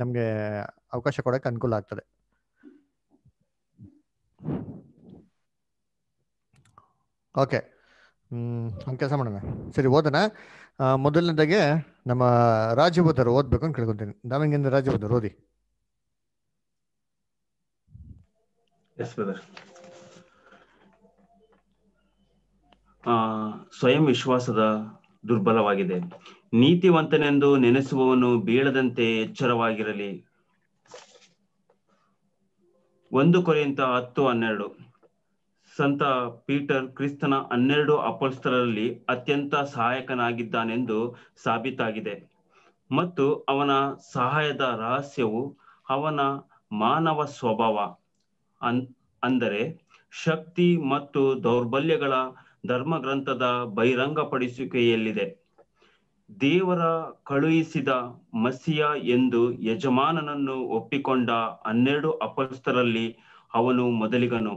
ನಮಗೆ ಅವಕಾಶ ಕೊಡಕ್ಕೆ ಅನುಕೂಲ ಆಗ್ತದೆ ಓಕೆ ಹ್ಮ್ ಕೆಲಸ ಮಾಡೋಣ ಸರಿ ಓದನ ಮೊದಲನೇದಾಗೆ ನಮ್ಮ ರಾಜಭೂತರು ಓದ್ಬೇಕು ಅಂತ ಕೇಳ್ಕೊತೀನಿ ದಾಮಂಗಿಂದ ರಾಜಭೂತರು ಓದಿ ಸ್ವಯಂ ವಿಶ್ವಾಸದ ದುರ್ಬಲವಾಗಿದೆ ನೀತಿವಂತನೆಂದು ನೆನೆಸುವವನು ಬೀಳದಂತೆ ಎಚ್ಚರವಾಗಿರಲಿ ಒಂದು ಕೊರೆಯಂತ ಹತ್ತು ಹನ್ನೆರಡು ಸಂತ ಪೀಟರ್ ಕ್ರಿಸ್ತನ ಹನ್ನೆರಡು ಅಪಸ್ತರಲ್ಲಿ ಅತ್ಯಂತ ಸಹಾಯಕನಾಗಿದ್ದಾನೆಂದು ಸಾಬೀತಾಗಿದೆ ಮತ್ತು ಅವನ ಸಹಾಯದ ರಹಸ್ಯವು ಅವನ ಮಾನವ ಸ್ವಭಾವ ಅನ್ ಅಂದರೆ ಶಕ್ತಿ ಮತ್ತು ದೌರ್ಬಲ್ಯಗಳ ಧರ್ಮಗ್ರಂಥದ ಬಹಿರಂಗಪಡಿಸುವಿಕೆಯಲ್ಲಿದೆ ದೇವರ ಕಳುಹಿಸಿದ ಮಸಿಯ ಎಂದು ಯಜಮಾನನನ್ನು ಒಪ್ಪಿಕೊಂಡ ಹನ್ನೆರಡು ಅಪಸ್ತರಲ್ಲಿ ಅವನು ಮೊದಲಿಗನು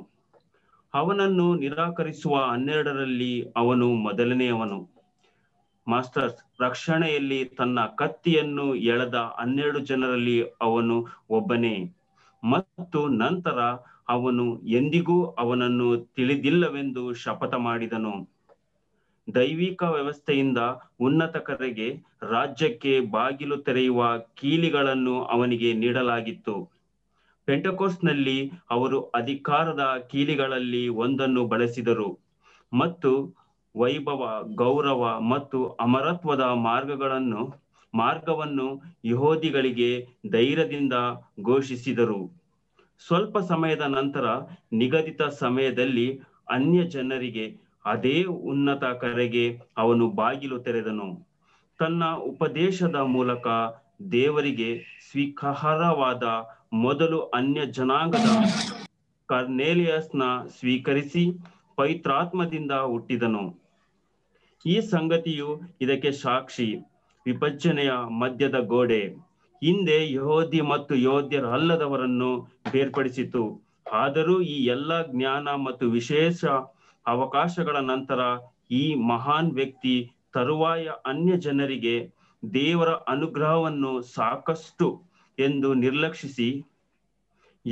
ಅವನನ್ನು ನಿರಾಕರಿಸುವ ಹನ್ನೆರಡರಲ್ಲಿ ಅವನು ಮೊದಲನೆಯವನು ಮಾಸ್ಟರ್ಸ್ ರಕ್ಷಣೆಯಲ್ಲಿ ತನ್ನ ಕತ್ತಿಯನ್ನು ಎಳೆದ ಹನ್ನೆರಡು ಜನರಲ್ಲಿ ಅವನು ಒಬ್ಬನೇ ಮತ್ತು ನಂತರ ಅವನು ಎಂದಿಗೂ ಅವನನ್ನು ತಿಳಿದಿಲ್ಲವೆಂದು ಶಪಥ ಮಾಡಿದನು ದೈವಿಕ ವ್ಯವಸ್ಥೆಯಿಂದ ಉನ್ನತ ಕರೆಗೆ ರಾಜ್ಯಕ್ಕೆ ಬಾಗಿಲು ತೆರೆಯುವ ಕೀಲಿಗಳನ್ನು ಅವನಿಗೆ ನೀಡಲಾಗಿತ್ತು ಪೆಂಟಕೋಸ್ನಲ್ಲಿ ಅವರು ಅಧಿಕಾರದ ಕೀಲಿಗಳಲ್ಲಿ ಒಂದನ್ನು ಬಳಸಿದರು ಮತ್ತು ವೈಭವ ಗೌರವ ಮತ್ತು ಅಮರತ್ವದ ಮಾರ್ಗಗಳನ್ನು ಮಾರ್ಗವನ್ನು ಯಹೋದಿಗಳಿಗೆ ಧೈರ್ಯದಿಂದ ಘೋಷಿಸಿದರು ಸ್ವಲ್ಪ ಸಮಯದ ನಂತರ ನಿಗದಿತ ಸಮಯದಲ್ಲಿ ಅನ್ಯ ಜನರಿಗೆ ಅದೇ ಉನ್ನತ ಕರೆಗೆ ಅವನು ಬಾಗಿಲು ತೆರೆದನು ತನ್ನ ಉಪದೇಶದ ಮೂಲಕ ದೇವರಿಗೆ ಸ್ವೀಕಾರವಾದ ಮೊದಲು ಅನ್ಯ ಜನಾಂಗದ ಕರ್ನೇಲಿಯಸ್ನ ಸ್ವೀಕರಿಸಿ ಪೈತ್ರಾತ್ಮದಿಂದ ಹುಟ್ಟಿದನು ಈ ಸಂಗತಿಯು ಇದಕ್ಕೆ ಸಾಕ್ಷಿ ವಿಭಜನೆಯ ಮಧ್ಯದ ಗೋಡೆ ಹಿಂದೆ ಯೋಧಿ ಮತ್ತು ಯೋಧ್ಯರಲ್ಲದವರನ್ನು ಬೇರ್ಪಡಿಸಿತು ಆದರೂ ಈ ಎಲ್ಲ ಜ್ಞಾನ ಮತ್ತು ವಿಶೇಷ ಅವಕಾಶಗಳ ನಂತರ ಈ ಮಹಾನ್ ವ್ಯಕ್ತಿ ತರುವಾಯ ಅನ್ಯ ಜನರಿಗೆ ದೇವರ ಅನುಗ್ರಹವನ್ನು ಸಾಕಷ್ಟು ಎಂದು ನಿರ್ಲಕ್ಷಿಸಿ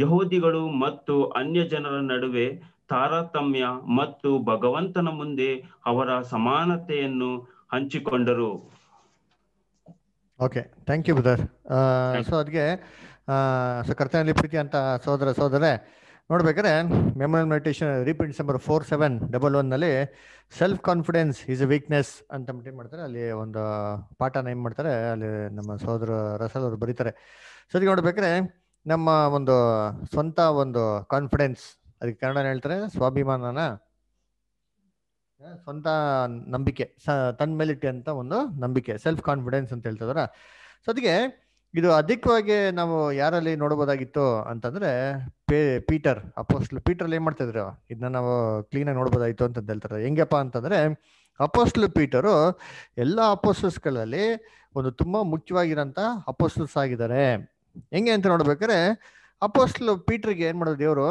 ಯಹೂದಿಗಳು ಮತ್ತು ಅನ್ಯ ಜನರ ನಡುವೆ ತಾರತಮ್ಯ ಮತ್ತು ಭಗವಂತನ ಮುಂದೆ ಅವರ ಸಮಾನತೆಯನ್ನು ಹಂಚಿಕೊಂಡರು okay thank you brother so ಅದಕ್ಕೆ ಸೊ ಕರ್ತನಲ್ಲಿ ಪ್ರೀತಿ ಅಂತ ಸೋದರ ನೋಡ್ಬೇಕಾದ್ರೆ memory meditation reprint number four seven double ಒನ್ನಲ್ಲಿ self confidence is a weakness ಅಂತ ಏನು ಮಾಡ್ತಾರೆ ಅಲ್ಲಿ ಒಂದು ಪಾಠನ ಏನು ಮಾಡ್ತಾರೆ ಅಲ್ಲಿ ನಮ್ಮ ಸಹೋದರ ರಸಲ್ ಅವರು ಬರೀತಾರೆ ಸೊ ಅದಕ್ಕೆ ನೋಡ್ಬೇಕಾದ್ರೆ ನಮ್ಮ ಒಂದು ಸ್ವಂತ ಒಂದು ಕಾನ್ಫಿಡೆನ್ಸ್ ಅದಕ್ಕೆ ಕನ್ನಡ ಹೇಳ್ತಾರೆ ಸ್ವಾಭಿಮಾನನ ಸ್ವಂತ ನಂಬಿಕೆ ಸ ಅಂತ ಒಂದು ನಂಬಿಕೆ ಸೆಲ್ಫ್ ಕಾನ್ಫಿಡೆನ್ಸ್ ಅಂತ ಹೇಳ್ತಿದಾರ ಸೊ ಅದಕ್ಕೆ ಇದು ಅಧಿಕವಾಗಿ ನಾವು ಯಾರಲ್ಲಿ ನೋಡಬಹುದಾಗಿತ್ತು ಅಂತಂದ್ರೆ ಪೀಟರ್ ಅಪೋಸ್ಟ್ಲ್ ಪೀಟರ್ ಏನ್ ಮಾಡ್ತಾ ಇದ್ರು ಇದನ್ನ ನಾವು ಕ್ಲೀನ್ ಆಗಿ ನೋಡಬಹುದಾಗಿತ್ತು ಅಂತ ಹೇಳ್ತಾರೆ ಹೆಂಗಪ್ಪ ಅಂತಂದ್ರೆ ಅಪೋಸ್ಟ್ಲ್ ಪೀಟರು ಎಲ್ಲ ಗಳಲ್ಲಿ ಒಂದು ತುಂಬಾ ಮುಖ್ಯವಾಗಿರೋಂಥ ಅಪೋಸ್ಟಲ್ಸ್ ಆಗಿದ್ದಾರೆ ಹೆಂಗೆ ಅಂತ ನೋಡ್ಬೇಕಾದ್ರೆ ಪೀಟರ್ ಪೀಟರ್ಗೆ ಏನ್ ಮಾಡೋದು ದೇವರು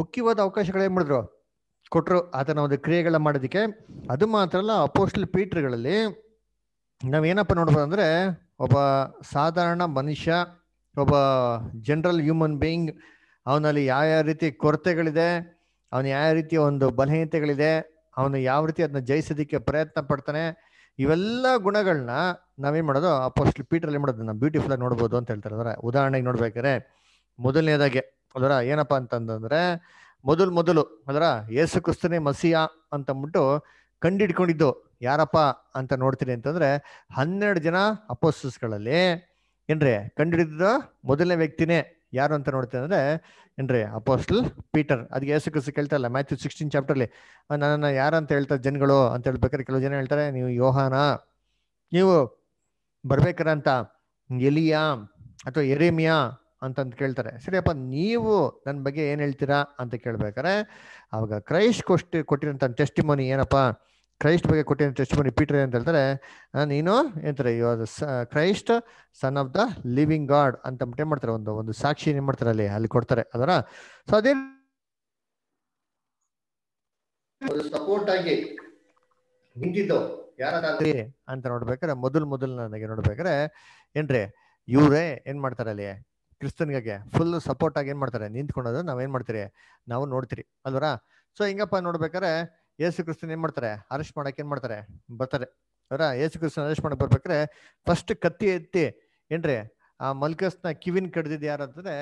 ಮುಖ್ಯವಾದ ಅವಕಾಶಗಳು ಏನ್ ಮಾಡಿದ್ರು ಕೊಟ್ಟರು ಆತನ ಒಂದು ಕ್ರಿಯೆಗಳ ಮಾಡೋದಕ್ಕೆ ಅದು ಮಾತ್ರ ಅಲ್ಲ ಅಪೋಸ್ಟ್ಲ್ ಪೀಟರ್ಗಳಲ್ಲಿ ನಾವೇನಪ್ಪ ನೋಡ್ಬೋದು ಅಂದ್ರೆ ಒಬ್ಬ ಸಾಧಾರಣ ಮನುಷ್ಯ ಒಬ್ಬ ಜನರಲ್ ಹ್ಯೂಮನ್ ಬೀಯಿಂಗ್ ಅವನಲ್ಲಿ ಯಾವ ಯಾವ ರೀತಿ ಕೊರತೆಗಳಿದೆ ಅವನು ಯಾವ ರೀತಿಯ ಒಂದು ಬಲಹೀನತೆಗಳಿದೆ ಅವನು ಯಾವ ರೀತಿ ಅದನ್ನ ಜಯಿಸೋದಕ್ಕೆ ಪ್ರಯತ್ನ ಪಡ್ತಾನೆ ಇವೆಲ್ಲ ಗುಣಗಳನ್ನ ನಾವೇನು ಮಾಡೋದು ಅಪೋಸ್ಟ್ ಪೀಟ್ರಲ್ಲಿ ಮಾಡೋದು ನಾವು ಬ್ಯೂಟಿಫುಲ್ ಆಗಿ ನೋಡ್ಬೋದು ಅಂತ ಹೇಳ್ತಾರೆ ಅದರ ಉದಾಹರಣೆಗೆ ನೋಡ್ಬೇಕಾದ್ರೆ ಮೊದಲನೇದಾಗೆ ಅದರ ಏನಪ್ಪಾ ಅಂತಂದ್ರೆ ಮೊದಲು ಮೊದಲು ಅದರ ಯೇಸು ಕ್ರಿಸ್ತನೇ ಮಸಿಯಾ ಅಂತಂದ್ಬಿಟ್ಟು ಕಂಡಿಡ್ಕೊಂಡಿದ್ದು ಯಾರಪ್ಪ ಅಂತ ನೋಡ್ತೀನಿ ಅಂತಂದ್ರೆ ಹನ್ನೆರಡು ಜನ ಅಪೋಸ್ಟಸ್ಗಳಲ್ಲಿ ಏನ್ರಿ ಕಂಡಿಡಿದ ಮೊದಲನೇ ವ್ಯಕ್ತಿನೇ ಯಾರು ಅಂತ ನೋಡ್ತೀನಿ ಅಂದ್ರೆ ಏನ್ರಿ ಅಪೋಸ್ಟಲ್ ಪೀಟರ್ ಅದಕ್ಕೆ ಹೆಸರು ಕಸ ಕೇಳ್ತಾ ಇಲ್ಲ ಮ್ಯಾಥ್ಯೂ ಸಿಕ್ಸ್ಟೀನ್ ಚಾಪ್ಟರ್ಲಿ ನನ್ನ ಯಾರಂತ ಹೇಳ್ತಾರೆ ಜನಗಳು ಅಂತ ಹೇಳ್ಬೇಕಾದ್ರೆ ಕೆಲವು ಜನ ಹೇಳ್ತಾರೆ ನೀವು ಯೋಹಾನ ನೀವು ಅಂತ ಎಲಿಯಾ ಅಥವಾ ಎರೇಮಿಯಾ ಅಂತಂದು ಕೇಳ್ತಾರೆ ಸರಿಯಪ್ಪ ನೀವು ನನ್ನ ಬಗ್ಗೆ ಏನು ಹೇಳ್ತೀರಾ ಅಂತ ಕೇಳ್ಬೇಕಾರೆ ಅವಾಗ ಕ್ರೈಸ್ಟ್ ಕೊಷ್ಟಿ ಕೊಟ್ಟಿರೋಂಥ ಟೆಸ್ಟಿಮೋನಿ ಏನಪ್ಪ ಕ್ರೈಸ್ಟ್ ಬಗ್ಗೆ ಕೊಟ್ಟಿನ ಟೆಸ್ಟ್ ಮನಿ ಪೀಟರ್ ಅಂತ ಹೇಳ್ತಾರೆ ನೀನು ಏನಂತಾರೆ ಇವಾಗ Christ son of the living God ಅಂತ ಏನು ಮಾಡ್ತಾರೆ ಒಂದು ಒಂದು ಸಾಕ್ಷಿ ಏನು ಮಾಡ್ತಾರೆ ಅಲ್ಲಿ ಅಲ್ಲಿ ಕೊಡ್ತಾರೆ ಅದರ ಸೊ ಅದೇ ಸಪೋರ್ಟ್ ಆಗಿ ನಿಂತಿದ್ದು ಯಾರಾದ್ರಿ ಅಂತ ನೋಡ್ಬೇಕಾರೆ ಮೊದಲು ಮೊದಲು ನನಗೆ ನೋಡ್ಬೇಕಾರೆ ಏನ್ರಿ ಇವ್ರೇ ಏನ್ ಮಾಡ್ತಾರೆ ಅಲ್ಲಿ ಕ್ರಿಸ್ತನಿಗೆ ಫುಲ್ ಸಪೋರ್ಟ್ ಆಗಿ ಏನ್ ಮಾಡ್ತಾರೆ ನಿಂತ್ಕೊಂಡೋದು ನಾವೇನ್ ಮಾಡ್ತೀರಿ ನಾವು ನೋಡ್ತೀರಿ ಅಲ್ವರಾ ಸೊ ಹಿಂಗಪ್ಪ ನೋಡ್ಬೇಕಾರೆ ಯೇಸು ಕ್ರಿಸ್ತನ್ ಏನ್ ಮಾಡ್ತಾರೆ ಅರೆಸ್ಟ್ ಮಾಡಕ್ ಏನ್ ಮಾಡ್ತಾರೆ ಬರ್ತಾರೆ ಅವರ ಯೇಸು ಕ್ರಿಸ್ತನ್ ಅರೆಸ್ಟ್ ಮಾಡಕ್ ಬರ್ಬೇಕ್ರೆ ಫಸ್ಟ್ ಕತ್ತಿ ಎತ್ತಿ ಏನ್ರಿ ಆ ಮಲ್ಕಸ್ನ ಕಿವಿನ್ ಕಡ್ದಿದ್ ಯಾರಂತಂದ್ರೆ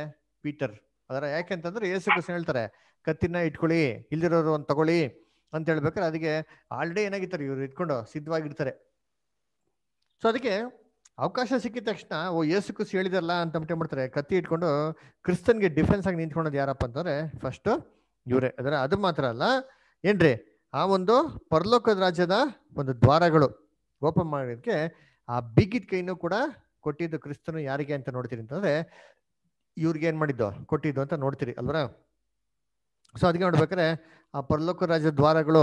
ಪೀಟರ್ ಅದರ ಯಾಕೆಂತಂದ್ರೆ ಯೇಸು ಕ್ರಿಸ್ತನ್ ಹೇಳ್ತಾರೆ ಕತ್ತಿನ ಇಟ್ಕೊಳ್ಳಿ ಇಲ್ದಿರೋರು ಒಂದ್ ತಗೊಳ್ಳಿ ಅಂತ ಹೇಳ್ಬೇಕಾರೆ ಅದಕ್ಕೆ ಆಲ್ರೆಡಿ ಏನಾಗಿರ್ತಾರೆ ಇವ್ರು ಇಟ್ಕೊಂಡು ಸಿದ್ಧವಾಗಿರ್ತಾರೆ ಸೊ ಅದಕ್ಕೆ ಅವಕಾಶ ಸಿಕ್ಕಿದ ತಕ್ಷಣ ಓ ಯೇಸು ಕ್ರಿಸ್ ಹೇಳಿದಲ್ಲ ಅಂತ ಮಟ್ಟೆ ಮಾಡ್ತಾರೆ ಕತ್ತಿ ಇಟ್ಕೊಂಡು ಕ್ರಿಸ್ತನ್ಗೆ ಡಿಫೆನ್ಸ್ ಆಗಿ ನಿಂತ್ಕೊಂಡೋದು ಯಾರಪ್ಪ ಅಂತಂದ್ರೆ ಫಸ್ಟ್ ಇವರೇ ಅದರ ಅದು ಮಾತ್ರ ಅಲ್ಲ ಏನ್ರಿ ಆ ಒಂದು ಪರಲೋಕದ ರಾಜ್ಯದ ಒಂದು ದ್ವಾರಗಳು ಓಪನ್ ಮಾಡೋದಕ್ಕೆ ಆ ಬಿಗಿದ ಕೈನೂ ಕೂಡ ಕೊಟ್ಟಿದ್ದು ಕ್ರಿಸ್ತನು ಯಾರಿಗೆ ಅಂತ ನೋಡ್ತೀರಿ ಅಂತಂದ್ರೆ ಇವ್ರಿಗೆ ಏನ್ ಮಾಡಿದ್ದು ಕೊಟ್ಟಿದ್ದು ಅಂತ ನೋಡ್ತೀರಿ ಅಲ್ವರ ಸೊ ಅದಕ್ಕೆ ನೋಡ್ಬೇಕಾದ್ರೆ ಆ ಪರಲೋಕ ರಾಜ್ಯದ ದ್ವಾರಗಳು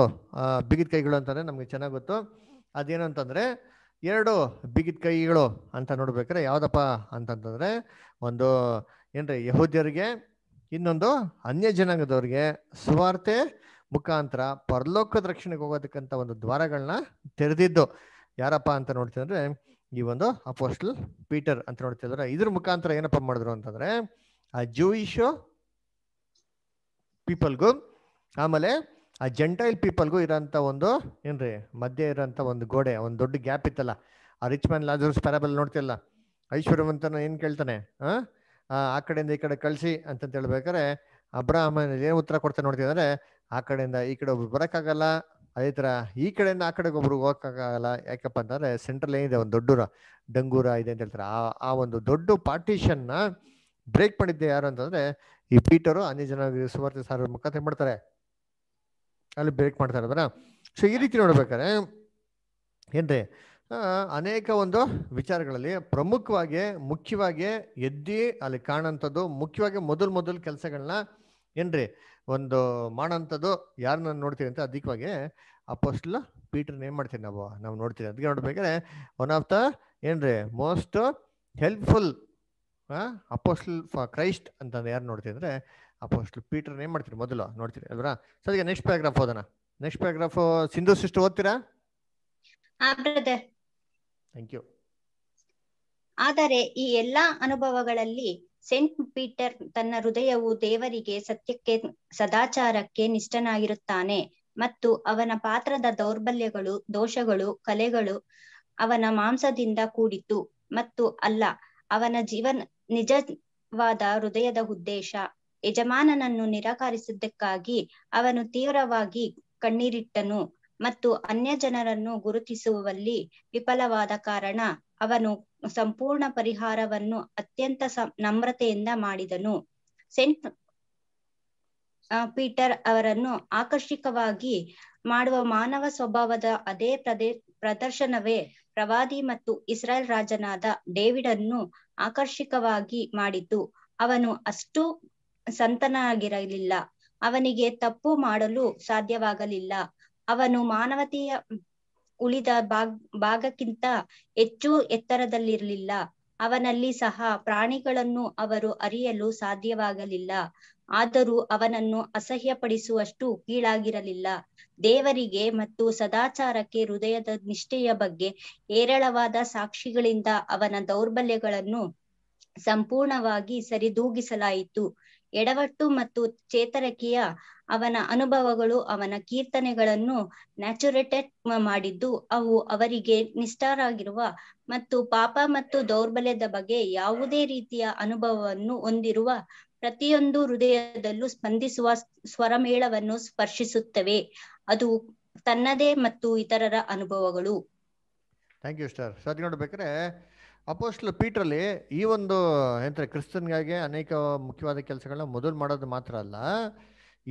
ಬಿಗಿದ ಕೈಗಳು ಅಂತಂದ್ರೆ ನಮ್ಗೆ ಚೆನ್ನಾಗಿ ಗೊತ್ತು ಅದೇನು ಅಂತಂದ್ರೆ ಎರಡು ಬಿಗಿದ ಕೈಗಳು ಅಂತ ನೋಡ್ಬೇಕಾರೆ ಯಾವ್ದಪ್ಪ ಅಂತಂತಂದ್ರೆ ಒಂದು ಏನ್ರಿ ಯಹೋದ್ಯರಿಗೆ ಇನ್ನೊಂದು ಅನ್ಯ ಜನಾಂಗದವ್ರಿಗೆ ಸುವಾರ್ತೆ ಮುಖಾಂತರ ಪರಲೋಕದ ರಕ್ಷಣೆಗೆ ಹೋಗೋದಕ್ಕಂತ ಒಂದು ದ್ವಾರಗಳನ್ನ ತೆರೆದಿದ್ದು ಯಾರಪ್ಪ ಅಂತ ನೋಡ್ತಿದ್ರೆ ಈ ಒಂದು ಅಪೋಸ್ಟಲ್ ಪೀಟರ್ ಅಂತ ನೋಡ್ತಿದ್ರೆ ಇದ್ರ ಮುಖಾಂತರ ಏನಪ್ಪ ಮಾಡಿದ್ರು ಅಂತಂದ್ರೆ ಆ ಜೂಯಿಶು ಪೀಪಲ್ಗೂ ಆಮೇಲೆ ಆ ಜೆಂಟೈಲ್ ಪೀಪಲ್ಗೂ ಇರೋಂಥ ಒಂದು ಏನ್ರಿ ಮಧ್ಯೆ ಇರೋಂಥ ಒಂದು ಗೋಡೆ ಒಂದು ದೊಡ್ಡ ಗ್ಯಾಪ್ ಇತ್ತಲ್ಲ ಆ ರಿಚ್ ಮ್ಯಾನ್ ಲಾಜರ್ಸ್ ಪ್ಯಾರಬಲ್ ನೋಡ್ತಿಲ್ಲ ಐಶ್ವರ್ಯವಂತನ ಏನು ಕೇಳ್ತಾನೆ ಆ ಕಡೆಯಿಂದ ಈ ಕಡೆ ಕಳಿಸಿ ಅಂತ ಹೇಳ್ಬೇಕಾರೆ ಅಬ್ರಾಹ್ಮನ್ ಏನು ಉತ್ತರ ಕೊಡ್ತಾನೆ ನೋಡ್ತಿದ್ರೆ ಆ ಕಡೆಯಿಂದ ಈ ಕಡೆ ಒಬ್ರು ಬರೋಕ್ಕಾಗಲ್ಲ ಅದೇ ತರ ಈ ಕಡೆಯಿಂದ ಆ ಕಡೆಗೆ ಒಬ್ರು ಹೋಗಕ್ಕಾಗಲ್ಲ ಯಾಕಪ್ಪ ಅಂತಂದ್ರೆ ಸೆಂಟ್ರಲ್ ಏನಿದೆ ಒಂದು ದೊಡ್ಡೂರ ಡಂಗೂರ ಇದೆ ಅಂತ ಹೇಳ್ತಾರೆ ಆ ಆ ಒಂದು ದೊಡ್ಡ ಪಾರ್ಟಿಷನ್ ನ ಬ್ರೇಕ್ ಮಾಡಿದ್ದೆ ಯಾರು ಅಂತಂದ್ರೆ ಈ ಪೀಟರು ಅನ್ಯ ಜನ ಸುವರ್ತಿ ಸಾರ್ ಮುಖಾಂತರ ಮಾಡ್ತಾರೆ ಅಲ್ಲಿ ಬ್ರೇಕ್ ಮಾಡ್ತಾರೆ ಬರ ಸೊ ಈ ರೀತಿ ನೋಡ್ಬೇಕಾದ್ರೆ ಏನ್ರಿ ಅನೇಕ ಒಂದು ವಿಚಾರಗಳಲ್ಲಿ ಪ್ರಮುಖವಾಗಿ ಮುಖ್ಯವಾಗಿ ಎದ್ದಿ ಅಲ್ಲಿ ಕಾಣಂತದ್ದು ಮುಖ್ಯವಾಗಿ ಮೊದಲು ಮೊದಲು ಕೆಲಸಗಳನ್ನ ಏನ್ರಿ ಒಂದು ಮಾಡೋಂಥದ್ದು ಯಾರನ್ನ ನೋಡ್ತೀವಿ ಅಂತ ಅಧಿಕವಾಗಿ ಅಪೋಸ್ಟ್ಲ ಪೀಟರ್ನ ಏನು ಮಾಡ್ತೀವಿ ನಾವು ನಾವು ನೋಡ್ತೀವಿ ಅದಕ್ಕೆ ನೋಡ್ಬೇಕಾದ್ರೆ ಒನ್ ಆಫ್ ದ ಏನ್ರಿ most helpful apostle for Christ ಅಂತಂದು ಯಾರು ನೋಡ್ತೀವಿ ಅಂದರೆ ಅಪೋಸ್ಟ್ಲ್ ಪೀಟರ್ನ ಏನು ಮಾಡ್ತೀರಿ ಮೊದಲು ನೋಡ್ತೀರಿ ಅಲ್ವಾ ಸೊ ಅದಕ್ಕೆ ನೆಕ್ಸ್ಟ್ ಪ್ಯಾರಾಗ್ರಾಫ್ ಓದೋಣ ನೆಕ್ಸ್ಟ್ ಪ್ಯಾರಾಗ್ರಾಫ್ ಸಿಂಧು ಸಿಸ್ಟರ್ ಓದ್ತೀರಾ ಥ್ಯಾಂಕ್ ಯು ಆದರೆ ಈ ಎಲ್ಲಾ ಅನುಭವಗಳಲ್ಲಿ ಸೇಂಟ್ ಪೀಟರ್ ತನ್ನ ಹೃದಯವು ದೇವರಿಗೆ ಸತ್ಯಕ್ಕೆ ಸದಾಚಾರಕ್ಕೆ ನಿಷ್ಠನಾಗಿರುತ್ತಾನೆ ಮತ್ತು ಅವನ ಪಾತ್ರದ ದೌರ್ಬಲ್ಯಗಳು ದೋಷಗಳು ಕಲೆಗಳು ಅವನ ಮಾಂಸದಿಂದ ಕೂಡಿತು ಮತ್ತು ಅಲ್ಲ ಅವನ ಜೀವನ ನಿಜವಾದ ಹೃದಯದ ಉದ್ದೇಶ ಯಜಮಾನನನ್ನು ನಿರಾಕರಿಸಿದ್ದಕ್ಕಾಗಿ ಅವನು ತೀವ್ರವಾಗಿ ಕಣ್ಣೀರಿಟ್ಟನು ಮತ್ತು ಅನ್ಯ ಜನರನ್ನು ಗುರುತಿಸುವಲ್ಲಿ ವಿಫಲವಾದ ಕಾರಣ ಅವನು ಸಂಪೂರ್ಣ ಪರಿಹಾರವನ್ನು ಅತ್ಯಂತ ನಮ್ರತೆಯಿಂದ ಮಾಡಿದನು ಸೆಂಟ್ ಪೀಟರ್ ಅವರನ್ನು ಆಕರ್ಷಕವಾಗಿ ಮಾಡುವ ಮಾನವ ಸ್ವಭಾವದ ಅದೇ ಪ್ರದೇ ಪ್ರದರ್ಶನವೇ ಪ್ರವಾದಿ ಮತ್ತು ಇಸ್ರಾಯೇಲ್ ರಾಜನಾದ ಡೇವಿಡ್ ಅನ್ನು ಆಕರ್ಷಕವಾಗಿ ಮಾಡಿತು ಅವನು ಅಷ್ಟು ಸಂತನಾಗಿರಲಿಲ್ಲ ಅವನಿಗೆ ತಪ್ಪು ಮಾಡಲು ಸಾಧ್ಯವಾಗಲಿಲ್ಲ ಅವನು ಮಾನವತೆಯ ಉಳಿದ ಭಾಗ್ ಭಾಗಕ್ಕಿಂತ ಹೆಚ್ಚು ಎತ್ತರದಲ್ಲಿರಲಿಲ್ಲ ಅವನಲ್ಲಿ ಸಹ ಪ್ರಾಣಿಗಳನ್ನು ಅವರು ಅರಿಯಲು ಸಾಧ್ಯವಾಗಲಿಲ್ಲ ಆದರೂ ಅವನನ್ನು ಅಸಹ್ಯಪಡಿಸುವಷ್ಟು ಕೀಳಾಗಿರಲಿಲ್ಲ ದೇವರಿಗೆ ಮತ್ತು ಸದಾಚಾರಕ್ಕೆ ಹೃದಯದ ನಿಷ್ಠೆಯ ಬಗ್ಗೆ ಹೇರಳವಾದ ಸಾಕ್ಷಿಗಳಿಂದ ಅವನ ದೌರ್ಬಲ್ಯಗಳನ್ನು ಸಂಪೂರ್ಣವಾಗಿ ಸರಿದೂಗಿಸಲಾಯಿತು ಎಡವಟ್ಟು ಮತ್ತು ಚೇತರಿಕೆಯ ಅವನ ಅನುಭವಗಳು ಅವನ ಕೀರ್ತನೆಗಳನ್ನು ನ್ಯಾಚುರೇಟೆಡ್ ಮಾಡಿದ್ದು ಅವು ಅವರಿಗೆ ನಿಷ್ಠರಾಗಿರುವ ಮತ್ತು ಪಾಪ ಮತ್ತು ದೌರ್ಬಲ್ಯದ ಬಗ್ಗೆ ಯಾವುದೇ ರೀತಿಯ ಅನುಭವವನ್ನು ಹೊಂದಿರುವ ಪ್ರತಿಯೊಂದು ಹೃದಯದಲ್ಲೂ ಸ್ಪಂದಿಸುವ ಸ್ವರಮೇಳವನ್ನು ಸ್ಪರ್ಶಿಸುತ್ತವೆ ಅದು ತನ್ನದೇ ಮತ್ತು ಇತರರ ಅನುಭವಗಳು ಥ್ಯಾಂಕ್ ಯು ಸರ್ ಅಪೋಸ್ಟ್ಲ್ ಪೀಟ್ರಲ್ಲಿ ಈ ಒಂದು ಎಂತ ಕ್ರಿಸ್ತನ್ಗಾಗಿ ಅನೇಕ ಮುಖ್ಯವಾದ ಕೆಲಸಗಳನ್ನ ಮೊದಲು ಮಾಡೋದು ಮಾತ್ರ ಅಲ್ಲ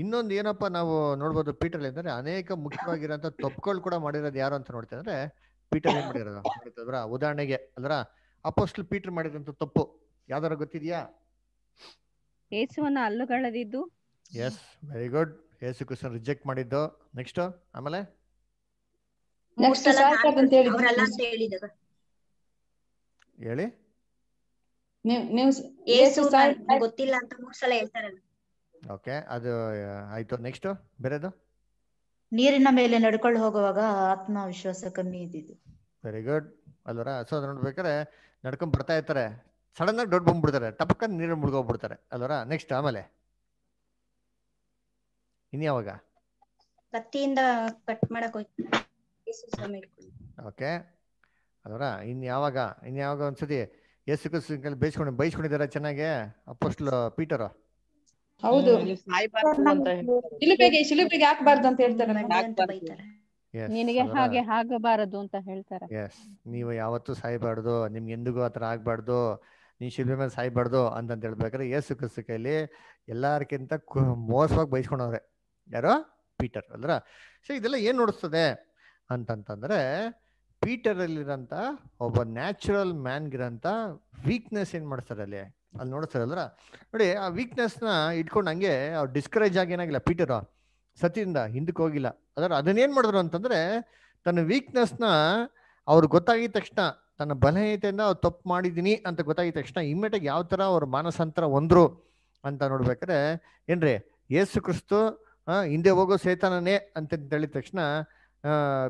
ಇನ್ನೊಂದು ಏನಪ್ಪ ನಾವು ನೋಡ್ಬೋದು ಪೀಟರ್ ಅಂದ್ರೆ ಅನೇಕ ಮುಖ್ಯವಾಗಿರೋಂಥ ತಪ್ಪುಗಳು ಕೂಡ ಮಾಡಿರೋದು ಯಾರು ಅಂತ ನೋಡ್ತಾ ಅಂದ್ರೆ ಪೀಟರ್ ಏನ್ ಮಾಡಿರೋದ್ರ ಉದಾಹರಣೆಗೆ ಅಂದ್ರ ಅಪೋಸ್ಟ್ ಪೀಟರ್ ಮಾಡಿದಂತ ತಪ್ಪು ಯಾವ್ದಾರ ಗೊತ್ತಿದ್ಯಾ ಯೇಸುವನ್ನ ಅಲ್ಲುಗಳದಿದ್ದು ಎಸ್ ವೆರಿ ಗುಡ್ ಯೇಸು ಕ್ರಿಸ್ತನ್ ರಿಜೆಕ್ಟ್ ಮಾಡಿದ್ದು ನೆಕ್ಸ್ಟ್ ಆಮೇಲೆ ಹೇಳಿ ನೀವು ಗೊತ್ತಿಲ್ಲ ಅಂತ ಮೂರ್ ಸಲ ಹೇಳ್ತಾರಲ್ಲ ಓಕೆ ಅದು ಆಯ್ತು ನೆಕ್ಸ್ಟ್ ಬೇರೆದು ನೀರಿನ ಮೇಲೆ ನಡ್ಕೊಂಡು ಹೋಗುವಾಗ ಆತ್ಮವಿಶ್ವಾಸ ಕಮ್ಮಿ ಇದ್ದಿದ್ದು ವೆರಿ ಗುಡ್ ಅಲ್ವರ ಸೊ ಅದ್ ನೋಡ್ಬೇಕಾದ್ರೆ ನಡ್ಕೊಂಡ್ ಬರ್ತಾ ಇರ್ತಾರೆ ಸಡನ್ ಆಗಿ ದೊಡ್ಡ ಬಂದ್ಬಿಡ್ತಾರೆ ಟಪಕ್ಕ ನೀರು ಮುಳುಗೋಗ್ಬಿಡ್ತಾರೆ ಅಲ್ವರ ನೆಕ್ಸ್ಟ್ ಆಮೇಲೆ ಇನ್ಯಾವಾಗ ಕತ್ತಿಯಿಂದ ಕಟ್ ಮಾಡಕ್ ಓಕೆ ಅಲ್ವರ ಇನ್ಯಾವಾಗ ಯಾವಾಗ ಯಾವಾಗ ಒಂದ್ಸತಿ ಯೇಸು ಕ್ರಿಸ್ತನಲ್ಲಿ ಬೇಯಿಸ್ಕೊಂಡು ಬೈಸ್ಕೊಂಡಿದ್ದಾರೆ ಚೆನ್ನಾಗೆ ಅಪ್ಪಸ್ಟ್ಲು ಪೀಟರು ಹೌದು ಶಿಲುಬೆಗೆ ಶಿಲುಬೆಗೆ ಹಾಕಬಾರ್ದು ಅಂತ ಹೇಳ್ತಾರೆ ನಿನಗೆ ಹಾಗೆ ಆಗಬಾರದು ಅಂತ ಹೇಳ್ತಾರೆ ನೀವು ಯಾವತ್ತೂ ಸಾಯ್ಬಾರ್ದು ನಿಮ್ಗೆ ಎಂದಿಗೂ ಆತರ ಆಗ್ಬಾರ್ದು ನೀನ್ ಶಿಲ್ಪಿ ಮೇಲೆ ಸಾಯ್ಬಾರ್ದು ಅಂತ ಹೇಳ್ಬೇಕಾದ್ರೆ ಯೇಸು ಕ್ರಿಸ್ತ ಕೈಲಿ ಎಲ್ಲಾರ್ಕಿಂತ ಮೋಸವಾಗಿ ಬಯಸ್ಕೊಂಡವ್ರೆ ಯಾರೋ ಪೀಟರ್ ಅಲ್ರ ಸೊ ಇದೆಲ್ಲ ಏನ್ ನೋಡಿಸ್ತದೆ ಅಂತಂತಂದ್ರೆ ಪೀಟರ್ ಅಲ್ಲಿರಂತ ಒಬ್ಬ ನ್ಯಾಚುರಲ್ ಮ್ಯಾನ್ಗಿರಂತ ವೀಕ್ನೆಸ್ ಏನ್ ಮಾಡ್ತಾರೆ ಅಲ್ಲಿ ಅಲ್ಲಿ ಅಲ್ರ ನೋಡಿ ಆ ವೀಕ್ನೆಸ್ನ ಇಟ್ಕೊಂಡು ಹಂಗೆ ಅವ್ರು ಡಿಸ್ಕರೇಜ್ ಆಗಿ ಏನಾಗಿಲ್ಲ ಪೀಟರ್ ಸತಿಯಿಂದ ಹಿಂದಕ್ಕೆ ಹೋಗಿಲ್ಲ ಅದರ ಅದನ್ನೇನು ಮಾಡಿದ್ರು ಅಂತಂದರೆ ತನ್ನ ವೀಕ್ನೆಸ್ನ ಅವ್ರು ಗೊತ್ತಾಗಿದ ತಕ್ಷಣ ತನ್ನ ಬಲಹೀನತೆಯಿಂದ ಅವ್ರು ತಪ್ಪು ಮಾಡಿದ್ದೀನಿ ಅಂತ ಗೊತ್ತಾಗಿದ ತಕ್ಷಣ ಇಮ್ಮೆಟಾಗಿ ಯಾವ ಥರ ಅವ್ರ ಮಾನಸಾಂತರ ಹೊಂದರು ಅಂತ ನೋಡ್ಬೇಕಾದ್ರೆ ಏನ್ರಿ ಯೇಸು ಕ್ರಿಸ್ತು ಹಿಂದೆ ಹೋಗೋ ಸೇತಾನನೇ ಅಂತ ಹೇಳಿದ ತಕ್ಷಣ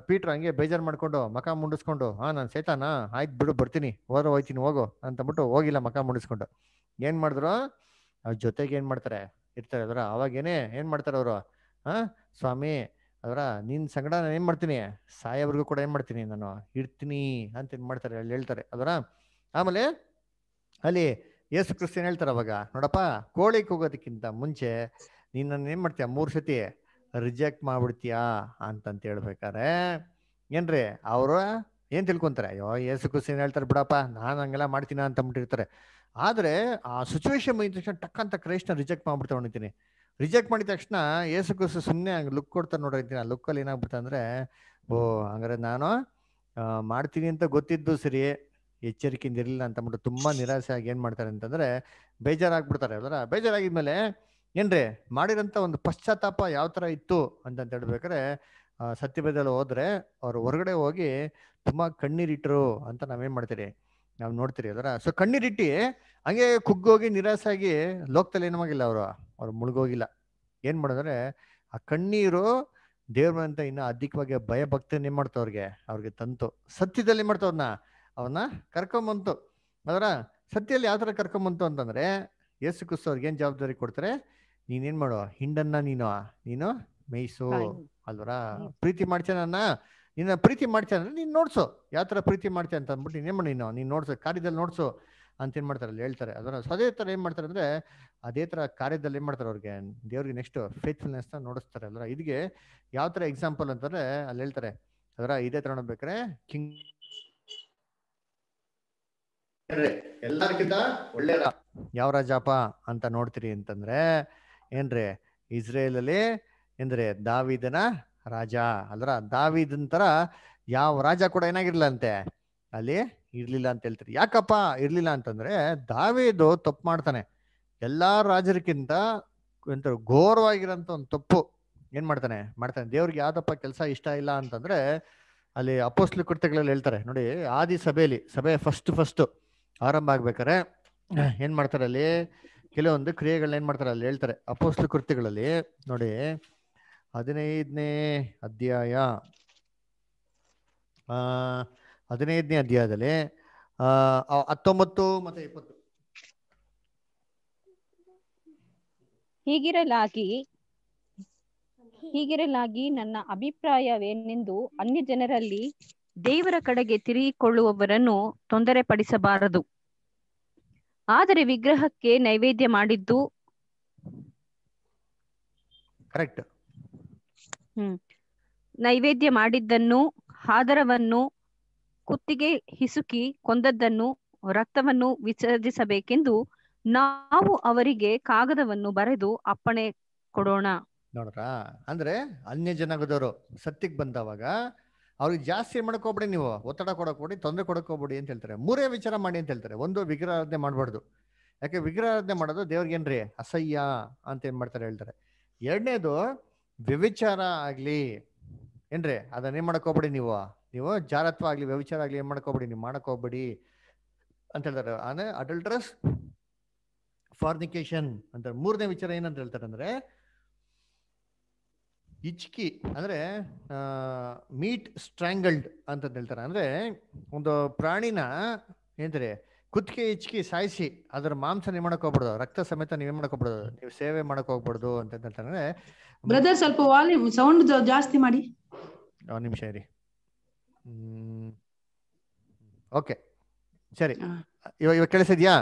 ಪೀಟ್ರ್ ಹಂಗೆ ಬೇಜಾರು ಮಾಡಿಕೊಂಡು ಮಖ ಮುಂಡಿಸ್ಕೊಂಡು ಹಾಂ ನಾನು ಸೇತಾನ ಆಯ್ತು ಬಿಡು ಬರ್ತೀನಿ ಹೋದ್ರೆ ಹೋಯ್ತೀನಿ ಹೋಗು ಅಂತಬಿಟ್ಟು ಹೋಗಿಲ್ಲ ಮಖ ಮುಂಡಿಸ್ಕೊಂಡು ಏನ್ ಮಾಡಿದ್ರು ಅವ್ರ ಜೊತೆಗೆ ಏನ್ ಮಾಡ್ತಾರೆ ಇರ್ತಾರೆ ಅದರ ಅವಾಗೇನೆ ಏನ್ ಮಾಡ್ತಾರೆ ಅವರು ಹಾ ಸ್ವಾಮಿ ಅದರ ನಿನ್ ಸಂಗಡ ನಾನು ಏನ್ ಮಾಡ್ತೀನಿ ಸಾಯವ್ರಿಗೂ ಕೂಡ ಏನ್ ಮಾಡ್ತೀನಿ ನಾನು ಇರ್ತೀನಿ ಅಂತ ಏನ್ ಮಾಡ್ತಾರೆ ಅಲ್ಲಿ ಹೇಳ್ತಾರೆ ಅದರ ಆಮೇಲೆ ಅಲ್ಲಿ ಯೇಸು ಏನು ಹೇಳ್ತಾರೆ ಅವಾಗ ನೋಡಪ್ಪ ಕೋಳಿ ಕೂಗೋದಕ್ಕಿಂತ ಮುಂಚೆ ನೀನ್ ನನ್ನ ಏನ್ ಮಾಡ್ತೀಯ ಮೂರ್ ಸತಿ ರಿಜೆಕ್ಟ್ ಮಾಡ್ಬಿಡ್ತೀಯಾ ಅಂತಂತ ಹೇಳ್ಬೇಕಾರೆ ಏನ್ರಿ ಅವರು ಏನ್ ತಿಳ್ಕೊಂತಾರೆ ಅಯ್ಯೋ ಯೇಸು ಕ್ರಿಸ್ತಿನ ಹೇಳ್ತಾರೆ ಬಿಡಪ್ಪ ನಾನು ಹಂಗೆಲ್ಲ ಮಾಡ್ತೀನ ಅಂತ ಅಂದ್ಬಿಟ್ಟಿರ್ತಾರೆ ಆದರೆ ಆ ಸಿಚುವೇಶನ್ ಬಂದ ತಕ್ಷಣ ಟಕ್ ಅಂತ ಕ್ರೈಸ್ಟ್ನ ರಿಜೆಕ್ಟ್ ಮಾಡ್ಬಿಡ್ತಾ ರಿಜೆಕ್ಟ್ ಮಾಡಿದ ತಕ್ಷಣ ಏಸು ಸುಮ್ಮನೆ ಹಂಗೆ ಲುಕ್ ಕೊಡ್ತಾ ನೋಡಿರ್ತೀನಿ ಆ ಲುಕ್ಕಲ್ಲಿ ಏನಾಗ್ಬಿಡ್ತಾ ಅಂದರೆ ಓ ಹಂಗಾರೆ ನಾನು ಮಾಡ್ತೀನಿ ಅಂತ ಗೊತ್ತಿದ್ದು ಸರಿ ಎಚ್ಚರಿಕೆಯಿಂದ ಇರಲಿಲ್ಲ ಅಂತ ಅಂದ್ಬಿಟ್ಟು ತುಂಬ ನಿರಾಸೆ ಆಗಿ ಏನು ಮಾಡ್ತಾರೆ ಅಂತಂದರೆ ಬೇಜಾರಾಗ್ಬಿಡ್ತಾರೆ ಅದರ ಬೇಜಾರಾಗಿದ್ಮೇಲೆ ಏನ್ರಿ ಮಾಡಿರೋಂಥ ಒಂದು ಪಶ್ಚಾತ್ತಾಪ ಯಾವ ಥರ ಇತ್ತು ಅಂತಂತ ಹೇಳ್ಬೇಕಾದ್ರೆ ಸತ್ಯಭೇದಲ್ಲಿ ಹೋದರೆ ಅವ್ರು ಹೊರಗಡೆ ಹೋಗಿ ತುಂಬ ಕಣ್ಣೀರಿಟ್ಟರು ಅಂತ ನಾವೇನು ಮಾಡ್ತೀರಿ ನಾವು ನೋಡ್ತೀರಿ ಅದರ ಸೊ ಕಣ್ಣೀರಿಟ್ಟಿ ಹಂಗೆ ಕುಗ್ಗೋಗಿ ನಿರಾಸಾಗಿ ಲೋಕದಲ್ಲಿ ಏನಾಗಿಲ್ಲ ಅವರು ಅವ್ರು ಮುಳುಗೋಗಿಲ್ಲ ಏನ್ ಮಾಡಿದ್ರೆ ಆ ಕಣ್ಣೀರು ಅಂತ ಇನ್ನ ಅಧಿಕವಾಗಿ ಭಯ ಭಕ್ತಿಯನ್ನ ಏನ್ ಅವ್ರಿಗೆ ಅವ್ರಿಗೆ ತಂತು ಸತ್ಯದಲ್ಲಿ ಅವ್ರನ್ನ ಅವನ್ನ ಕರ್ಕೊಂಬಂತು ಅದರ ಸತ್ಯದಲ್ಲಿ ಯಾವ ಥರ ಕರ್ಕೊಂಬಂತು ಅಂತಂದ್ರೆ ಯೇಸು ಕ್ರಿಸ್ತು ಅವ್ರಿಗೆ ಏನ್ ಜವಾಬ್ದಾರಿ ಕೊಡ್ತಾರೆ ನೀನೇನು ಮಾಡೋ ಹಿಂಡನ್ನ ನೀನು ನೀನು ಮೇಯಿಸು ಅಲ್ವರ ಪ್ರೀತಿ ಮಾಡ್ತೇನೆ ನನ್ನ ನಿನ್ನ ಪ್ರೀತಿ ಮಾಡ್ತೀಯ ಅಂದರೆ ನೀನು ನೋಡ್ಸು ಯಾವ ಥರ ಪ್ರೀತಿ ಮಾಡ್ತೀಯ ಅಂತ ಅಂದ್ಬಿಟ್ಟು ನೀನೇನು ಮಾಡಿ ನೀನು ನೀನು ನೋಡ್ಸು ಕಾರ್ಯದಲ್ಲಿ ನೋಡ್ಸು ಅಂತ ಏನು ಮಾಡ್ತಾರೆ ಅಲ್ಲಿ ಹೇಳ್ತಾರೆ ಅದರ ಅದೇ ಥರ ಏನು ಮಾಡ್ತಾರೆ ಅಂದರೆ ಅದೇ ಥರ ಕಾರ್ಯದಲ್ಲಿ ಏನು ಮಾಡ್ತಾರೆ ಅವ್ರಿಗೆ ದೇವ್ರಿಗೆ ನೆಕ್ಸ್ಟ್ ಫೇತ್ಫುಲ್ನೆಸ್ನ ನೋಡಿಸ್ತಾರೆ ಅದರ ಇದಕ್ಕೆ ಯಾವ ಥರ ಎಕ್ಸಾಂಪಲ್ ಅಂತಂದರೆ ಅಲ್ಲಿ ಹೇಳ್ತಾರೆ ಅದರ ಇದೇ ಥರ ನೋಡ್ಬೇಕಾರೆ ಕಿಂಗ್ ಎಲ್ಲರಿಗಿಂತ ಒಳ್ಳೆಯ ಯಾವ ರಾಜಪ್ಪ ಅಂತ ನೋಡ್ತೀರಿ ಅಂತಂದ್ರೆ ಏನ್ರಿ ಇಸ್ರೇಲಲ್ಲಿ ಏನ್ರಿ ದಾವಿದನ ರಾಜ ಅಲ್ರ ದಾವಿದಂತರ ಯಾವ ರಾಜ ಕೂಡ ಏನಾಗಿರ್ಲಿಲ್ಲ ಅಂತೆ ಅಲ್ಲಿ ಇರ್ಲಿಲ್ಲ ಅಂತ ಹೇಳ್ತಾರೆ ಯಾಕಪ್ಪ ಇರ್ಲಿಲ್ಲ ಅಂತಂದ್ರೆ ದಾವಿದು ತಪ್ಪು ಮಾಡ್ತಾನೆ ಎಲ್ಲಾ ರಾಜರಿಗಿಂತ ಎಂತ ಘೋರವಾಗಿರೋಂಥ ಒಂದು ತಪ್ಪು ಏನ್ ಮಾಡ್ತಾನೆ ಮಾಡ್ತಾನೆ ದೇವ್ರಿಗೆ ಯಾವ್ದಪ್ಪ ಕೆಲಸ ಇಷ್ಟ ಇಲ್ಲ ಅಂತಂದ್ರೆ ಅಲ್ಲಿ ಅಪೋಸ್ಲಿ ಕೃತ್ಯಗಳಲ್ಲಿ ಹೇಳ್ತಾರೆ ನೋಡಿ ಆದಿ ಸಭೆಯಲ್ಲಿ ಸಭೆ ಫಸ್ಟ್ ಫಸ್ಟ್ ಆರಂಭ ಆಗ್ಬೇಕಾರೆ ಏನ್ ಮಾಡ್ತಾರೆ ಅಲ್ಲಿ ಕೆಲವೊಂದು ಕ್ರಿಯೆಗಳನ್ನ ಏನ್ ಮಾಡ್ತಾರೆ ಅಲ್ಲಿ ಹೇಳ್ತಾರೆ ಅಪೋಸ್ಲಿ ಕೃತ್ಯಗಳಲ್ಲಿ ನೋಡಿ ಹದಿನೈದನೇ ಅಧ್ಯಾಯ ಹದಿನೈದನೇ ಅಧ್ಯಾಯದಲ್ಲಿ ಹತ್ತೊಂಬತ್ತು ಮತ್ತೆ ಇಪ್ಪತ್ತು ಹೀಗಿರಲಾಗಿ ಹೀಗಿರಲಾಗಿ ನನ್ನ ಅಭಿಪ್ರಾಯವೇನೆಂದು ಅನ್ಯ ಜನರಲ್ಲಿ ದೇವರ ಕಡೆಗೆ ತಿರುಗಿಕೊಳ್ಳುವವರನ್ನು ತೊಂದರೆ ಪಡಿಸಬಾರದು ಆದರೆ ವಿಗ್ರಹಕ್ಕೆ ನೈವೇದ್ಯ ಮಾಡಿದ್ದು ಕರೆಕ್ಟ್ ನೈವೇದ್ಯ ಮಾಡಿದ್ದನ್ನು ಹಾದರವನ್ನು ಕುತ್ತಿಗೆ ಹಿಸುಕಿ ಕೊಂದದ್ದನ್ನು ರಕ್ತವನ್ನು ವಿಸರ್ಜಿಸಬೇಕೆಂದು ನಾವು ಅವರಿಗೆ ಕಾಗದವನ್ನು ಬರೆದು ಅಪ್ಪಣೆ ಕೊಡೋಣ ನೋಡ್ರಾ ಅಂದ್ರೆ ಅನ್ಯ ಜನಗದವರು ಸತ್ಯಕ್ಕೆ ಬಂದವಾಗ ಅವ್ರಿಗೆ ಜಾಸ್ತಿ ಮಾಡ್ಕೋಬಿಡಿ ನೀವು ಒತ್ತಡ ಕೊಡಕೋಬಿಡಿ ತೊಂದರೆ ಕೊಡಕೋಬಿಡಿ ಅಂತ ಹೇಳ್ತಾರೆ ಮೂರೇ ವಿಚಾರ ಮಾಡಿ ಅಂತ ಹೇಳ್ತಾರೆ ಒಂದು ವಿಗ್ರಹಾರಾಧನೆ ಮಾಡಬಾರ್ದು ಯಾಕೆ ವಿಗ್ರಹಾರಾಧನೆ ಮಾಡೋದು ಏನ್ರಿ ಅಸಹ್ಯ ಅಂತ ಏನ್ ಮಾಡ್ತಾರೆ ಹೇಳ್ತಾರೆ ಎರಡನೇದು ವ್ಯವಿಚಾರ ಆಗಲಿ ಏನ್ರಿ ಏನ್ ಮಾಡಕೋಬೇಡಿ ನೀವು ನೀವು ಜಾರತ್ವ ಆಗಲಿ ವ್ಯವಿಚಾರ ಆಗಲಿ ಏನ್ ಮಾಡ್ಕೋಬೇಡಿ ನೀವು ಮಾಡಕೋಬೇಡಿ ಅಂತ ಹೇಳ್ತಾರೆ ಅಂದ್ರೆ ಅಡಲ್ಟ್ರಸ್ ಫಾರ್ನಿಕೇಶನ್ ಅಂತ ಮೂರನೇ ವಿಚಾರ ಏನಂತ ಹೇಳ್ತಾರೆ ಅಂದ್ರೆ ಇಚ್ಕಿ ಅಂದ್ರೆ ಮೀಟ್ ಸ್ಟ್ರಾಂಗಲ್ಡ್ ಅಂತ ಹೇಳ್ತಾರೆ ಅಂದ್ರೆ ಒಂದು ಪ್ರಾಣಿನ ಏನ್ತಾರೆ ಕುತ್ತಿಗೆ ಹೆಚ್ಚಿಗೆ ಸಾಯಿಸಿ ಅದರ ಮಾಂಸ ನೀವು ಮಾಡಕ್ ಹೋಗ್ಬಾರ್ದು ರಕ್ತ ಸಮೇತ ನೀವೇ ಮಾಡಕ್ ಹೋಗ್ಬಾರ್ದು ನೀವು ಸೇವೆ ಮಾಡಕ್ ಹೋಗ್ಬಾರ್ದು ಅಂತಂದ್ರೆ ಬ್ರದರ್ ಸ್ವಲ್ಪ ವಾಲ್ಯೂಮ್ ಸೌಂಡ್ ಜಾಸ್ತಿ ಮಾಡಿ ಒಂದು ನಿಮಿಷ ಇರಿ ಓಕೆ ಸರಿ ಇವಾಗ ಇವಾಗ ಕೇಳಿಸಿದ್ಯಾ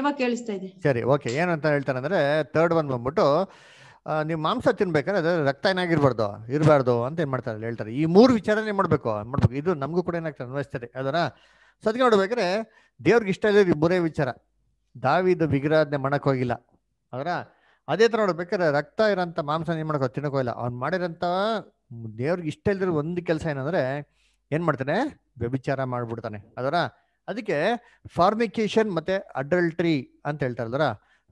ಇವಾಗ ಕೇಳಿಸ್ತಾ ಇದೆ ಸರಿ ಓಕೆ ಏನಂತ ಅಂತ ಹೇಳ್ತಾನೆ ಅಂದ್ರೆ ತರ್ಡ್ ಒನ್ ಬಂದ್ಬಿಟ್ಟು ನೀವು ಮಾಂಸ ತಿನ್ಬೇಕಾದ್ರೆ ಅದ್ರ ರಕ್ತ ಏನಾಗಿರ್ಬಾರ್ದು ಇರಬಾರ್ದು ಅಂತ ಏನ್ ಮಾಡ್ತಾರೆ ಹೇಳ್ತಾರೆ ಈ ಮೂರು ವಿಚಾರನೇ ಮಾಡ್ಬೇಕು ಮಾಡ್ಬೇಕು ಇದು ನಮಗೂ ಕೂಡ ಏನಾಗ್ತದೆ ಅನ್ವಯಿಸ್ತದೆ ಅದರ ಸೊ ಅದಕ್ಕೆ ನೋಡ್ಬೇಕಾದ್ರೆ ದೇವ್ರಿಗೆ ಇಷ್ಟ ಇರೋ ಬುರೇ ವಿಚಾರ ದಾವಿದು ಬಿಗಿರಾದ್ನೆ ಮಾಡಕ್ಕೆ ಹೋಗಿಲ್ಲ ಅದರ ಅದೇ ಥರ ನೋಡ್ಬೇಕಾದ್ರೆ ರಕ್ತ ಇರೋಂಥ ಮಾಂಸ ಏನು ಮಾಡ್ಕೋ ಇಲ್ಲ ಅವ್ನು ಮಾಡಿರೋಂಥ ದೇವ್ರಿಗೆ ಇಷ್ಟ ಇಲ್ದಿರೋ ಒಂದು ಕೆಲಸ ಏನಂದ್ರೆ ಏನು ಮಾಡ್ತಾನೆ ವ್ಯಭಿಚಾರ ಮಾಡಿಬಿಡ್ತಾನೆ ಅದರ ಅದಕ್ಕೆ ಫಾರ್ಮಿಕೇಶನ್ ಮತ್ತು ಅಡಲ್ಟ್ರಿ ಅಂತ ಅದರ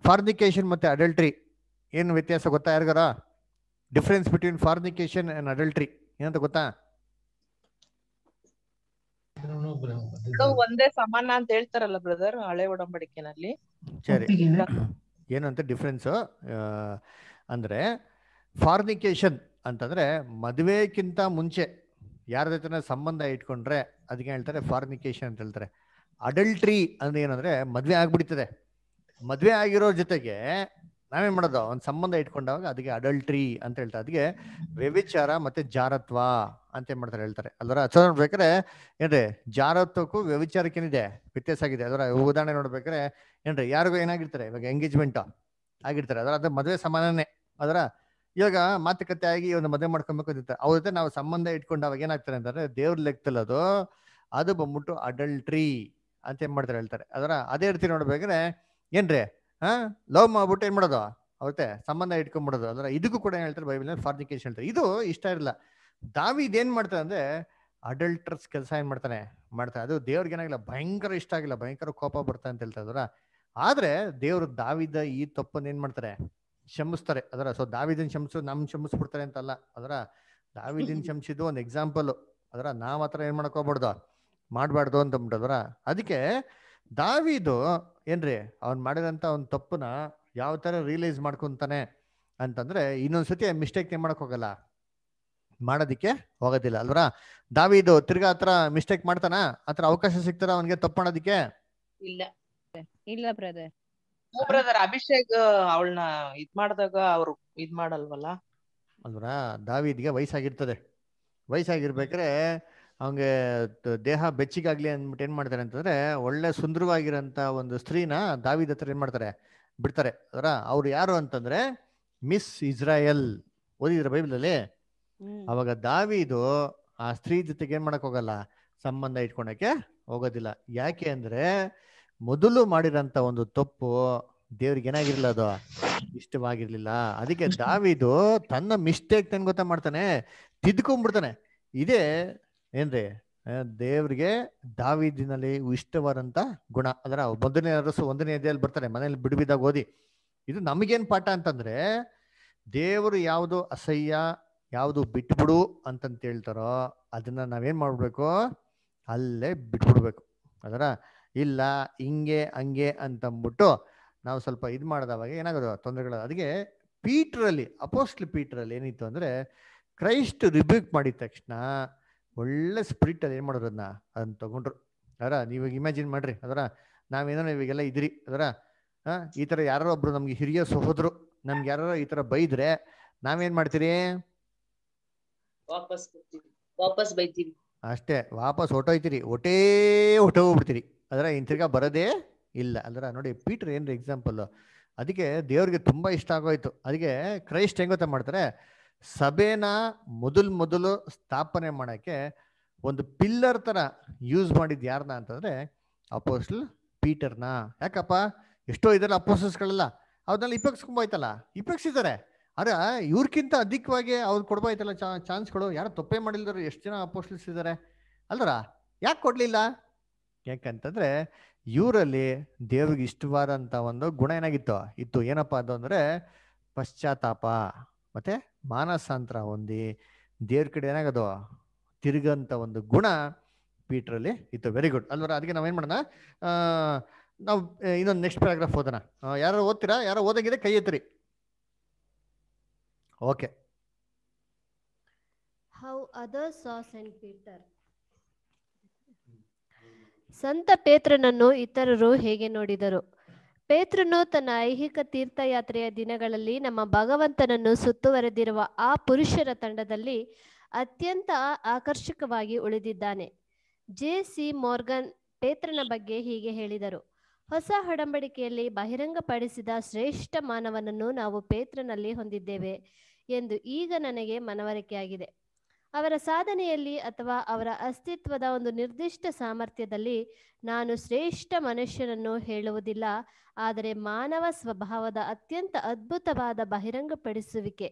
ಫಾರ್ನಿಕೇಶನ್ ಮತ್ತು ಅಡಲ್ಟ್ರಿ ಏನು ವ್ಯತ್ಯಾಸ ಗೊತ್ತಾ ಯಾರಿಗಾರ difference between fornication and adultery ಏನಂತ ಗೊತ್ತಾ ಒಂದೇ ಸಮಾನ ಅಂತ ಹೇಳ್ತಾರಲ್ಲ ಬ್ರದರ್ ಹಳೆ ಒಡಂಬಡಿಕೆನಲ್ಲಿ ಸರಿ ಏನಂತ ಡಿಫ್ರೆನ್ಸ್ ಅಂದ್ರೆ ಫಾರ್ನಿಕೇಶನ್ ಅಂತಂದ್ರೆ ಮದುವೆಕ್ಕಿಂತ ಮುಂಚೆ ಯಾರ ಜೊತೆ ಸಂಬಂಧ ಇಟ್ಕೊಂಡ್ರೆ ಅದಕ್ಕೆ ಹೇಳ್ತಾರೆ ಫಾರ್ನಿಕೇಶನ್ ಅಂತ ಹೇಳ್ತಾರೆ ಅಡಲ್ಟ್ರಿ ಅಂದ್ರೆ ಏನಂದ್ರೆ ಮದ್ವೆ ಆಗ್ಬಿಡ್ತದೆ ಮದ್ವೆ ಆಗಿರೋ ಜೊತೆಗೆ ನಾವೇನ್ ಮಾಡೋದು ಒಂದು ಸಂಬಂಧ ಇಟ್ಕೊಂಡಾಗ ಅದಕ್ಕೆ ಅಡಲ್ಟ್ರಿ ಅಂತ ಹೇಳ್ತಾರೆ ಅದಕ್ಕೆ ವ್ಯವಿಚಾರ ಮತ್ತೆ ಜಾರತ್ವ ಅಂತ ಏನ್ ಮಾಡ್ತಾರೆ ಹೇಳ್ತಾರೆ ಅದರ ಅಥವಾ ನೋಡ್ಬೇಕಾದ್ರೆ ಏನ್ರಿ ಜಾರತ್ವಕ್ಕೂ ವ್ಯವಿಚಾರಕ್ಕೇನಿದೆ ವ್ಯತ್ಯಾಸ ಆಗಿದೆ ಅದರ ಉದಾಹರಣೆ ನೋಡ್ಬೇಕಾದ್ರೆ ಏನ್ರಿ ಯಾರಿಗೂ ಏನಾಗಿರ್ತಾರೆ ಇವಾಗ ಎಂಗೇಜ್ಮೆಂಟ್ ಆಗಿರ್ತಾರೆ ಅದರ ಅದ್ರ ಮದುವೆ ಸಮಾನನೇ ಅದರ ಇವಾಗ ಮಾತುಕತೆ ಆಗಿ ಒಂದು ಮದುವೆ ಮಾಡ್ಕೊಬೇಕು ಅಂತ ಅವ್ರ ಜೊತೆ ನಾವು ಸಂಬಂಧ ಇಟ್ಕೊಂಡು ಏನಾಗ್ತಾರೆ ಅಂತಂದ್ರೆ ದೇವ್ರ ಲೆಕ್ಕದಲ್ಲಿ ಅದು ಅದು ಬಂದ್ಬಿಟ್ಟು ಅಡಲ್ಟ್ರಿ ಅಂತ ಏನ್ ಮಾಡ್ತಾರೆ ಹೇಳ್ತಾರೆ ಅದರ ಅದೇ ರೀತಿ ನೋಡ್ಬೇಕ್ರೆ ಏನ್ರಿ ಹಾ ಲವ್ ಮಾಡ್ಬಿಟ್ಟು ಏನು ಮಾಡೋದು ಅವತ್ತೆ ಸಂಬಂಧ ಇಟ್ಕೊಂಡ್ಬಿಡೋದು ಅಂದ್ರೆ ಇದಕ್ಕೂ ಕೂಡ ಹೇಳ್ತಾರೆ ಬೈಬಲ್ ಫಾರ್ನಿಕೇಶನ್ ಹೇಳ್ತಾರೆ ಇದು ಇಷ್ಟ ಇರಲ್ಲ ದಾವಿ ಏನು ಮಾಡ್ತಾರೆ ಅಂದ್ರೆ ಅಡಲ್ಟರ್ಸ್ ಕೆಲಸ ಏನು ಮಾಡ್ತಾನೆ ಮಾಡ್ತಾನೆ ಅದು ದೇವ್ರಿಗೆ ಏನಾಗಿಲ್ಲ ಭಯಂಕರ ಇಷ್ಟ ಆಗಿಲ್ಲ ಭಯಂಕರ ಕೋಪ ಬರ್ತಾ ಅಂತ ಹೇಳ್ತಾ ಇದ್ರ ಆದರೆ ದಾವಿದ ಈ ತಪ್ಪನ್ನು ಏನು ಮಾಡ್ತಾರೆ ಕ್ಷಮಿಸ್ತಾರೆ ಅದರ ಸೊ ದಾವಿದಿನ ಕ್ಷಮಿಸು ನಮ್ ಕ್ಷಮಿಸ್ಬಿಡ್ತಾರೆ ಅಂತಲ್ಲ ಅದರ ದಾವಿದಿನ ಕ್ಷಮಿಸಿದ್ದು ಒಂದು ಎಕ್ಸಾಂಪಲ್ ಅದರ ನಾವ್ ಹತ್ರ ಏನು ಮಾಡ್ಕೋಬಾರ್ದು ಮಾಡ್ಬಾರ್ದು ಅಂತ ಅದರ ಅದಕ್ಕೆ ದಾವಿದು ಏನ್ರಿ ಅವನ್ ಮಾಡಿದಂತ ಒಂದು ತಪ್ಪನ್ನ ಯಾವ ತರ ರಿಯಲೈಸ್ ಮಾಡ್ಕೊಂತಾನೆ ಅಂತಂದ್ರೆ ಇನ್ನೊಂದ್ಸತಿ ಮಿಸ್ಟೇಕ್ ಮಾಡಕ್ ಹೋಗಲ್ಲ ಮಾಡೋದಿಕ್ಕೆ ಹೋಗೋದಿಲ್ಲ ಅಲ್ವರ ದಾವಿದು ತಿರ್ಗಾ ಹತ್ರ ಮಿಸ್ಟೇಕ್ ಮಾಡ್ತಾನ ಹತ್ರ ಅವಕಾಶ ಸಿಗ್ತಾರ ಅವನ್ಗೆ ತಪ್ಪು ಇಲ್ಲ ಇಲ್ಲ ಬ್ರದರ್ ಬ್ರದರ್ ಅಭಿಷೇಕ್ ಅವಳನ್ನ ಇದ್ ಮಾಡಿದಾಗ ಅವ್ರು ಇದ್ ಮಾಡಲ್ವಲ್ಲ ಅಲ್ವರ ದಾವಿದ್ಗೆ ವಯಸ್ಸಾಗಿರ್ತದೆ ವಯಸ್ಸಾಗಿರ್ಬೇಕ್ರೆ ಅವಂಗೆ ದೇಹ ಬೆಚ್ಚಿಗಾಗ್ಲಿ ಅಂದ್ಬಿಟ್ಟು ಏನ್ ಮಾಡ್ತಾರೆ ಅಂತಂದ್ರೆ ಒಳ್ಳೆ ಸುಂದರವಾಗಿರಂತ ಒಂದು ಸ್ತ್ರೀನ ದಾವಿದ ಹತ್ರ ಏನ್ ಮಾಡ್ತಾರೆ ಬಿಡ್ತಾರೆ ಅದರ ಅವ್ರು ಯಾರು ಅಂತಂದ್ರೆ ಮಿಸ್ ಇಸ್ರಾಯಲ್ ಓದಿದ್ರ ಅಲ್ಲಿ ಅವಾಗ ದಾವಿದು ಆ ಸ್ತ್ರೀ ಜೊತೆಗೆ ಏನ್ ಮಾಡಕ್ ಹೋಗಲ್ಲ ಸಂಬಂಧ ಇಟ್ಕೊಳಕ್ಕೆ ಹೋಗೋದಿಲ್ಲ ಯಾಕೆ ಅಂದ್ರೆ ಮೊದಲು ಮಾಡಿರಂತ ಒಂದು ತಪ್ಪು ದೇವ್ರಿಗೆ ಏನಾಗಿರ್ಲಿಲ್ಲ ಅದು ಇಷ್ಟವಾಗಿರ್ಲಿಲ್ಲ ಅದಕ್ಕೆ ದಾವಿದು ತನ್ನ ಮಿಸ್ಟೇಕ್ ತನ್ ಗೊತ್ತ ಮಾಡ್ತಾನೆ ತಿದ್ಕೊಂಡ್ಬಿಡ್ತಾನೆ ಇದೇ ಏನ್ರಿ ದೇವ್ರಿಗೆ ದಾವಿದಿನಲ್ಲಿ ಇಷ್ಟವಾದಂತ ಗುಣ ಅದರ ಮೊದಲನೇ ಅರಸು ಒಂದನೇ ಅಧ್ಯಾಯಲ್ಲಿ ಬರ್ತಾರೆ ಮನೇಲಿ ಬಿಡುವಿದಾಗ ಓದಿ ಇದು ನಮಗೇನ್ ಪಾಠ ಅಂತಂದ್ರೆ ದೇವರು ಯಾವುದು ಅಸಹ್ಯ ಯಾವುದು ಬಿಟ್ಬಿಡು ಅಂತಂತ ಹೇಳ್ತಾರೋ ಅದನ್ನ ನಾವೇನ್ ಮಾಡ್ಬೇಕು ಅಲ್ಲೇ ಬಿಟ್ಬಿಡ್ಬೇಕು ಅದರ ಇಲ್ಲ ಹಿಂಗೆ ಹಂಗೆ ಅಂತಂದ್ಬಿಟ್ಟು ನಾವು ಸ್ವಲ್ಪ ಇದು ಮಾಡಿದವಾಗ ಏನಾಗೋದು ತೊಂದರೆಗಳು ಅದಕ್ಕೆ ಪೀಟ್ರಲ್ಲಿ ಅಪೋಸ್ಟ್ಲಿ ಪೀಟ್ರಲ್ಲಿ ಏನಿತ್ತು ಅಂದ್ರೆ ಕ್ರೈಸ್ಟ್ ರಿಬ್ಯೂಕ್ ಮಾಡಿದ ತಕ್ಷಣ ಒಳ್ಳೆ ಅದು ಏನು ಮಾಡೋರು ಅದನ್ನ ಅದನ್ನ ತೊಗೊಂಡ್ರು ಅದರ ನೀವಾಗ ಇಮ್ಯಾಜಿನ್ ಮಾಡಿರಿ ಅದರ ನಾವೇನೋ ಇವಾಗೆಲ್ಲ ಇದ್ರಿ ಅದರ ಹಾಂ ಈ ಥರ ಯಾರೋ ಒಬ್ರು ನಮ್ಗೆ ಹಿರಿಯ ಸಹೋದರು ನಮ್ಗೆ ಯಾರೋ ಈ ಥರ ಬೈದ್ರೆ ನಾವೇನು ಮಾಡ್ತೀರಿ ವಾಪಸ್ ವಾಪಸ್ ಬೈತೀವಿ ಅಷ್ಟೇ ವಾಪಸ್ ಹೊಟ್ಟೋಯ್ತೀರಿ ಒಟೇ ಹೋಗ್ಬಿಡ್ತೀರಿ ಅದರ ತಿರ್ಗಾ ಬರೋದೇ ಇಲ್ಲ ಅದರ ನೋಡಿ ಪೀಟರ್ ಏನ್ರಿ ಎಕ್ಸಾಂಪಲ್ ಅದಕ್ಕೆ ದೇವ್ರಿಗೆ ತುಂಬಾ ಇಷ್ಟ ಆಗೋಯ್ತು ಅದಕ್ಕೆ ಕ್ರೈಸ್ಟ್ ಹೆಂಗೊತ್ತ ಮಾಡ್ತಾರೆ ಸಭೆನ ಮೊದಲು ಮೊದಲು ಸ್ಥಾಪನೆ ಮಾಡೋಕ್ಕೆ ಒಂದು ಪಿಲ್ಲರ್ ಥರ ಯೂಸ್ ಮಾಡಿದ್ದು ಯಾರನ್ನ ಅಂತಂದರೆ ಅಪೋಸ್ಟಲ್ ಪೀಟರ್ನ ಯಾಕಪ್ಪ ಎಷ್ಟೋ ಇದೆಲ್ಲ ಅಪೋಸ್ಟಲ್ಸ್ಗಳೆಲ್ಲ ಅವ್ರನ್ನೆಲ್ಲ ಇಪಕ್ಸ್ಕೊಂಬೋಯ್ತಲ್ಲ ಇಪ್ಪಕ್ಸಿದ್ದಾರೆ ಆದರೆ ಇವ್ರಕ್ಕಿಂತ ಅಧಿಕವಾಗಿ ಅವ್ರು ಕೊಡ್ಬೋಯ್ತಲ್ಲ ಚಾ ಚಾನ್ಸ್ಗಳು ಯಾರು ತಪ್ಪೇ ಮಾಡಿಲ್ದರು ಎಷ್ಟು ಜನ ಅಪೋಸ್ಟಲ್ಸ್ ಇದ್ದಾರೆ ಅಲ್ದರ ಯಾಕೆ ಕೊಡಲಿಲ್ಲ ಯಾಕಂತಂದರೆ ಇವರಲ್ಲಿ ದೇವ್ರಿಗೆ ಇಷ್ಟವಾದಂಥ ಒಂದು ಗುಣ ಏನಾಗಿತ್ತು ಇತ್ತು ಏನಪ್ಪ ಅದು ಅಂದರೆ ಪಶ್ಚಾತ್ತಾಪ ಮತ್ತು ಮಾನಸಾಂತರ ಹೊಂದಿ ದೇವ್ರ ಕಡೆ ಏನಾಗೋದು ತಿರುಗಂತ ಒಂದು ಗುಣ ಪೀಟ್ರಲ್ಲಿ ಇತ್ತು ವೆರಿ ಗುಡ್ ಅಲ್ವರ ಅದಕ್ಕೆ ನಾವೇನು ಮಾಡೋಣ ನಾವು ಇನ್ನೊಂದು ನೆಕ್ಸ್ಟ್ ಪ್ಯಾರಾಗ್ರಾಫ್ ಓದೋಣ ಯಾರು ಓದ್ತೀರಾ ಯಾರು ಓದಂಗಿದೆ ಕೈ ಎತ್ತಿರಿ okay how other saw Saint Peter ಸಂತ ಪೇತ್ರನನ್ನು ಇತರರು ಹೇಗೆ ನೋಡಿದರು ಪೇತ್ರನು ತನ್ನ ಐಹಿಕ ತೀರ್ಥಯಾತ್ರೆಯ ದಿನಗಳಲ್ಲಿ ನಮ್ಮ ಭಗವಂತನನ್ನು ಸುತ್ತುವರೆದಿರುವ ಆ ಪುರುಷರ ತಂಡದಲ್ಲಿ ಅತ್ಯಂತ ಆಕರ್ಷಕವಾಗಿ ಉಳಿದಿದ್ದಾನೆ ಜೆ ಸಿ ಮೋರ್ಗನ್ ಪೇತ್ರನ ಬಗ್ಗೆ ಹೀಗೆ ಹೇಳಿದರು ಹೊಸ ಹಡಂಬಡಿಕೆಯಲ್ಲಿ ಬಹಿರಂಗಪಡಿಸಿದ ಶ್ರೇಷ್ಠ ಮಾನವನನ್ನು ನಾವು ಪೇತ್ರನಲ್ಲಿ ಹೊಂದಿದ್ದೇವೆ ಎಂದು ಈಗ ನನಗೆ ಮನವರಿಕೆಯಾಗಿದೆ ಅವರ ಸಾಧನೆಯಲ್ಲಿ ಅಥವಾ ಅವರ ಅಸ್ತಿತ್ವದ ಒಂದು ನಿರ್ದಿಷ್ಟ ಸಾಮರ್ಥ್ಯದಲ್ಲಿ ನಾನು ಶ್ರೇಷ್ಠ ಮನುಷ್ಯನನ್ನು ಹೇಳುವುದಿಲ್ಲ ಆದರೆ ಮಾನವ ಸ್ವಭಾವದ ಅತ್ಯಂತ ಅದ್ಭುತವಾದ ಬಹಿರಂಗಪಡಿಸುವಿಕೆ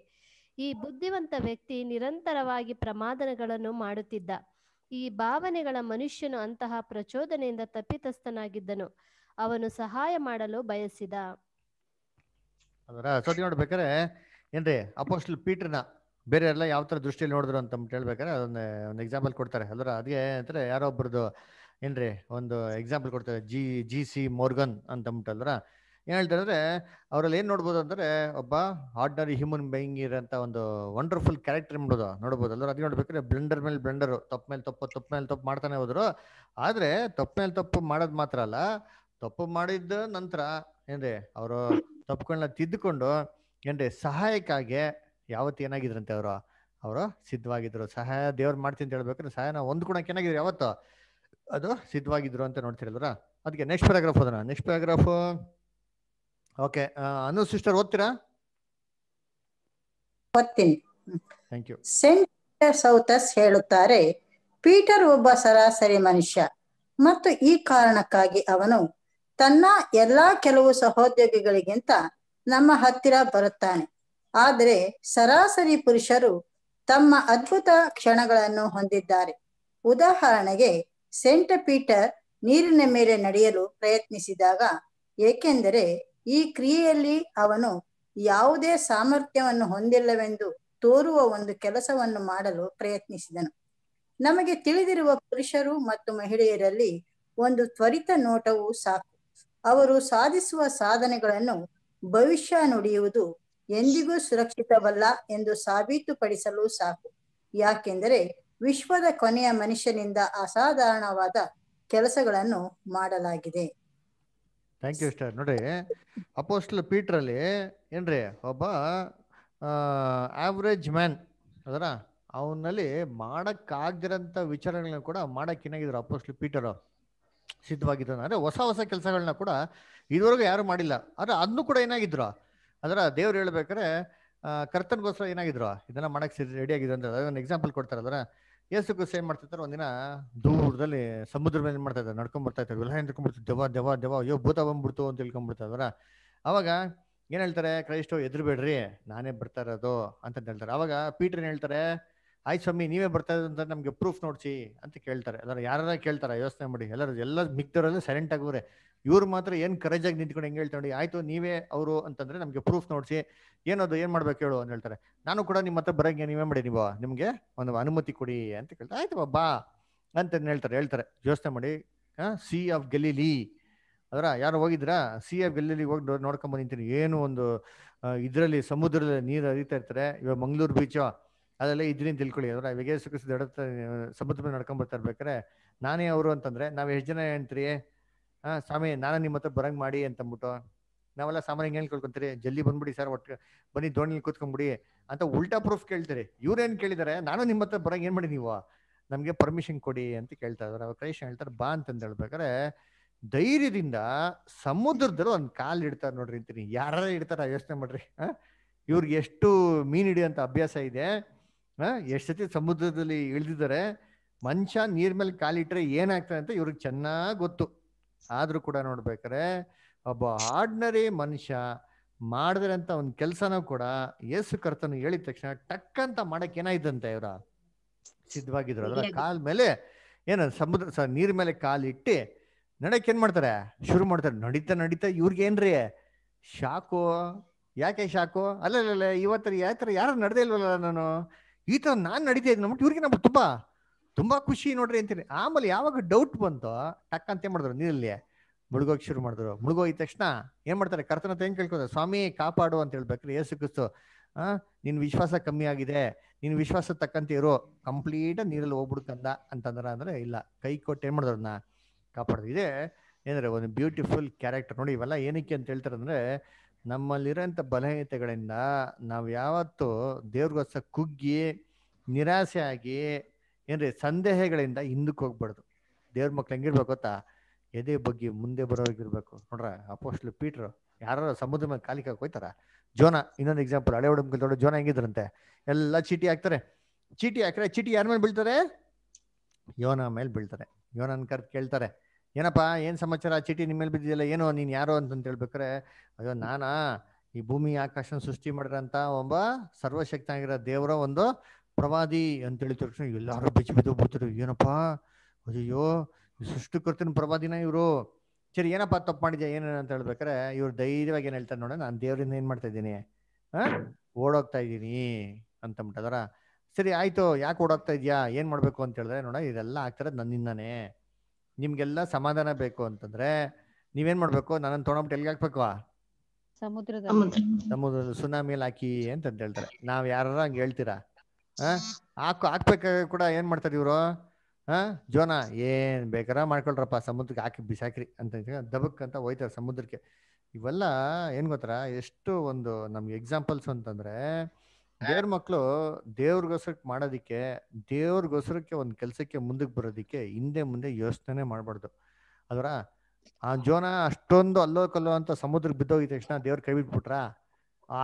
ಈ ಬುದ್ಧಿವಂತ ವ್ಯಕ್ತಿ ನಿರಂತರವಾಗಿ ಪ್ರಮಾದನಗಳನ್ನು ಮಾಡುತ್ತಿದ್ದ ಈ ಭಾವನೆಗಳ ಮನುಷ್ಯನು ಅಂತಹ ಪ್ರಚೋದನೆಯಿಂದ ತಪ್ಪಿತಸ್ಥನಾಗಿದ್ದನು ಅವನು ಸಹಾಯ ಮಾಡಲು ಬಯಸಿದ್ರೆ ಅದರ ಏನ್ರಿ ಅಪೋಸ್ಟಲ್ ಪೀಟರ್ನ ಬೇರೆ ಎಲ್ಲ ಯಾವ ಥರ ದೃಷ್ಟಿಯಲ್ಲಿ ನೋಡಿದ್ರು ಅಂತ ಹೇಳ್ಬೇಕಾದ್ರೆ ಅದೊಂದು ಒಂದು ಎಕ್ಸಾಂಪಲ್ ಕೊಡ್ತಾರೆ ಅಲ್ಲರ ಅದಕ್ಕೆ ಅಂದರೆ ಯಾರೋ ಒಬ್ರದ್ದು ಏನ್ರಿ ಒಂದು ಎಕ್ಸಾಂಪಲ್ ಕೊಡ್ತಾರೆ ಜಿ ಜಿ ಸಿ ಮೋರ್ಗನ್ ಅಂತ ಅಂತಂದ್ರೆ ಏನು ಹೇಳ್ತಾರೆ ಅವರಲ್ಲಿ ಏನು ನೋಡ್ಬೋದು ಅಂದರೆ ಒಬ್ಬ ಆರ್ಡಿನರಿ ಹ್ಯೂಮನ್ ಬೈಂಗ್ ಇರೋಂಥ ಒಂದು ವಂಡರ್ಫುಲ್ ಕ್ಯಾರೆಕ್ಟರ್ ಮಾಡೋದು ನೋಡ್ಬೋದು ಅಲ್ಲರೂ ಅದು ನೋಡ್ಬೇಕಾದ್ರೆ ಬ್ಲೆಂಡರ್ ಮೇಲೆ ಬ್ಲೆಂಡರು ತಪ್ಪು ಮೇಲೆ ತಪ್ಪು ತಪ್ಪು ಮೇಲೆ ತಪ್ಪು ಮಾಡ್ತಾನೆ ಹೋದ್ರು ಆದರೆ ತಪ್ಪು ಮೇಲೆ ತಪ್ಪು ಮಾಡೋದು ಮಾತ್ರ ಅಲ್ಲ ತಪ್ಪು ಮಾಡಿದ ನಂತರ ಏನ್ರಿ ಅವರು ತಪ್ಪುಗಳನ್ನ ತಿದ್ದುಕೊಂಡು ಏನ್ರಿ ಸಹಾಯಕ್ಕಾಗಿ ಯಾವತ್ತು ಏನಾಗಿದ್ರಂತೆ ಅವರು ಅವರು ಸಿದ್ಧವಾಗಿದ್ರು ಸಹಾಯ ದೇವ್ರು ಮಾಡ್ತೀನಿ ಅಂತ ನಾವು ಒಂದು ಕೂಡ ಏನಾಗಿದ್ರು ಯಾವತ್ತು ಅದು ಸಿದ್ಧವಾಗಿದ್ರು ಅಂತ ನೋಡ್ತಿರಲ್ರ ಅದಕ್ಕೆ ನೆಕ್ಸ್ಟ್ ಪ್ಯಾರಾಗ್ರಾಫ್ ಅದನ್ನ next paragraph okay Anu sister ಓದ್ತೀರಾ ಓದ್ತೀನಿ ಥ್ಯಾಂಕ್ ಯು ಸೆಂಟ್ ಸೌತಸ್ ಹೇಳುತ್ತಾರೆ ಪೀಟರ್ ಒಬ್ಬ ಸರಾಸರಿ ಮನುಷ್ಯ ಮತ್ತು ಈ ಕಾರಣಕ್ಕಾಗಿ ಅವನು ತನ್ನ ಎಲ್ಲಾ ಕೆಲವು ಸಹೋದ್ಯೋಗಿಗಳಿಗಿಂತ ನಮ್ಮ ಹತ್ತಿರ ಬರುತ್ತಾನೆ ಆದರೆ ಸರಾಸರಿ ಪುರುಷರು ತಮ್ಮ ಅದ್ಭುತ ಕ್ಷಣಗಳನ್ನು ಹೊಂದಿದ್ದಾರೆ ಉದಾಹರಣೆಗೆ ಸೆಂಟ್ ಪೀಟರ್ ನೀರಿನ ಮೇಲೆ ನಡೆಯಲು ಪ್ರಯತ್ನಿಸಿದಾಗ ಏಕೆಂದರೆ ಈ ಕ್ರಿಯೆಯಲ್ಲಿ ಅವನು ಯಾವುದೇ ಸಾಮರ್ಥ್ಯವನ್ನು ಹೊಂದಿಲ್ಲವೆಂದು ತೋರುವ ಒಂದು ಕೆಲಸವನ್ನು ಮಾಡಲು ಪ್ರಯತ್ನಿಸಿದನು ನಮಗೆ ತಿಳಿದಿರುವ ಪುರುಷರು ಮತ್ತು ಮಹಿಳೆಯರಲ್ಲಿ ಒಂದು ತ್ವರಿತ ನೋಟವು ಸಾಕು ಅವರು ಸಾಧಿಸುವ ಸಾಧನೆಗಳನ್ನು ಭವಿಷ್ಯ ನುಡಿಯುವುದು ಎಂದಿಗೂ ಸುರಕ್ಷಿತವಲ್ಲ ಎಂದು ಸಾಬೀತುಪಡಿಸಲು ಸಾಕು ಯಾಕೆಂದರೆ ವಿಶ್ವದ ಕೊನೆಯ ಮನುಷ್ಯನಿಂದ ಅಸಾಧಾರಣವಾದ ಕೆಲಸಗಳನ್ನು ಮಾಡಲಾಗಿದೆ ಥ್ಯಾಂಕ್ ಯು ಸ್ಟಾರ್ ನೋಡಿ ಅಪೋಸ್ಟಲ್ ಪೀಟ್ರಲ್ಲಿ ಏನ್ರಿ ಒಬ್ಬ ಆವ್ರೇಜ್ ಮ್ಯಾನ್ ಅದರ ಅವನಲ್ಲಿ ಮಾಡೋಕ್ಕಾಗಿರೋಂಥ ವಿಚಾರಗಳನ್ನ ಕೂಡ ಏನಾಗಿದ್ರು ಅಪೋಸ್ಟಲ್ ಪೀಟರ್ ಸಿದ್ಧವಾಗಿದ್ದ ಅಂದರೆ ಹೊಸ ಹೊಸ ಕೆಲಸಗಳನ್ನ ಕೂಡ ಇದುವರೆಗೂ ಯಾರು ಮಾಡಿಲ್ಲ ಆದರೆ ಅದನ್ನು ಕೂಡ ಏನಾಗಿದ್ರು ಅಂದ್ರೆ ದೇವ್ರು ಹೇಳ್ಬೇಕಾರೆ ಕರ್ತನ್ಗೋಸ್ಕರ ಏನಾಗಿದ್ರು ಇದನ್ನ ಮಾಡಕ್ಕೆ ರೆಡಿ ಆಗಿದೆ ಅಂದ್ರೆ ಒಂದು ಎಕ್ಸಾಂಪಲ್ ಕೊಡ್ತಾರಲ್ಲ ಯೇಸು ಕ್ರಿಸ್ತ ಏನ್ ಮಾಡ್ತಿರ್ತಾರೆ ಒಂದಿನ ದೂರದಲ್ಲಿ ಸಮುದ್ರ ಮೇಲೆ ಮಾಡ್ತಾ ಇದ್ದಾರೆ ನಡ್ಕೊಂಡ್ ಬರ್ತಾ ಇದ್ದಾರೆ ಎಲ್ಲ ನಡ್ಕೊಂಡ್ಬಿಡ್ತು ದೆವ ದೆವ ದೆವ ಅಯ್ಯೋ ಭೂತ ಬಂದ್ಬಿಡ್ತು ಅಂತ ತಿಳ್ಕೊಂಡ್ಬಿಡ್ತಾರ ಅವಾಗ ಏನ್ ಹೇಳ್ತಾರೆ ಕ್ರೈಸ್ಟೋ ಎದ್ರಬೇಡ್ರಿ ನಾನೇ ಬರ್ತಾ ಇರೋದು ಅಂತ ಹೇಳ್ತಾರೆ ಅವಾಗ ಪೀಟರ್ ಏನ್ ಹೇಳ್ತಾರೆ ಆಯ್ ಸ್ವಾಮಿ ನೀವೇ ಬರ್ತಾ ಇರೋದು ಅಂತ ನಮ್ಗೆ ಪ್ರೂಫ್ ನೋಡ್ಸಿ ಅಂತ ಕೇಳ್ತಾರೆ ಅದರ ಯಾರು ಕೇಳ್ತಾರೆ ಯೋಚನೆ ಮಾಡಿ ಎಲ್ಲರೂ ಎಲ್ಲ ಮಿಕ್ದವರೆಲ್ಲ ಸೈಲೆಂಟ್ ಆಗೋರೆ ಇವ್ರು ಮಾತ್ರ ಏನು ಕರೇಜ್ ಆಗಿ ನಿಂತ್ಕೊಂಡು ಹೆಂಗೆ ಹೇಳ್ತಾ ನೋಡಿ ಆಯ್ತು ನೀವೇ ಅವರು ಅಂತಂದ್ರೆ ನಮಗೆ ಪ್ರೂಫ್ ನೋಡಿಸಿ ಏನದು ಏನು ಮಾಡ್ಬೇಕು ಹೇಳು ಅಂತ ಹೇಳ್ತಾರೆ ನಾನು ಕೂಡ ನಿಮ್ಮ ಹತ್ರ ಬರೋಂಗೆ ನೀವೇ ಮಾಡಿ ನೀವು ನಿಮಗೆ ಒಂದು ಅನುಮತಿ ಕೊಡಿ ಅಂತ ಕೇಳ್ತಾರೆ ಆಯ್ತು ಬಾ ಅಂತ ಹೇಳ್ತಾರೆ ಹೇಳ್ತಾರೆ ಯೋಚನೆ ಮಾಡಿ ಸಿ ಆಫ್ ಗಲೀಲಿ ಅದರ ಯಾರು ಹೋಗಿದ್ರಾ ಸಿ ಆಫ್ ಗಲೀಲಿ ಹೋಗಿ ನೋಡ್ಕೊಂಡ್ ನಿಂತೀನಿ ಏನು ಒಂದು ಇದರಲ್ಲಿ ಸಮುದ್ರದಲ್ಲಿ ನೀರು ಹರಿತಾ ಇರ್ತಾರೆ ಇವಾಗ ಮಂಗ್ಳೂರು ಬೀಚು ಅದೆಲ್ಲ ಇದರಿಂದ ತಿಳ್ಕೊಳ್ಳಿ ಅದರ ವಿಗೇಸ ಸಮುದ್ರ ನಡ್ಕೊಂಡ್ ಬರ್ತಾ ಇರ್ಬೇಕಾರೆ ನಾನೇ ಅವರು ಅಂತಂದ್ರೆ ನಾವು ಎಷ್ಟು ಜನ ಹೇಳ್ತೀರಿ ಹಾ ಸ್ವಾಮಿ ನಾನು ನಿಮ್ಮ ಹತ್ರ ಬರಂಗ್ ಮಾಡಿ ಅಂತ ಅಂದ್ಬಿಟ್ಟು ನಾವೆಲ್ಲ ಸಾಮಾನ್ಯ ಹೇಳಿ ಕೇಳ್ಕೊಂತೀರಿ ಜಲ್ದಿ ಬಂದ್ಬಿಡಿ ಸರ್ ಒಟ್ಟು ಬನ್ನಿ ದೋಣಿಲಿ ಕೂತ್ಕೊಂಡ್ಬಿಡಿ ಅಂತ ಉಲ್ಟಾ ಪ್ರೂಫ್ ಕೇಳ್ತಾರೆ ಇವ್ರೇನ್ ಕೇಳಿದಾರೆ ನಾನು ನಿಮ್ಮ ಹತ್ರ ಬರಂಗ್ ಏನು ಮಾಡಿ ನೀವು ನಮಗೆ ಪರ್ಮಿಷನ್ ಕೊಡಿ ಅಂತ ಕೇಳ್ತಾ ಇದಾರೆ ಕೃಷ್ಣ ಹೇಳ್ತಾರೆ ಬಾ ಅಂತಂದು ಹೇಳ್ಬೇಕಾರೆ ಧೈರ್ಯದಿಂದ ಸಮುದ್ರದಲ್ಲಿ ಒಂದು ಕಾಲು ಇಡ್ತಾರೆ ನೋಡ್ರಿ ಅಂತೀನಿ ಯಾರು ಇಡ್ತಾರ ಯೋಚನೆ ಮಾಡ್ರಿ ಇವ್ರಿಗೆ ಎಷ್ಟು ಮೀನ್ ಹಿಡಿಯೋಂಥ ಅಭ್ಯಾಸ ಇದೆ ಎಷ್ಟು ಸತಿ ಸಮುದ್ರದಲ್ಲಿ ಇಳಿದಿದ್ದಾರೆ ಮನುಷ್ಯ ನೀರ್ ಮೇಲೆ ಕಾಲಿಟ್ರೆ ಏನಾಗ್ತದೆ ಅಂತ ಇವ್ರಿಗೆ ಚೆನ್ನಾಗಿ ಗೊತ್ತು ಆದರೂ ಕೂಡ ನೋಡ್ಬೇಕಾರೆ ಒಬ್ಬ ಆರ್ಡ್ನರಿ ಮನುಷ್ಯ ಮಾಡಿದ್ರಂತ ಒಂದು ಕೆಲಸನೂ ಕೂಡ ಯೇಸು ಕರ್ತನು ಹೇಳಿದ ತಕ್ಷಣ ಟಕ್ ಅಂತ ಮಾಡಕ್ ಏನಾಯ್ತಂತೆ ಇವ್ರ ಸಿದ್ಧವಾಗಿದ್ರು ಅದ್ರ ಕಾಲ್ ಮೇಲೆ ಏನ ಸಮುದ್ರ ನೀರ್ ಮೇಲೆ ಕಾಲಿಟ್ಟಿ ನಡಕ್ ಏನ್ ಮಾಡ್ತಾರೆ ಶುರು ಮಾಡ್ತಾರೆ ನಡೀತಾ ನಡೀತಾ ಇವ್ರಿಗೇನ್ರಿ ಶಾಕು ಯಾಕೆ ಶಾಕು ಅಲ್ಲ ಇವತ್ತರ ಯಾವ ಯಾರು ನಡೆದೇ ಇಲ್ವಲ್ಲ ನಾನು ಈ ಥರ ನಾನು ನಡೀತಾ ಇದ್ದೀನಿ ಇವ್ರಿಗೆ ನಮ್ಮ ತುಂಬಾ ತುಂಬಾ ಖುಷಿ ನೋಡ್ರಿ ಅಂತೀನಿ ಆಮೇಲೆ ಯಾವಾಗ ಡೌಟ್ ಬಂತು ಟಕ್ ಅಂತ ಮಾಡಿದ್ರು ನೀರಲ್ಲಿ ಮುಳುಗೋಗಿ ಶುರು ಮಾಡಿದ್ರು ಮುಳುಗೋಗಿದ ತಕ್ಷಣ ಏನ್ ಮಾಡ್ತಾರೆ ಕರ್ತನ ಹೆಂಗ್ ಕೇಳ್ಕೊತಾರೆ ಸ್ವಾಮಿ ಕಾಪಾಡು ಅಂತ ಹೇಳ್ಬೇಕ್ರಿ ಯೇಸು ಕ್ರಿಸ್ತು ಆ ನಿನ್ ವಿಶ್ವಾಸ ಕಮ್ಮಿ ಆಗಿದೆ ನಿನ್ ವಿಶ್ವಾಸ ತಕ್ಕಂತೆ ಇರೋ ಕಂಪ್ಲೀಟ್ ನೀರಲ್ಲಿ ಹೋಗ್ಬಿಡ್ತಂದ ಅಂತಂದ್ರ ಅಂದ್ರೆ ಇಲ್ಲ ಕೈ ಕೊಟ್ಟು ಏನ್ ಮಾಡಿದ್ರು ನಾ ಕಾಪಾಡೋದು ಇದೇ ಏನಂದ್ರೆ ಒಂದು ಬ್ಯೂಟಿಫುಲ್ ಕ್ಯಾರೆಕ್ಟರ್ ನೋಡಿ ಇವೆಲ್ಲ ಏನಕ್ಕೆ ಅಂತ ಹೇಳ್ತಾರೆ ಅಂದ್ರೆ ನಮ್ಮಲ್ಲಿರೋಂಥ ಬಲಹೀನತೆಗಳಿಂದ ನಾವು ಯಾವತ್ತೂ ದೇವ್ರಿಗೋಸ್ಕರ ಕುಗ್ಗಿ ನಿರಾಸೆ ಆಗಿ ಏನ್ರಿ ಸಂದೇಹಗಳಿಂದ ಹಿಂದಕ್ಕೆ ಹೋಗ್ಬಾರ್ದು ದೇವ್ರ ಮಕ್ಳು ಹೆಂಗಿರ್ಬೇಕು ಗೊತ್ತಾ ಎದೆ ಬಗ್ಗೆ ಮುಂದೆ ಬರೋರ್ಗಿರ್ಬೇಕು ನೋಡ್ರ ಅಪೋಸ್ಟ್ಲು ಪೀಟ್ರು ಯಾರು ಸಮುದ್ರ ಮೇಲೆ ಕಾಲಿಕ ಹೋಗ್ತಾರ ಜೋನ ಇನ್ನೊಂದು ಎಕ್ಸಾಂಪಲ್ ಹಳೆ ಹುಡುಗ ದೊಡ್ಡ ಜೋನ ಹೆಂಗಿದ್ರಂತೆ ಎಲ್ಲ ಚೀಟಿ ಹಾಕ್ತಾರೆ ಚೀಟಿ ಹಾಕ್ರೆ ಚೀಟಿ ಯಾರ ಮೇಲೆ ಬೀಳ್ತಾರೆ ಯೋನ ಮೇಲೆ ಬೀಳ್ತಾರೆ ಯೋನನ್ ಕರ್ದು ಕೇಳ್ತಾರೆ ಏನಪ್ಪಾ ಏನು ಸಮಾಚಾರ ಚೀಟಿ ನಿಮ್ಮ ಮೇಲೆ ಬಿದ್ದಿದೆಯಲ್ಲ ಏನೋ ನೀನ್ ಯಾರೋ ಅಂತಂತ ಹೇಳ್ಬೇಕ್ರೆ ಅಯ್ಯೋ ನಾನಾ ಈ ಭೂಮಿ ಆಕಾಶನ ಸೃಷ್ಟಿ ಮಾಡಿರಂತ ಒಬ್ಬ ಸರ್ವಶಕ್ತಿ ಆಗಿರೋ ದೇವರ ಒಂದು ಪ್ರವಾದಿ ಅಂತ ಹೇಳಿದ ತಕ್ಷಣ ಎಲ್ಲಾರು ಬೆಚ್ಚಿ ಬಿದ್ದು ಏನಪ್ಪಾ ಏನಪ್ಪ ಅಯ್ಯೋ ಸೃಷ್ಟಿಕರ್ತನ ಪ್ರವಾದಿನ ಇವರು ಸರಿ ಏನಪ್ಪ ತಪ್ಪು ಮಾಡಿದ್ಯಾ ಏನೇನು ಅಂತ ಹೇಳ್ಬೇಕಾರೆ ಇವ್ರು ಧೈರ್ಯವಾಗಿ ಏನು ಹೇಳ್ತಾರೆ ನೋಡ ನಾನು ದೇವರಿಂದ ಏನ್ ಮಾಡ್ತಾ ಇದ್ದೀನಿ ಹ ಓಡೋಗ್ತಾ ಇದ್ದೀನಿ ಅಂತ ಅಂದ್ಬಿಟ್ಟದಾರ ಸರಿ ಆಯ್ತು ಯಾಕೆ ಓಡೋಗ್ತಾ ಇದ್ಯಾ ಏನು ಮಾಡಬೇಕು ಅಂತ ಹೇಳಿದ್ರೆ ನೋಡ ಇದೆಲ್ಲ ಆಗ್ತಿರೋದು ನನ್ನಿಂದಾನೇ ನಿಮಗೆಲ್ಲ ಸಮಾಧಾನ ಬೇಕು ಅಂತಂದ್ರೆ ನೀವೇನ್ ಮಾಡಬೇಕು ನನ್ನನ್ನು ತೊಗೊಂಡ್ಬಿಟ್ಟು ಎಲ್ಲಿಗೆ ಹಾಕ್ಬೇಕು ಸಮುದ್ರದ ಸಮುದ್ರದ ಸುನಾಮಿಯಲ್ಲಿ ಹಾಕಿ ಅಂತ ಹೇಳ್ತಾರೆ ನಾವು ಯಾರು ಹಂಗೆ ಹೇಳ್ತೀರಾ ಹಾಕು ಹಾಕ್ಬೇಕಾದ್ರೆ ಕೂಡ ಏನ್ ಮಾಡ್ತಾರೆ ಇವರು ಹಾ ಜೋನ ಏನ್ ಬೇಕಾರ ಮಾಡ್ಕೊಳ್ರಪ್ಪ ಸಮುದ್ರಕ್ಕೆ ಹಾಕಿ ಬಿಸಾಕ್ರಿ ಅಂತ ದಬಕ್ ಅಂತ ಹೋಯ್ತಾರೆ ಸಮುದ್ರಕ್ಕೆ ಇವೆಲ್ಲ ಏನ್ ಗೊತ್ತಾ ಎಷ್ಟು ಒಂದು ನಮ್ಗೆ ಎಕ್ಸಾಂಪಲ್ಸ್ ಅಂತಂದ್ರೆ ದೇವ್ರ ಮಕ್ಕಳು ದೇವ್ರಿಗೋಸ್ಕರಕ್ಕೆ ಮಾಡೋದಿಕ್ಕೆ ದೇವ್ರಿಗೋಸ್ಕರಕ್ಕೆ ಒಂದು ಕೆಲಸಕ್ಕೆ ಮುಂದಕ್ಕೆ ಬರೋದಿಕ್ಕೆ ಹಿಂದೆ ಮುಂದೆ ಯೋಚನೆ ಮಾಡ್ಬಾರ್ದು ಅದರ ಆ ಜೋನ ಅಷ್ಟೊಂದು ಅಲ್ಲೋ ಕಲ್ಲೋ ಅಂತ ಸಮುದ್ರಕ್ಕೆ ಬಿದ್ದೋಗಿದ ತಕ್ಷಣ ದೇವ್ರ ಕೈ ಬಿಟ್ಬಿಟ್ರ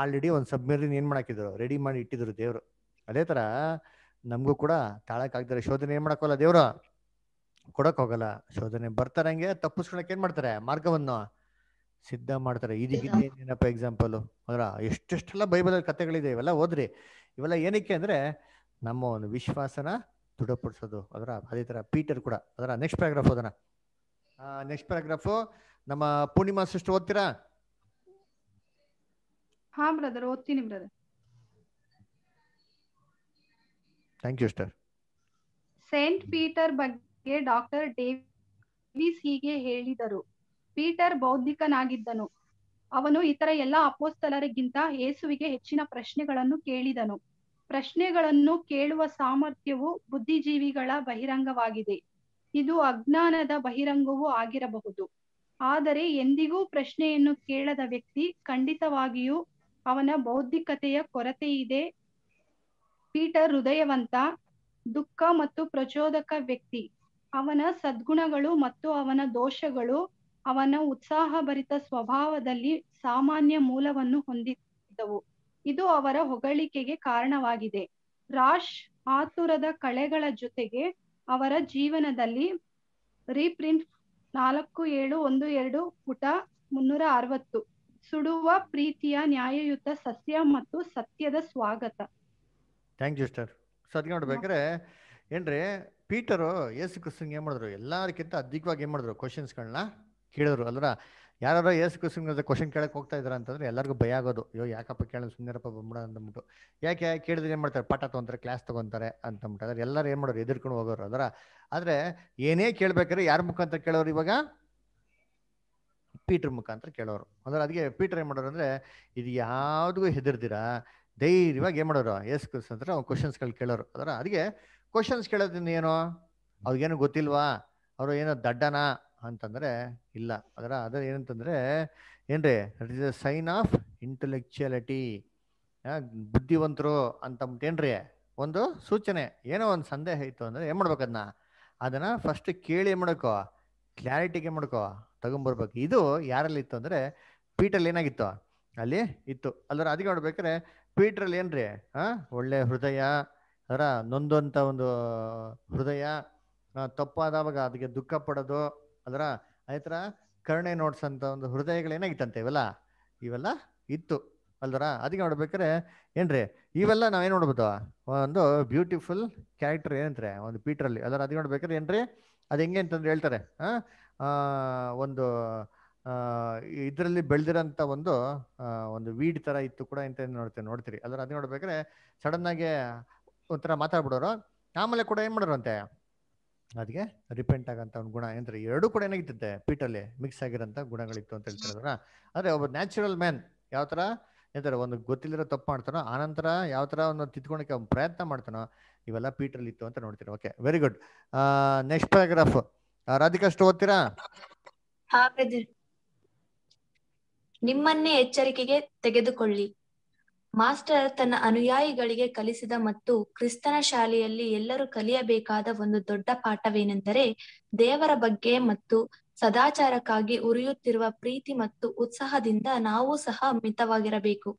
ಆಲ್ರೆಡಿ ಒಂದು ಸಬ್ಮೆರಿನ್ ಏನ್ ಮಾಡಾಕಿದ್ರು ರೆಡಿ ಮಾಡಿ ಇಟ್ಟಿದ್ರು ದೇವ್ರು ಅದೇ ಥರ ನಮಗೂ ಕೂಡ ತಾಳಕ್ಕಾಗ್ತಾರೆ ಶೋಧನೆ ಏನು ಮಾಡಕ್ಕಲ್ಲ ದೇವ್ರ ಕೊಡಕ್ ಹೋಗಲ್ಲ ಶೋಧನೆ ಬರ್ತಾರಂಗೆ ತಪ್ಪಿಸ್ಕೊಳಕ್ ಏನು ಮಾಡ್ತಾರೆ ಮಾರ್ಗವನ್ನು ಸಿದ್ಧ ಮಾಡ್ತಾರೆ ಇದೀಗಿದೆ ಏನಪ್ಪ ಎಕ್ಸಾಂಪಲ್ ಅದರ ಎಷ್ಟೆಷ್ಟೆಲ್ಲ ಬೈಬಲ್ ಕಥೆಗಳಿದೆ ಇವೆಲ್ಲ ಓದ್ರಿ ಇವೆಲ್ಲ ಏನಕ್ಕೆ ಅಂದ್ರೆ ನಮ್ಮ ಒಂದು ವಿಶ್ವಾಸನ ದೃಢಪಡಿಸೋದು ಅದರ ಅದೇ ಥರ ಪೀಟರ್ ಕೂಡ ಅದರ ನೆಕ್ಸ್ಟ್ ಪ್ಯಾರಾಗ್ರಾಫ್ ಓದೋಣ ನೆಕ್ಸ್ಟ್ ಪ್ಯಾರಾಗ್ರಾಫ್ ನಮ್ಮ ಪೂರ್ಣಿಮಾ ಸಿಸ್ಟರ್ ಓದ್ತೀರಾ ಹಾ ಬ್ರದರ್ ಓದ್ತೀನಿ brother thank you sister Saint Peter ಬಗ್ಗೆ ಡಾಕ್ಟರ್ ಡೇವಿಸ್ ಹೀಗೆ ಹೇಳಿದರು ಪೀಟರ್ ಬೌದ್ಧಿಕನಾಗಿದ್ದನು ಅವನು ಇತರ ಎಲ್ಲ ಅಪೋಸ್ತಲರಿಗಿಂತ ಯೇಸುವಿಗೆ ಹೆಚ್ಚಿನ ಪ್ರಶ್ನೆಗಳನ್ನು ಕೇಳಿದನು ಪ್ರಶ್ನೆಗಳನ್ನು ಕೇಳುವ ಸಾಮರ್ಥ್ಯವು ಬುದ್ಧಿಜೀವಿಗಳ ಬಹಿರಂಗವಾಗಿದೆ ಇದು ಅಜ್ಞಾನದ ಬಹಿರಂಗವೂ ಆಗಿರಬಹುದು ಆದರೆ ಎಂದಿಗೂ ಪ್ರಶ್ನೆಯನ್ನು ಕೇಳದ ವ್ಯಕ್ತಿ ಖಂಡಿತವಾಗಿಯೂ ಅವನ ಬೌದ್ಧಿಕತೆಯ ಇದೆ ಪೀಟರ್ ಹೃದಯವಂತ ದುಃಖ ಮತ್ತು ಪ್ರಚೋದಕ ವ್ಯಕ್ತಿ ಅವನ ಸದ್ಗುಣಗಳು ಮತ್ತು ಅವನ ದೋಷಗಳು ಅವನ ಉತ್ಸಾಹಭರಿತ ಸ್ವಭಾವದಲ್ಲಿ ಸಾಮಾನ್ಯ ಮೂಲವನ್ನು ಹೊಂದಿದ್ದವು ಇದು ಅವರ ಹೊಗಳಿಕೆಗೆ ಕಾರಣವಾಗಿದೆ ರಾಶ್ ಆತುರದ ಕಳೆಗಳ ಜೊತೆಗೆ ಅವರ ಜೀವನದಲ್ಲಿ ರೀಪ್ರಿಂಟ್ ನಾಲ್ಕು ಏಳು ಒಂದು ಎರಡು ಪುಟ ಮುನ್ನೂರ ಅರವತ್ತು ಸುಡುವ ಪ್ರೀತಿಯ ನ್ಯಾಯಯುತ ಸಸ್ಯ ಮತ್ತು ಸತ್ಯದ ಸ್ವಾಗತ ಥ್ಯಾಂಕ್ ಯು ಸರ್ ಸೊ ಅದಕ್ಕೆ ನೋಡ್ಬೇಕಾರೆ ಏನ್ರಿ ಪೀಟರು ಯೇಸು ಕ್ರಿಸ್ತನ್ಗೆ ಏನು ಮಾಡಿದ್ರು ಎಲ್ಲರಿಗಿಂತ ಅಧಿಕವಾಗಿ ಏನು ಮಾಡಿದ್ರು ಕ್ವಶನ್ಸ್ಗಳನ್ನ ಕೇಳಿದ್ರು ಅಲ್ಲರ ಯಾರು ಯೇಸು ಕ್ರಿಸ್ತನ್ಗೆ ಕ್ವಶನ್ ಕೇಳಕ್ಕೆ ಹೋಗ್ತಾ ಇದ್ದಾರೆ ಅಂತಂದ್ರೆ ಎಲ್ಲರಿಗೂ ಭಯ ಆಗೋದು ಅಯ್ಯೋ ಯಾಕಪ್ಪ ಕೇಳೋದು ಸುಂದರಪ್ಪ ಬಂದ್ಬಿಡ ಅಂದ್ಬಿಟ್ಟು ಯಾಕೆ ಕೇಳಿದ್ರೆ ಏನು ಮಾಡ್ತಾರೆ ಪಾಠ ತೊಗೊಂತಾರೆ ಕ್ಲಾಸ್ ಅಂತ ಅಂದ್ಬಿಟ್ಟು ಅದ್ರ ಎಲ್ಲರೂ ಏನು ಮಾಡೋರು ಎದುರ್ಕೊಂಡು ಹೋಗೋರು ಅದರ ಆದರೆ ಏನೇ ಕೇಳಬೇಕಾದ್ರೆ ಯಾರ ಮುಖಾಂತರ ಕೇಳೋರು ಇವಾಗ ಪೀಟರ್ ಮುಖಾಂತರ ಕೇಳೋರು ಅಂದ್ರೆ ಅದಕ್ಕೆ ಪೀಟರ್ ಏನು ಮಾಡೋರು ಅಂದರೆ ಇದು ಯಾವುದೂ ಹೆದರ್ದಿರಾ ಧೈರ್ಯವಾಗಿ ಏನು ಮಾಡೋರು ಎಸ್ ಅಂತ ಅವ್ನು ಕ್ವಶನ್ಸ್ಗಳು ಕೇಳೋರು ಅದರ ಅದಕ್ಕೆ ಕ್ವಶನ್ಸ್ ಕೇಳೋದ್ರಿಂದ ಏನು ಅವ್ರಿಗೇನು ಗೊತ್ತಿಲ್ವಾ ಅವರು ಏನೋ ದಡ್ಡನಾ ಅಂತಂದರೆ ಇಲ್ಲ ಅದರ ಅದರ ಏನಂತಂದರೆ ಏನ್ರಿ that is a sign of intellectuality ಬುದ್ಧಿವಂತರು ಅಂತಂದ್ಬಿಟ್ಟು ಏನ್ರಿ ಒಂದು ಸೂಚನೆ ಏನೋ ಒಂದು ಸಂದೇಹ ಇತ್ತು ಅಂದರೆ ಏನು ಮಾಡ್ಬೇಕು ಅದನ್ನ ಅದನ್ನು ಫಸ್ಟ್ ಕೇಳಿ ಏನು ಮಾಡ್ಕೋ ಕ್ಲಾರಿಟಿಗೆ ಮಾಡ್ಕೊ ತಗೊಂಬರ್ಬೇಕು ಇದು ಯಾರಲ್ಲಿ ಇತ್ತು ಅಂದರೆ ಪೀಟಲ್ಲಿ ಏನಾಗಿತ್ತು ಅಲ್ಲಿ ಇತ್ತು ಅಲ್ಲರ ಅದಕ್ಕೆ ನೋಡ್ಬೇಕಾದ್ರೆ ಪೀಟ್ರಲ್ಲಿ ಏನ್ರಿ ಹಾ ಒಳ್ಳೆ ಹೃದಯ ಅದರ ನೊಂದಂತ ಒಂದು ಹೃದಯ ತಪ್ಪಾದವಾಗ ಅದಕ್ಕೆ ದುಃಖ ಪಡೋದು ಅದರ ಆಯ್ತರ ಕರುಣೆ ನೋಡ್ಸಂತ ಒಂದು ಹೃದಯಗಳೇನಾಗಿತ್ತಂತೆ ಇವೆಲ್ಲ ಇವೆಲ್ಲ ಇತ್ತು ಅಲ್ದರ ಅದಕ್ಕೆ ನೋಡ್ಬೇಕಾದ್ರೆ ಏನ್ರಿ ಇವೆಲ್ಲ ನಾವೇನು ನೋಡ್ಬೋದು ಒಂದು ಬ್ಯೂಟಿಫುಲ್ ಕ್ಯಾರೆಕ್ಟರ್ ಏನಂತಾರೆ ಒಂದು ಪೀಟ್ರಲ್ಲಿ ಅದರ ಅದಕ್ಕೆ ನೋಡ್ಬೇಕಾದ್ರೆ ಏನ್ರಿ ಅದು ಹೆಂಗೆ ಅಂತಂದ್ರೆ ಹೇಳ್ತಾರೆ ಒಂದು ಇದರಲ್ಲಿ ಬೆಳೆದಿರೋಂಥ ಒಂದು ಒಂದು ವೀಡ್ ಥರ ಇತ್ತು ಕೂಡ ಇಂತ ನೋಡ್ತೀನಿ ನೋಡ್ತೀರಿ ಅದ್ರ ಅದು ನೋಡ್ಬೇಕಾದ್ರೆ ಸಡನ್ ಆಗಿ ಒಂಥರ ಮಾತಾಡ್ಬಿಡೋರು ಆಮೇಲೆ ಕೂಡ ಏನು ಮಾಡೋರಂತೆ ಅದಕ್ಕೆ ರಿಪೆಂಟ್ ಆಗಂತ ಒಂದು ಗುಣ ಏನಂತಾರೆ ಎರಡೂ ಕೂಡ ಏನಾಗಿತ್ತಂತೆ ಪೀಟಲ್ಲಿ ಮಿಕ್ಸ್ ಆಗಿರೋಂಥ ಗುಣಗಳಿತ್ತು ಅಂತ ಹೇಳ್ತಾರೆ ಆದರೆ ಒಬ್ಬ ನ್ಯಾಚುರಲ್ ಮ್ಯಾನ್ ಯಾವ ಥರ ಏನಂತಾರೆ ಒಂದು ಗೊತ್ತಿಲ್ಲದ ತಪ್ಪು ಮಾಡ್ತಾನೋ ಆನಂತರ ಯಾವ ಥರ ಒಂದು ತಿದ್ಕೊಳಕ್ಕೆ ಪ್ರಯತ್ನ ಮಾಡ್ತಾನೋ ಇವೆಲ್ಲ ಪೀಟ್ರಲ್ಲಿ ಇತ್ತು ಅಂತ ನೋಡ್ತೀರಿ okay very good next paragraph Radhika ಅಷ್ಟು ಓದ್ತೀರಾ ನಿಮ್ಮನ್ನೇ ಎಚ್ಚರಿಕೆಗೆ ತೆಗೆದುಕೊಳ್ಳಿ ಮಾಸ್ಟರ್ ತನ್ನ ಅನುಯಾಯಿಗಳಿಗೆ ಕಲಿಸಿದ ಮತ್ತು ಕ್ರಿಸ್ತನ ಶಾಲೆಯಲ್ಲಿ ಎಲ್ಲರೂ ಕಲಿಯಬೇಕಾದ ಒಂದು ದೊಡ್ಡ ಪಾಠವೇನೆಂದರೆ ದೇವರ ಬಗ್ಗೆ ಮತ್ತು ಸದಾಚಾರಕ್ಕಾಗಿ ಉರಿಯುತ್ತಿರುವ ಪ್ರೀತಿ ಮತ್ತು ಉತ್ಸಾಹದಿಂದ ನಾವು ಸಹ ಮಿತವಾಗಿರಬೇಕು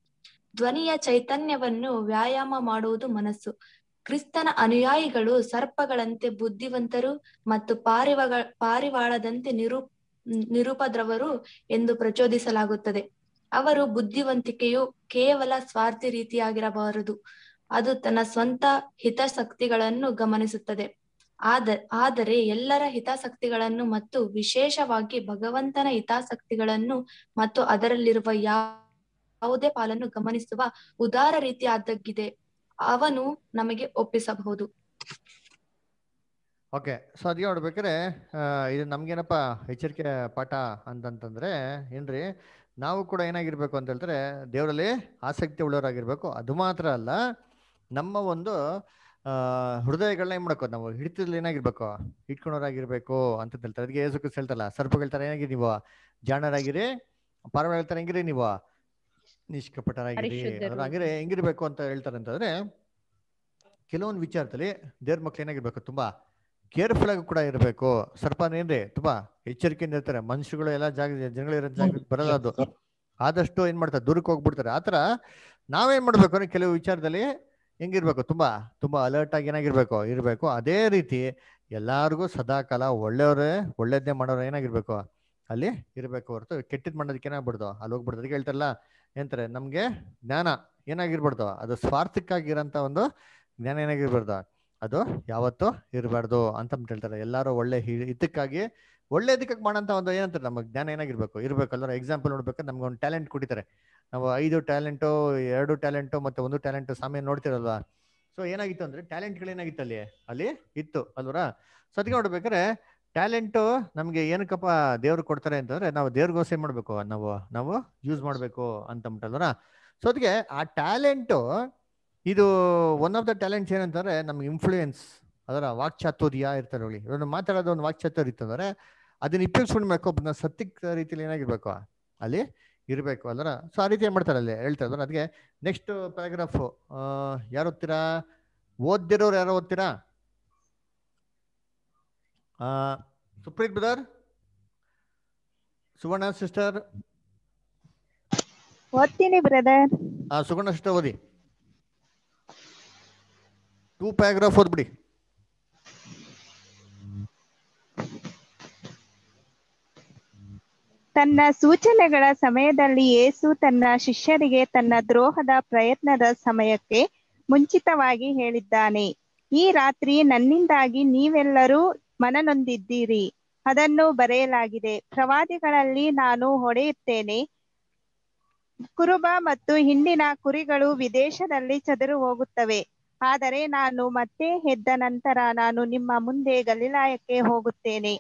ಧ್ವನಿಯ ಚೈತನ್ಯವನ್ನು ವ್ಯಾಯಾಮ ಮಾಡುವುದು ಮನಸ್ಸು ಕ್ರಿಸ್ತನ ಅನುಯಾಯಿಗಳು ಸರ್ಪಗಳಂತೆ ಬುದ್ಧಿವಂತರು ಮತ್ತು ಪಾರಿವಾಳದಂತೆ ನಿರೂಪ ನಿರುಪದ್ರವರು ಎಂದು ಪ್ರಚೋದಿಸಲಾಗುತ್ತದೆ ಅವರು ಬುದ್ಧಿವಂತಿಕೆಯು ಕೇವಲ ಸ್ವಾರ್ಥಿ ರೀತಿಯಾಗಿರಬಾರದು ಅದು ತನ್ನ ಸ್ವಂತ ಹಿತಾಸಕ್ತಿಗಳನ್ನು ಗಮನಿಸುತ್ತದೆ ಆದ ಆದರೆ ಎಲ್ಲರ ಹಿತಾಸಕ್ತಿಗಳನ್ನು ಮತ್ತು ವಿಶೇಷವಾಗಿ ಭಗವಂತನ ಹಿತಾಸಕ್ತಿಗಳನ್ನು ಮತ್ತು ಅದರಲ್ಲಿರುವ ಯಾವುದೇ ಪಾಲನ್ನು ಗಮನಿಸುವ ಉದಾರ ರೀತಿಯಾದಗ್ಗಿದೆ ಅವನು ನಮಗೆ ಒಪ್ಪಿಸಬಹುದು ಓಕೆ ಸೊ ಅದಕ್ಕೆ ನೋಡ್ಬೇಕಾರೆ ಇದು ನಮ್ಗೇನಪ್ಪ ಎಚ್ಚರಿಕೆ ಪಾಠ ಅಂತಂತಂದ್ರೆ ಏನ್ರಿ ನಾವು ಕೂಡ ಏನಾಗಿರ್ಬೇಕು ಅಂತ ಹೇಳಿದ್ರೆ ದೇವರಲ್ಲಿ ಆಸಕ್ತಿ ಉಳ್ಳವರಾಗಿರ್ಬೇಕು ಅದು ಮಾತ್ರ ಅಲ್ಲ ನಮ್ಮ ಒಂದು ಹೃದಯಗಳನ್ನ ಏನ್ ಮಾಡ್ಕೋ ನಾವು ಹಿಡಿತದಲ್ಲಿ ಏನಾಗಿರ್ಬೇಕು ಇಟ್ಕೊಂಡವರಾಗಿರ್ಬೇಕು ಅಂತ ಹೇಳ್ತಾರೆ ಅದಕ್ಕೆ ಏಸು ಹೇಳ್ತಲ್ಲ ಸರ್ಪಗಳ ತರ ಏನಾಗಿರಿ ನೀವು ಜಾಣರಾಗಿರಿ ಪಾರ್ವ ಹೇಳ್ತಾರೆ ಹೆಂಗಿರಿ ನೀವು ನಿಷ್ಕಪಟರಾಗಿರಿ ಹಂಗಿರಿ ಹೆಂಗಿರ್ಬೇಕು ಅಂತ ಹೇಳ್ತಾರೆ ಅಂತಂದ್ರೆ ಕೆಲವೊಂದು ವಿಚಾರದಲ್ಲಿ ದೇವ್ರ ಮಕ್ಳು ಏನಾಗಿರ್ಬೇಕು ತುಂಬಾ ಕೇರ್ಫುಲ್ ಆಗಿ ಕೂಡ ಇರಬೇಕು ಸ್ವಲ್ಪ ಏನ್ರಿ ತುಂಬಾ ಎಚ್ಚರಿಕೆಯಿಂದ ಇರ್ತಾರೆ ಮನುಷ್ಯಗಳು ಎಲ್ಲ ಜಾಗ ಜನಗಳಿರೋ ಜಾಗ ಬರಲ್ಲ ಅದು ಆದಷ್ಟು ಏನ್ ಮಾಡ್ತಾರೆ ದೂರಕ್ಕೆ ಹೋಗ್ಬಿಡ್ತಾರೆ ಆತರ ನಾವೇನ್ ಮಾಡ್ಬೇಕು ಅಂದ್ರೆ ಕೆಲವು ವಿಚಾರದಲ್ಲಿ ಹೆಂಗಿರ್ಬೇಕು ತುಂಬಾ ತುಂಬಾ ಅಲರ್ಟ್ ಆಗಿ ಏನಾಗಿರ್ಬೇಕು ಇರಬೇಕು ಅದೇ ರೀತಿ ಎಲ್ಲಾರ್ಗು ಸದಾಕಾಲ ಒಳ್ಳೆಯವರೇ ಒಳ್ಳೇದನ್ನೇ ಮಾಡೋರು ಏನಾಗಿರ್ಬೇಕು ಅಲ್ಲಿ ಇರಬೇಕು ಹೊರತು ಕೆಟ್ಟಿದ್ ಮಾಡೋದಕ್ಕೆ ಏನಾಗ್ಬಿಡ್ದು ಅಲ್ಲಿ ಹೋಗ್ಬಿಡ್ದು ಅದಕ್ಕೆ ಹೇಳ್ತಾರಲ್ಲ ಏನಂತಾರೆ ನಮ್ಗೆ ಜ್ಞಾನ ಏನಾಗಿರ್ಬಾರ್ದು ಅದು ಸ್ವಾರ್ಥಕ್ಕಾಗಿರೋಂಥ ಒಂದು ಜ್ಞಾನ ಏನಾಗಿರ್ಬಾರ್ದು ಅದು ಯಾವತ್ತು ಇರಬಾರ್ದು ಅಂತ ಹೇಳ್ತಾರೆ ಎಲ್ಲರೂ ಒಳ್ಳೆ ಇದಕ್ಕಾಗಿ ಒಳ್ಳೆ ಇದಕ್ಕಾಗಿ ಮಾಡೋಂಥ ಒಂದು ಏನಂತಾರೆ ನಮಗೆ ಜ್ಞಾನ ಏನಾಗಿರ್ಬೇಕು ಇರಬೇಕು ಎಕ್ಸಾಂಪಲ್ ನೋಡ್ಬೇಕು ನಮ್ಗೆ ಒಂದು ಟ್ಯಾಲೆಂಟ್ ಕೊಟ್ಟಿದ್ದಾರೆ ನಾವು ಐದು ಟ್ಯಾಲೆಂಟು ಎರಡು ಟ್ಯಾಲೆಂಟು ಮತ್ತು ಒಂದು ಟ್ಯಾಲೆಂಟು ಸಾಮಾನ್ಯ ನೋಡ್ತಿರಲ್ವಾ ಸೊ ಏನಾಗಿತ್ತು ಅಂದರೆ ಟ್ಯಾಲೆಂಟ್ಗಳು ಏನಾಗಿತ್ತು ಅಲ್ಲಿ ಅಲ್ಲಿ ಇತ್ತು ಅಲ್ವರ ಸೊ ಅದಕ್ಕೆ ನೋಡ್ಬೇಕಾದ್ರೆ ಟ್ಯಾಲೆಂಟು ನಮಗೆ ಏನಕ್ಕಪ್ಪ ದೇವ್ರಿಗೆ ಕೊಡ್ತಾರೆ ಅಂತಂದ್ರೆ ನಾವು ದೇವ್ರಿಗೋಸ್ಕರ ಮಾಡಬೇಕು ನಾವು ನಾವು ಯೂಸ್ ಮಾಡಬೇಕು ಅಂತಂಬಿಟ್ಟಲ್ವರ ಸೊ ಅದಕ್ಕೆ ಆ ಟ್ಯಾಲೆಂಟು ಇದು ಒನ್ ಆಫ್ ದ ಟ್ಯಾಲೆಂಟ್ಸ್ ಏನಂತಂದ್ರೆ ನಮ್ಗೆ ಇನ್ಫ್ಲೂಯೆನ್ಸ್ ಅದರ ವಾಕ್ಚಾತುರ್ಯ ಇರ್ತಾರೆ ಹೇಳಿ ಇವ್ರನ್ನ ಮಾತಾಡೋದು ಒಂದು ವಾಕ್ಚಾತುರ್ಯ ಇತ್ತಂದ್ರೆ ಅದನ್ನ ಉಪಯೋಗಿಸ್ಕೊಂಡು ಮಾಡ್ಕೋ ಅದನ್ನ ಸತ್ಯಕ್ಕೆ ರೀತಿಯಲ್ಲಿ ಏನಾಗಿರ್ಬೇಕು ಅಲ್ಲಿ ಇರಬೇಕು ಅಲ್ರ ಸೊ ಆ ರೀತಿ ಏನು ಮಾಡ್ತಾರೆ ಅಲ್ಲಿ ಹೇಳ್ತಾರೆ ಅಂದ್ರೆ ಅದಕ್ಕೆ ನೆಕ್ಸ್ಟ್ ಪ್ಯಾರಾಗ್ರಾಫು ಯಾರು ಓದ್ತೀರಾ ಓದ್ದಿರೋರು ಯಾರೋ ಓದ್ತೀರಾ ಸುಪ್ರೀತ್ ಬ್ರದರ್ ಸುವರ್ಣ ಸಿಸ್ಟರ್ ಓದ್ತೀನಿ ಬ್ರದರ್ ಸುವರ್ಣ ಸಿಸ್ಟರ್ ಓದಿ ಟೂ ಪ್ಯಾರಾಗ್ರಾಫ್ ಓದ್ಬಿಡಿ ತನ್ನ ಸೂಚನೆಗಳ ಸಮಯದಲ್ಲಿ ಏಸು ತನ್ನ ಶಿಷ್ಯರಿಗೆ ತನ್ನ ದ್ರೋಹದ ಪ್ರಯತ್ನದ ಸಮಯಕ್ಕೆ ಮುಂಚಿತವಾಗಿ ಹೇಳಿದ್ದಾನೆ ಈ ರಾತ್ರಿ ನನ್ನಿಂದಾಗಿ ನೀವೆಲ್ಲರೂ ಮನನೊಂದಿದ್ದೀರಿ ಅದನ್ನು ಬರೆಯಲಾಗಿದೆ ಪ್ರವಾದಿಗಳಲ್ಲಿ ನಾನು ಹೊಡೆಯುತ್ತೇನೆ ಕುರುಬ ಮತ್ತು ಹಿಂಡಿನ ಕುರಿಗಳು ವಿದೇಶದಲ್ಲಿ ಚದುರು ಹೋಗುತ್ತವೆ ಆದರೆ ನಾನು ಮತ್ತೆ ಹೆದ್ದ ನಂತರ ನಾನು ನಿಮ್ಮ ಮುಂದೆ ಗಲೀಲಾಯಕ್ಕೆ ಹೋಗುತ್ತೇನೆ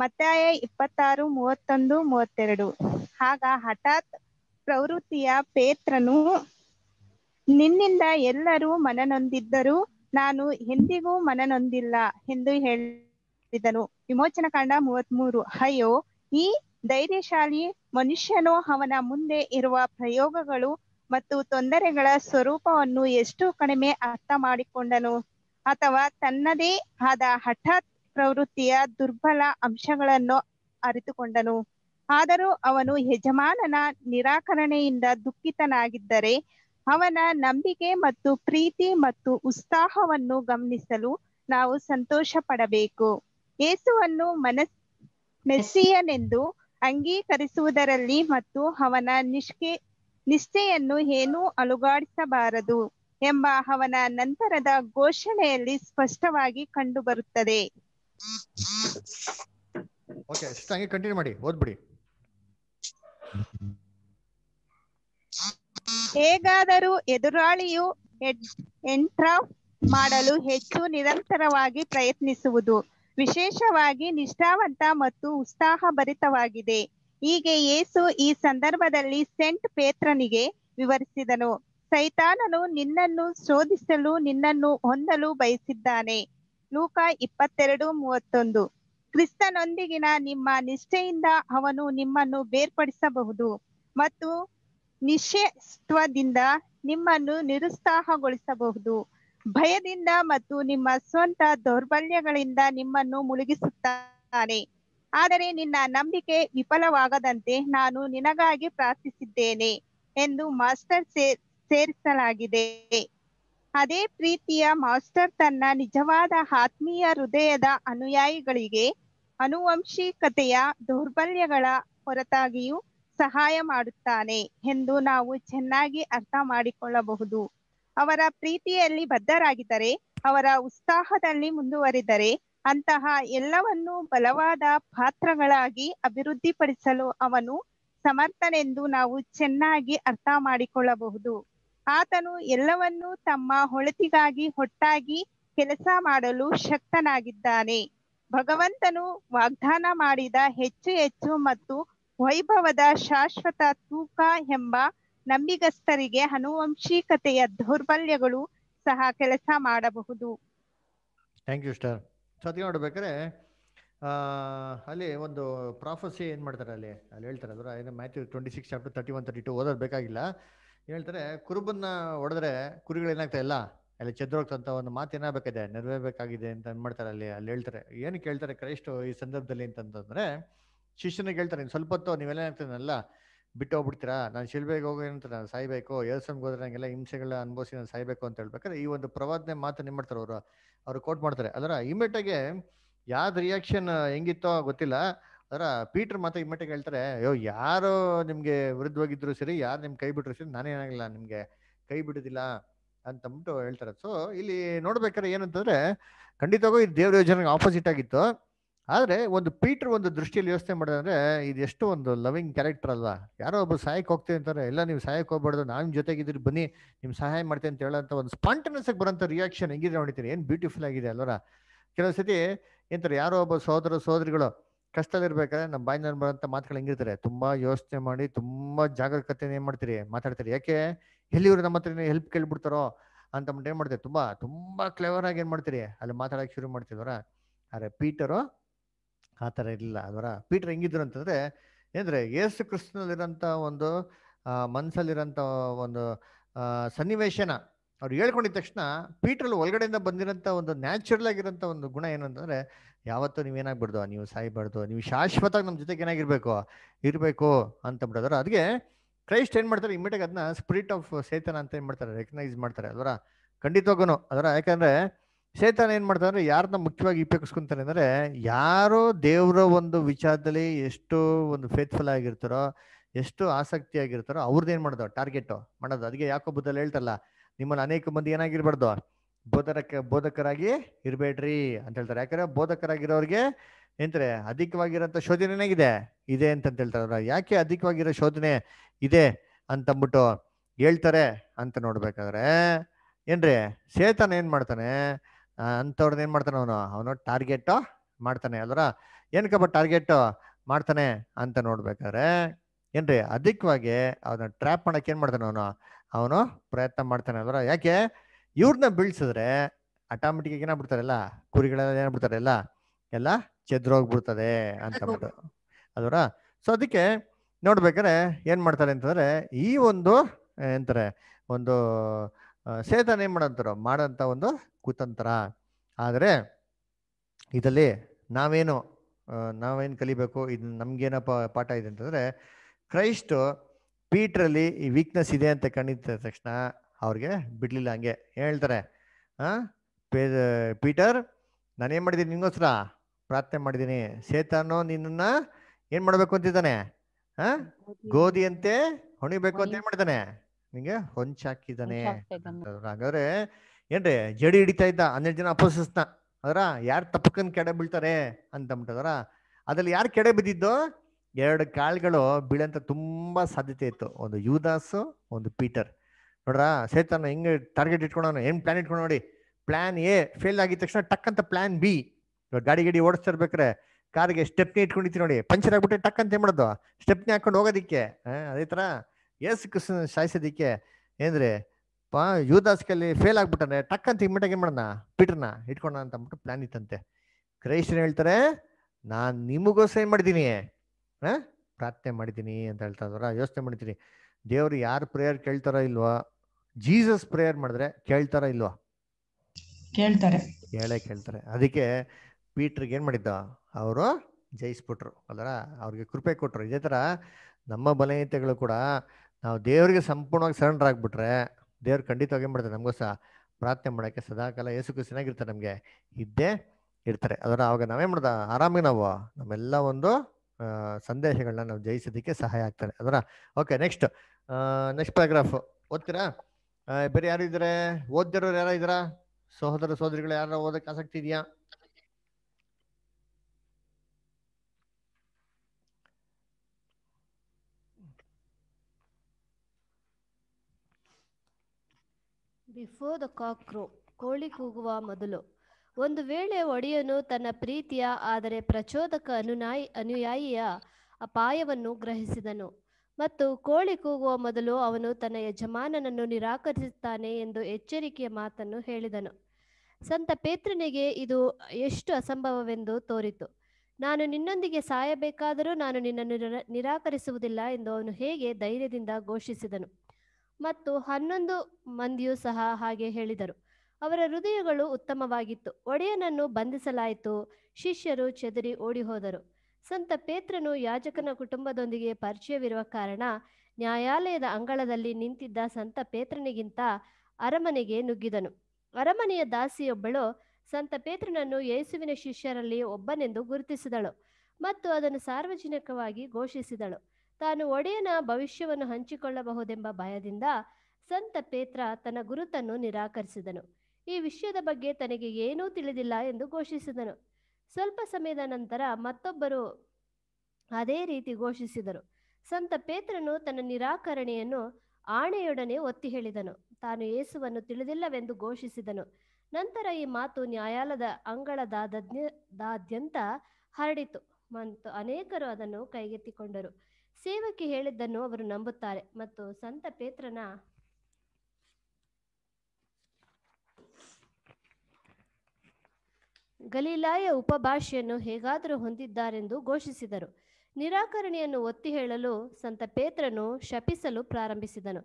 ಮತ್ತಾಯ ಇಪ್ಪತ್ತಾರು ಮೂವತ್ತೊಂದು ಮೂವತ್ತೆರಡು ಆಗ ಹಠಾತ್ ಪ್ರವೃತ್ತಿಯ ಪೇತ್ರನು ನಿನ್ನಿಂದ ಎಲ್ಲರೂ ಮನನೊಂದಿದ್ದರೂ ನಾನು ಎಂದಿಗೂ ಮನನೊಂದಿಲ್ಲ ಎಂದು ಹೇಳಿದನು ಕಾಂಡ ಮೂವತ್ ಮೂರು ಅಯ್ಯೋ ಈ ಧೈರ್ಯಶಾಲಿ ಮನುಷ್ಯನು ಅವನ ಮುಂದೆ ಇರುವ ಪ್ರಯೋಗಗಳು ಮತ್ತು ತೊಂದರೆಗಳ ಸ್ವರೂಪವನ್ನು ಎಷ್ಟು ಕಡಿಮೆ ಅರ್ಥ ಮಾಡಿಕೊಂಡನು ಅಥವಾ ತನ್ನದೇ ಆದ ಹಠಾತ್ ಪ್ರವೃತ್ತಿಯ ದುರ್ಬಲ ಅಂಶಗಳನ್ನು ಅರಿತುಕೊಂಡನು ಆದರೂ ಅವನು ಯಜಮಾನನ ನಿರಾಕರಣೆಯಿಂದ ದುಃಖಿತನಾಗಿದ್ದರೆ ಅವನ ನಂಬಿಕೆ ಮತ್ತು ಪ್ರೀತಿ ಮತ್ತು ಉತ್ಸಾಹವನ್ನು ಗಮನಿಸಲು ನಾವು ಸಂತೋಷ ಪಡಬೇಕು ಏಸುವನ್ನು ಮನಸ್ ಮೆಸ್ಸಿಯನೆಂದು ಅಂಗೀಕರಿಸುವುದರಲ್ಲಿ ಮತ್ತು ಅವನ ನಿಷ್ಕೆ ನಿಷ್ಠೆಯನ್ನು ಏನೂ ಅಲುಗಾಡಿಸಬಾರದು ಎಂಬ ಅವನ ನಂತರದ ಘೋಷಣೆಯಲ್ಲಿ ಸ್ಪಷ್ಟವಾಗಿ ಕಂಡುಬರುತ್ತದೆ ಹೇಗಾದರೂ ಎದುರಾಳಿಯು ಎಂಟ್ರಾ ಮಾಡಲು ಹೆಚ್ಚು ನಿರಂತರವಾಗಿ ಪ್ರಯತ್ನಿಸುವುದು ವಿಶೇಷವಾಗಿ ನಿಷ್ಠಾವಂತ ಮತ್ತು ಉತ್ಸಾಹಭರಿತವಾಗಿದೆ ಹೀಗೆ ಏಸು ಈ ಸಂದರ್ಭದಲ್ಲಿ ಸೆಂಟ್ ಪೇತ್ರನಿಗೆ ವಿವರಿಸಿದನು ಸೈತಾನನು ನಿನ್ನನ್ನು ಶೋಧಿಸಲು ನಿನ್ನನ್ನು ಹೊಂದಲು ಬಯಸಿದ್ದಾನೆ ಲೂಕ ಇಪ್ಪತ್ತೆರಡು ಮೂವತ್ತೊಂದು ಕ್ರಿಸ್ತನೊಂದಿಗಿನ ನಿಮ್ಮ ನಿಷ್ಠೆಯಿಂದ ಅವನು ನಿಮ್ಮನ್ನು ಬೇರ್ಪಡಿಸಬಹುದು ಮತ್ತು ನಿಶ್ಚಯತ್ವದಿಂದ ನಿಮ್ಮನ್ನು ನಿರುತ್ಸಾಹಗೊಳಿಸಬಹುದು ಭಯದಿಂದ ಮತ್ತು ನಿಮ್ಮ ಸ್ವಂತ ದೌರ್ಬಲ್ಯಗಳಿಂದ ನಿಮ್ಮನ್ನು ಮುಳುಗಿಸುತ್ತಾನೆ ಆದರೆ ನಿನ್ನ ನಂಬಿಕೆ ವಿಫಲವಾಗದಂತೆ ನಾನು ನಿನಗಾಗಿ ಪ್ರಾರ್ಥಿಸಿದ್ದೇನೆ ಎಂದು ಮಾಸ್ಟರ್ ಸೇರಿಸಲಾಗಿದೆ ಅದೇ ಪ್ರೀತಿಯ ಮಾಸ್ಟರ್ ತನ್ನ ನಿಜವಾದ ಆತ್ಮೀಯ ಹೃದಯದ ಅನುಯಾಯಿಗಳಿಗೆ ಅನುವಂಶಿಕತೆಯ ದೌರ್ಬಲ್ಯಗಳ ಹೊರತಾಗಿಯೂ ಸಹಾಯ ಮಾಡುತ್ತಾನೆ ಎಂದು ನಾವು ಚೆನ್ನಾಗಿ ಅರ್ಥ ಮಾಡಿಕೊಳ್ಳಬಹುದು ಅವರ ಪ್ರೀತಿಯಲ್ಲಿ ಬದ್ಧರಾಗಿದ್ದರೆ ಅವರ ಉತ್ಸಾಹದಲ್ಲಿ ಮುಂದುವರಿದರೆ ಅಂತಹ ಎಲ್ಲವನ್ನು ಬಲವಾದ ಪಾತ್ರಗಳಾಗಿ ಅಭಿವೃದ್ಧಿಪಡಿಸಲು ಅವನು ಸಮರ್ಥನೆಂದು ನಾವು ಚೆನ್ನಾಗಿ ಅರ್ಥ ಮಾಡಿಕೊಳ್ಳಬಹುದು ಆತನು ಎಲ್ಲವನ್ನೂ ತಮ್ಮ ಹೊಳತಿಗಾಗಿ ಹೊಟ್ಟಾಗಿ ಕೆಲಸ ಮಾಡಲು ಶಕ್ತನಾಗಿದ್ದಾನೆ ಭಗವಂತನು ವಾಗ್ದಾನ ಮಾಡಿದ ಹೆಚ್ಚು ಹೆಚ್ಚು ಮತ್ತು ವೈಭವದ ಶಾಶ್ವತ ತೂಕ ಎಂಬ ನಂಬಿಗಸ್ತರಿಗೆ ಅನುವಂಶಿಕತೆಯ ದೌರ್ಬಲ್ಯಗಳು ಸಹ ಕೆಲಸ ಮಾಡಬಹುದು ಥ್ಯಾಂಕ್ ಯು ಸತಿ ನೋಡ್ಬೇಕಾದ್ರೆ ಅಲ್ಲಿ ಒಂದು ಪ್ರಾಫಸಿ ಏನು ಮಾಡ್ತಾರೆ ಅಲ್ಲಿ ಅಲ್ಲಿ ಹೇಳ್ತಾರೆ ಅದರ ಏನು Matthew twenty six chapter thirty one thirty two ಓದೋದು ಬೇಕಾಗಿಲ್ಲ ಹೇಳ್ತಾರೆ ಕುರುಬನ್ನ ಹೊಡೆದ್ರೆ ಏನಾಗ್ತಾ ಇಲ್ಲ ಅಲ್ಲಿ ಚದ್ರೋಗ್ತಂತ ಒಂದು ಮಾತು ಏನಾಗಬೇಕಿದೆ ನೆರವೇರಬೇಕಾಗಿದೆ ಅಂತ ಮಾಡ್ತಾರೆ ಅಲ್ಲಿ ಅಲ್ಲಿ ಹೇಳ್ತಾರೆ ಏನು ಕೇಳ್ತಾರೆ ಕ್ರೈಸ್ಟು ಈ ಸಂದರ್ಭದಲ್ಲಿ ಅಂತಂತಂದ್ರೆ ಶಿಷ್ಯನಿಗೆ ಹೇಳ್ತಾರೆ ನೀನು ಸ್ವಲ್ಪ ಹೊತ್ತು ನೀವೆಲ್ಲ ಅಲ್ಲ ಬಿಟ್ಟು ಹೋಗ್ಬಿಡ್ತೀರಾ ನಾನು ಶಿಲ್ಬೇಗೆ ಹೋಗಿ ಅಂತ ನಾನು ಸಾಯ್ಬೇಕು ಯೇಸನ್ಗೆ ಹೋದ್ರೆ ಹಾಗೆಲ್ಲ ಹಿಂಸೆಗಳನ್ನ ಅನುಭವಿಸಿ ನಾನು ಸಾಯ್ಬೇಕು ಅಂತ ಹೇಳ್ಬೇಕಾದ್ರೆ ಈ ಒಂದು ಪ್ರವಾದನೆ ಮಾತು ನಿಮ್ಮ ಮಾಡ್ತಾರೆ ಅವರು ಅವರು ಕೋಟ್ ಮಾಡ್ತಾರೆ ಅದರ ಇಮಿಡಿಯೇಟಾಗಿ ಯಾವ್ದು ರಿಯಾಕ್ಷನ್ ಹೆಂಗಿತ್ತೋ ಗೊತ್ತಿಲ್ಲ ಅದರ ಪೀಟರ್ ಮಾತ್ರ ಇಮಿಡಿಯೇಟಾಗಿ ಹೇಳ್ತಾರೆ ಅಯ್ಯೋ ಯಾರು ನಿಮಗೆ ವಿರುದ್ಧವಾಗಿದ್ರು ಸರಿ ಯಾರು ನಿಮ್ಮ ಕೈ ಬಿಟ್ಟರು ಸರಿ ನಾನೇನಾಗಿಲ್ಲ ನಿಮಗೆ ಕೈ ಬಿಡೋದಿಲ್ಲ ಅಂತಂದ್ಬಿಟ್ಟು ಹೇಳ್ತಾರೆ ಸೊ ಇಲ್ಲಿ ನೋಡ್ಬೇಕಾದ್ರೆ ಏನಂತಂದ್ರೆ ಖಂಡಿತವಾಗೂ ಇದು ದೇವ್ರ ಯೋಜನೆಗೆ ಆಪೋಸಿಟ್ ಆಗಿತ್ತು ಆದರೆ ಒಂದು ಪೀಟರ್ ಒಂದು ದೃಷ್ಟಿಯಲ್ಲಿ ಯೋಚನೆ ಮಾಡಿದ್ರೆ ಇದು ಎಷ್ಟು ಒಂದು ಲವಿಂಗ್ ಕ್ಯಾರೆಕ್ಟರ್ ಅಲ್ಲ ಯಾರೋ ಒಬ್ಬ ಸಹಾಯಕ್ಕೆ ಹೋಗ್ತೀವಿ ಅಂತಾರೆ ಎಲ್ಲ ನೀವು ಸಹಾಯಕ್ಕೆ ಹೋಗ್ಬಾರ್ದು ನಾನು ಜೊತೆಗಿದ್ರೆ ಬನ್ನಿ ನಿಮ್ ಸಹಾಯ ಮಾಡ್ತೀನಿ ಅಂತ ಹೇಳೋಂಥ ಒಂದು ಸ್ಪಾಂಟನಸ್ ಬರೋಂಥ ರಿಯಾಕ್ಷನ್ ಹೆಂಗಿದ್ರೆ ನೋಡಿತೀನಿ ಏನು ಬ್ಯೂಟಿಫುಲ್ ಆಗಿದೆ ಅಲ್ವರ ಕೆಲವು ಸತಿ ಏನಂತಾರೆ ಯಾರೋ ಒಬ್ಬ ಸೋದರ ಸೋದರಿಗಳು ಕಷ್ಟದಲ್ಲಿರ್ಬೇಕಾದ್ರೆ ನಮ್ಮ ಬಾಯಿನ ಬರೋಂಥ ಮಾತುಗಳು ಹೆಂಗಿರ್ತಾರೆ ತುಂಬಾ ಯೋಚನೆ ಮಾಡಿ ತುಂಬಾ ಜಾಗರೂಕತೆ ಏನು ಮಾಡ್ತೀರಿ ಮಾತಾಡ್ತೀರಿ ಯಾಕೆ ಎಲ್ಲಿ ಇವ್ರು ನಮ್ಮ ಹತ್ರ ಹೆಲ್ಪ್ ಕೇಳ್ಬಿಡ್ತಾರೋ ಅಂತ ಏನ್ ಮಾಡ್ತೀರಿ ತುಂಬಾ ತುಂಬಾ ತುಂಬ ಆಗಿ ಏನು ಮಾಡ್ತೀರಿ ಅಲ್ಲಿ ಮಾತಾಡಕ್ಕೆ ಶುರು ಮಾಡ್ತಿದ್ವರ ಅರೆ ಪೀಟರು ಆ ಥರ ಇಲ್ಲ ಅದರ ಪೀಟರ್ ಹೆಂಗಿದ್ರು ಅಂತಂದರೆ ಏನಂದರೆ ಯೇಸು ಕ್ರಿಸ್ತನಲ್ಲಿರೋಂಥ ಒಂದು ಮನಸ್ಸಲ್ಲಿರೋಂಥ ಒಂದು ಸನ್ನಿವೇಶನ ಅವ್ರು ಹೇಳ್ಕೊಂಡಿದ ತಕ್ಷಣ ಪೀಟ್ರಲ್ಲಿ ಒಳಗಡೆಯಿಂದ ಬಂದಿರೋಂಥ ಒಂದು ನ್ಯಾಚುರಲ್ ಆಗಿರೋಂಥ ಒಂದು ಗುಣ ಏನಂತಂದರೆ ಯಾವತ್ತೂ ನೀವು ಏನಾಗ್ಬಿಡ್ದು ನೀವು ಸಾಯ್ಬಾರ್ದು ನೀವು ಶಾಶ್ವತವಾಗಿ ನಮ್ಮ ಜೊತೆಗೆ ಏನಾಗಿರಬೇಕು ಇರಬೇಕು ಅಂತ ಬಿಡೋದ್ರ ಅದಕ್ಕೆ ಕ್ರೈಸ್ಟ್ ಏನು ಮಾಡ್ತಾರೆ ಇಮಿಡಿಯೇಟ್ ಅದನ್ನ ಸ್ಪಿರಿಟ್ ಆಫ್ ಸೇತನ ಅಂತ ಏನು ಮಾಡ್ತಾರೆ ರೆಕಗ್ನೈಸ್ ಮಾಡ್ತಾರೆ ಅದರ ಖಂಡಿತವಾಗೂ ಅದರ ಯಾಕಂದರೆ ಶೈತಾನ ಏನ್ ಮಾಡ್ತಾನೆ ಅಂದ್ರೆ ಯಾರನ್ನ ಮುಖ್ಯವಾಗಿ ಉಪಯೋಗಿಸ್ಕೊಂತಾನೆ ಅಂದ್ರೆ ಯಾರು ದೇವರ ಒಂದು ವಿಚಾರದಲ್ಲಿ ಎಷ್ಟು ಒಂದು ಫೇತ್ಫುಲ್ ಆಗಿರ್ತಾರೋ ಎಷ್ಟು ಆಸಕ್ತಿ ಆಗಿರ್ತಾರೋ ಅವ್ರದ್ದು ಏನ್ ಮಾಡೋದು ಟಾರ್ಗೆಟ್ ಮಾಡೋದು ಅದಕ್ಕೆ ಯಾಕೋ ಬುದ್ಧಲ್ಲಿ ಹೇಳ್ತಲ್ಲ ನಿಮ್ಮನ್ನ ಅನೇಕ ಮಂದಿ ಏನಾಗಿರ್ಬಾರ್ದು ಬೋಧಕ ಬೋಧಕರಾಗಿ ಇರಬೇಡ್ರಿ ಅಂತ ಹೇಳ್ತಾರೆ ಯಾಕಂದ್ರೆ ಬೋಧಕರಾಗಿರೋರಿಗೆ ಏನಂತಾರೆ ಅಧಿಕವಾಗಿರೋಂಥ ಶೋಧನೆ ಏನಾಗಿದೆ ಇದೆ ಅಂತ ಹೇಳ್ತಾರೆ ಯಾಕೆ ಅಧಿಕವಾಗಿರೋ ಶೋಧನೆ ಇದೆ ಅಂತಂದ್ಬಿಟ್ಟು ಹೇಳ್ತಾರೆ ಅಂತ ನೋಡ್ಬೇಕಾದ್ರೆ ಏನ್ರಿ ಸೇತನ ಏನ್ ಮಾಡ್ತಾನೆ ಅಂಥವ್ರನ್ನ ಏನು ಮಾಡ್ತಾನೆ ಅವನು ಅವನು ಟಾರ್ಗೆಟ್ ಮಾಡ್ತಾನೆ ಅದರ ಏನಕ್ಕಪ್ಪ ಟಾರ್ಗೆಟ್ ಮಾಡ್ತಾನೆ ಅಂತ ನೋಡ್ಬೇಕಾದ್ರೆ ಏನ್ರಿ ಅಧಿಕವಾಗಿ ಅವನ ಟ್ರ್ಯಾಪ್ ಮಾಡೋಕೆ ಏನು ಮಾಡ್ತಾನೆ ಅವನು ಅವನು ಪ್ರಯತ್ನ ಮಾಡ್ತಾನೆ ಅದರ ಯಾಕೆ ಇವ್ರನ್ನ ಬೀಳ್ಸಿದ್ರೆ ಆಟೋಮೆಟಿಕ್ ಏನಾಗ್ಬಿಡ್ತಾರಲ್ಲ ಕುರಿಗಳೆಲ್ಲ ಏನಾಗ್ಬಿಡ್ತಾರಲ್ಲ ಎಲ್ಲ ಅಂತ ಅಂದ್ಬಿಟ್ಟು ಅದರ ಸೊ ಅದಕ್ಕೆ ನೋಡ್ಬೇಕಾದ್ರೆ ಏನು ಮಾಡ್ತಾರೆ ಅಂತಂದರೆ ಈ ಒಂದು ಎಂತಾರೆ ಒಂದು ಸೇತನ ಏನು ಮಾಡಂತಾರ ಮಾಡೋಂಥ ಒಂದು ಕುತಂತ್ರ ಆದರೆ ಇದರಲ್ಲಿ ನಾವೇನು ನಾವೇನು ಕಲಿಬೇಕು ಇದು ನಮಗೇನಪ್ಪ ಪಾಠ ಇದೆ ಅಂತಂದ್ರೆ ಕ್ರೈಸ್ಟು ಪೀಟ್ರಲ್ಲಿ ಈ ವೀಕ್ನೆಸ್ ಇದೆ ಅಂತ ಕಂಡಿದ್ದ ತಕ್ಷಣ ಅವ್ರಿಗೆ ಬಿಡಲಿಲ್ಲ ಹಂಗೆ ಹೇಳ್ತಾರೆ ಪೇ ಪೀಟರ್ ನಾನೇನು ಮಾಡಿದ್ದೀನಿ ನಿಮಗೋಸ್ಕರ ಪ್ರಾರ್ಥನೆ ಮಾಡಿದ್ದೀನಿ ಸೇತಾನೋ ನಿನ್ನನ್ನು ಏನು ಮಾಡಬೇಕು ಅಂತಿದ್ದಾನೆ ಹಾಂ ಗೋಧಿಯಂತೆ ಹೊಣಿಬೇಕು ಅಂತ ಏನು ಮಾಡಿದ್ದಾನೆ ನಿಂಗೆ ಹೊಂಚಾಕಿದಾನೆ ಹಾಗಾದ್ರೆ ಏನ್ರಿ ಜಡಿ ಹಿಡಿತಾ ಇದ್ದ ಹನ್ನೆರಡು ಜನ ಅಪೋಸಿಸ್ನ ಅದರ ಯಾರು ತಪ್ಪಕನ್ ಕೆಡೆ ಬೀಳ್ತಾರೆ ಅಂತಂಬಿಟ್ಟದ್ರ ಅದ್ರಲ್ಲಿ ಯಾರು ಕೆಡೆ ಬಿದ್ದಿದ್ದು ಎರಡು ಕಾಳುಗಳು ಬೀಳಂತ ತುಂಬಾ ಸಾಧ್ಯತೆ ಇತ್ತು ಒಂದು ಯುದಾಸು ಒಂದು ಪೀಟರ್ ನೋಡ್ರ ಸೇತನ ಹೆಂಗೆ ಟಾರ್ಗೆಟ್ ಇಟ್ಕೊಂಡು ಏನ್ ಪ್ಲಾನ್ ಇಟ್ಕೊಂಡು ನೋಡಿ ಪ್ಲಾನ್ ಎ ಫೇಲ್ ಆಗಿದ ತಕ್ಷಣ ಟಕ್ಕಂತ ಪ್ಲಾನ್ ಬಿ ಗಾಡಿ ಗಾಡಿ ಓಡಿಸ್ತಿರ್ಬೇಕ್ರೆ ಕಾರಿಗೆ ಸ್ಟೆಪ್ನಿ ಇಟ್ಕೊಂಡಿತ್ತು ನೋಡಿ ಪಂಚರ್ ಆಗ್ಬಿಟ್ಟು ಟಕ್ಕಂತ ಅಂತ ಏನ್ ಮಾಡೋದು ಸ್ಟೆಪ್ನಿ ಹಾಕೊಂಡು ಹೋಗೋದಿಕ್ಕೆ ಅದೇ ತರ ಯೇಸು ಕೃಷ್ಣನ ಶಾಯಿಸೋದಿಕ್ಕೆ ಏನ್ರಿ ಪಾ ಯೂದಾಸ್ಕಲ್ಲಿ ಫೇಲ್ ಆಗ್ಬಿಟ್ಟಾನೆ ಟಕ್ ಅಂತ ಇಮ್ಮಿಟಾಗಿ ಮಾಡೋಣ ಪೀಟ್ರನ್ನ ಇಟ್ಕೊಂಡ ಅಂತ ಅಂದ್ಬಿಟ್ಟು ಪ್ಲಾನ್ ಇತ್ತಂತೆ ಕ್ರೈಸ್ಟ್ ಹೇಳ್ತಾರೆ ನಾನು ನಿಮಗೋಸ್ಕರ ಏನು ಮಾಡಿದ್ದೀನಿ ಹಾ ಪ್ರಾರ್ಥನೆ ಮಾಡಿದ್ದೀನಿ ಅಂತ ಹೇಳ್ತಾ ಇದ್ರ ಯೋಚನೆ ಮಾಡಿದ್ದೀನಿ ದೇವ್ರು ಯಾರು ಪ್ರೇಯರ್ ಕೇಳ್ತಾರೋ ಇಲ್ವಾ ಜೀಸಸ್ ಪ್ರೇಯರ್ ಮಾಡಿದ್ರೆ ಕೇಳ್ತಾರ ಇಲ್ವಾ ಕೇಳ್ತಾರೆ ಹೇಳೇ ಕೇಳ್ತಾರೆ ಅದಕ್ಕೆ ಪೀಟ್ರಿಗೆ ಏನು ಮಾಡಿದ್ದ ಅವರು ಜಯಿಸ್ಬಿಟ್ರು ಅದರ ಅವ್ರಿಗೆ ಕೃಪೆ ಕೊಟ್ಟರು ಇದೇ ಥರ ನಮ್ಮ ಬಲಹೀನತೆಗಳು ಕೂಡ ನಾವು ದೇವರಿಗೆ ಸಂಪೂರ್ಣವಾಗಿ ಸರೆಂಡರ್ ಆಗಿಬಿಟ್ರೆ ದೇವ್ರು ಖಂಡಿತವಾಗಿ ಏನು ಮಾಡ್ತಾರೆ ನಮಗೂ ಸಹ ಪ್ರಾರ್ಥನೆ ಮಾಡೋಕ್ಕೆ ಸದಾಕಾಲ ಏಸು ಕ್ರಿಸ್ತನಾಗಿರ್ತಾರೆ ನಮಗೆ ಇದ್ದೇ ಇರ್ತಾರೆ ಅದನ್ನು ಅವಾಗ ನಾವೇನು ಮಾಡ್ದೆ ಆರಾಮಾಗಿ ನಾವು ನಮ್ಮೆಲ್ಲ ಒಂದು ಸಂದೇಶಗಳನ್ನ ನಾವು ಜಯಿಸೋದಕ್ಕೆ ಸಹಾಯ ಆಗ್ತಾರೆ ಅದರ ಓಕೆ ನೆಕ್ಸ್ಟ್ ನೆಕ್ಸ್ಟ್ ಪ್ಯಾರಾಗ್ರಾಫ್ ಓದ್ತೀರಾ ಬೇರೆ ಯಾರು ಇದ್ದಾರೆ ಓದ್ದಿರೋರು ಯಾರು ಇದ್ದೀರಾ ಸಹೋದರ ಸಹೋದರಿಗಳು ಯಾರು ಓದಕ್ಕೆ ಆಸಕ್ತಿ ಇದೆಯಾ ಬಿಫೋರ್ ದ ಕಾಕ್ ಕ್ರೋ ಕೋಳಿ ಕೂಗುವ ಮೊದಲು ಒಂದು ವೇಳೆ ಒಡೆಯನು ತನ್ನ ಪ್ರೀತಿಯ ಆದರೆ ಪ್ರಚೋದಕ ಅನುನಾಯಿ ಅನುಯಾಯಿಯ ಅಪಾಯವನ್ನು ಗ್ರಹಿಸಿದನು ಮತ್ತು ಕೋಳಿ ಕೂಗುವ ಮೊದಲು ಅವನು ತನ್ನ ಯಜಮಾನನನ್ನು ನಿರಾಕರಿಸುತ್ತಾನೆ ಎಂದು ಎಚ್ಚರಿಕೆಯ ಮಾತನ್ನು ಹೇಳಿದನು ಸಂತ ಪೇತ್ರನಿಗೆ ಇದು ಎಷ್ಟು ಅಸಂಭವವೆಂದು ತೋರಿತು ನಾನು ನಿನ್ನೊಂದಿಗೆ ಸಾಯಬೇಕಾದರೂ ನಾನು ನಿನ್ನನ್ನು ನಿರಾಕರಿಸುವುದಿಲ್ಲ ಎಂದು ಅವನು ಹೇಗೆ ಧೈರ್ಯದಿಂದ ಘೋಷಿಸಿದನು ಮತ್ತು ಹನ್ನೊಂದು ಮಂದಿಯೂ ಸಹ ಹಾಗೆ ಹೇಳಿದರು ಅವರ ಹೃದಯಗಳು ಉತ್ತಮವಾಗಿತ್ತು ಒಡೆಯನನ್ನು ಬಂಧಿಸಲಾಯಿತು ಶಿಷ್ಯರು ಚದರಿ ಓಡಿ ಹೋದರು ಸಂತ ಪೇತ್ರನು ಯಾಜಕನ ಕುಟುಂಬದೊಂದಿಗೆ ಪರಿಚಯವಿರುವ ಕಾರಣ ನ್ಯಾಯಾಲಯದ ಅಂಗಳದಲ್ಲಿ ನಿಂತಿದ್ದ ಸಂತ ಪೇತ್ರನಿಗಿಂತ ಅರಮನೆಗೆ ನುಗ್ಗಿದನು ಅರಮನೆಯ ದಾಸಿಯೊಬ್ಬಳು ಸಂತ ಪೇತ್ರನನ್ನು ಯೇಸುವಿನ ಶಿಷ್ಯರಲ್ಲಿ ಒಬ್ಬನೆಂದು ಗುರುತಿಸಿದಳು ಮತ್ತು ಅದನ್ನು ಸಾರ್ವಜನಿಕವಾಗಿ ಘೋಷಿಸಿದಳು ತಾನು ಒಡೆಯನ ಭವಿಷ್ಯವನ್ನು ಹಂಚಿಕೊಳ್ಳಬಹುದೆಂಬ ಭಯದಿಂದ ಸಂತ ಪೇತ್ರ ತನ್ನ ಗುರುತನ್ನು ನಿರಾಕರಿಸಿದನು ಈ ವಿಷಯದ ಬಗ್ಗೆ ತನಗೆ ಏನೂ ತಿಳಿದಿಲ್ಲ ಎಂದು ಘೋಷಿಸಿದನು ಸ್ವಲ್ಪ ಸಮಯದ ನಂತರ ಮತ್ತೊಬ್ಬರು ಅದೇ ರೀತಿ ಘೋಷಿಸಿದರು ಸಂತ ಪೇತ್ರನು ತನ್ನ ನಿರಾಕರಣೆಯನ್ನು ಆಣೆಯೊಡನೆ ಒತ್ತಿ ಹೇಳಿದನು ತಾನು ಯೇಸುವನ್ನು ತಿಳಿದಿಲ್ಲವೆಂದು ಘೋಷಿಸಿದನು ನಂತರ ಈ ಮಾತು ನ್ಯಾಯಾಲಯದ ಅಂಗಳದಾದ್ಯಂತ ಹರಡಿತು ಮತ್ತು ಅನೇಕರು ಅದನ್ನು ಕೈಗೆತ್ತಿಕೊಂಡರು ಸೇವಕಿ ಹೇಳಿದ್ದನ್ನು ಅವರು ನಂಬುತ್ತಾರೆ ಮತ್ತು ಸಂತ ಪೇತ್ರನ ಗಲೀಲಾಯ ಉಪಭಾಷೆಯನ್ನು ಹೇಗಾದರೂ ಹೊಂದಿದ್ದಾರೆಂದು ಘೋಷಿಸಿದರು ನಿರಾಕರಣೆಯನ್ನು ಒತ್ತಿ ಹೇಳಲು ಸಂತ ಪೇತ್ರನು ಶಪಿಸಲು ಪ್ರಾರಂಭಿಸಿದನು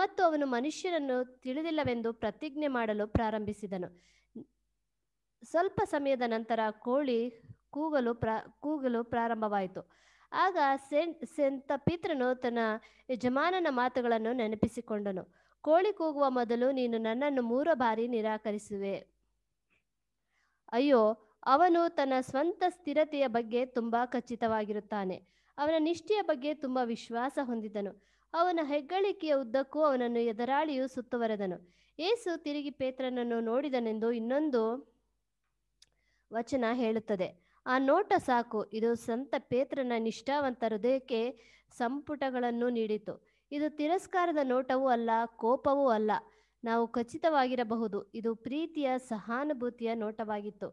ಮತ್ತು ಅವನು ಮನುಷ್ಯನನ್ನು ತಿಳಿದಿಲ್ಲವೆಂದು ಪ್ರತಿಜ್ಞೆ ಮಾಡಲು ಪ್ರಾರಂಭಿಸಿದನು ಸ್ವಲ್ಪ ಸಮಯದ ನಂತರ ಕೋಳಿ ಕೂಗಲು ಪ್ರಾ ಕೂಗಲು ಪ್ರಾರಂಭವಾಯಿತು ಆಗ ಸೆಂಟ್ ಸೆಂತ ಪಿತೃನು ತನ್ನ ಯಜಮಾನನ ಮಾತುಗಳನ್ನು ನೆನಪಿಸಿಕೊಂಡನು ಕೋಳಿ ಕೂಗುವ ಮೊದಲು ನೀನು ನನ್ನನ್ನು ಮೂರು ಬಾರಿ ನಿರಾಕರಿಸುವೆ ಅಯ್ಯೋ ಅವನು ತನ್ನ ಸ್ವಂತ ಸ್ಥಿರತೆಯ ಬಗ್ಗೆ ತುಂಬಾ ಖಚಿತವಾಗಿರುತ್ತಾನೆ ಅವನ ನಿಷ್ಠೆಯ ಬಗ್ಗೆ ತುಂಬಾ ವಿಶ್ವಾಸ ಹೊಂದಿದನು ಅವನ ಹೆಗ್ಗಳಿಕೆಯ ಉದ್ದಕ್ಕೂ ಅವನನ್ನು ಎದುರಾಳಿಯು ಸುತ್ತುವರೆದನು ಏಸು ತಿರುಗಿ ಪೇತ್ರನನ್ನು ನೋಡಿದನೆಂದು ಇನ್ನೊಂದು ವಚನ ಹೇಳುತ್ತದೆ ಆ ನೋಟ ಸಾಕು ಇದು ಸಂತ ಪೇತ್ರನ ನಿಷ್ಠಾವಂತ ಹೃದಯಕ್ಕೆ ಸಂಪುಟಗಳನ್ನು ನೀಡಿತು ಇದು ತಿರಸ್ಕಾರದ ನೋಟವೂ ಅಲ್ಲ ಕೋಪವೂ ಅಲ್ಲ ನಾವು ಖಚಿತವಾಗಿರಬಹುದು ಇದು ಪ್ರೀತಿಯ ಸಹಾನುಭೂತಿಯ ನೋಟವಾಗಿತ್ತು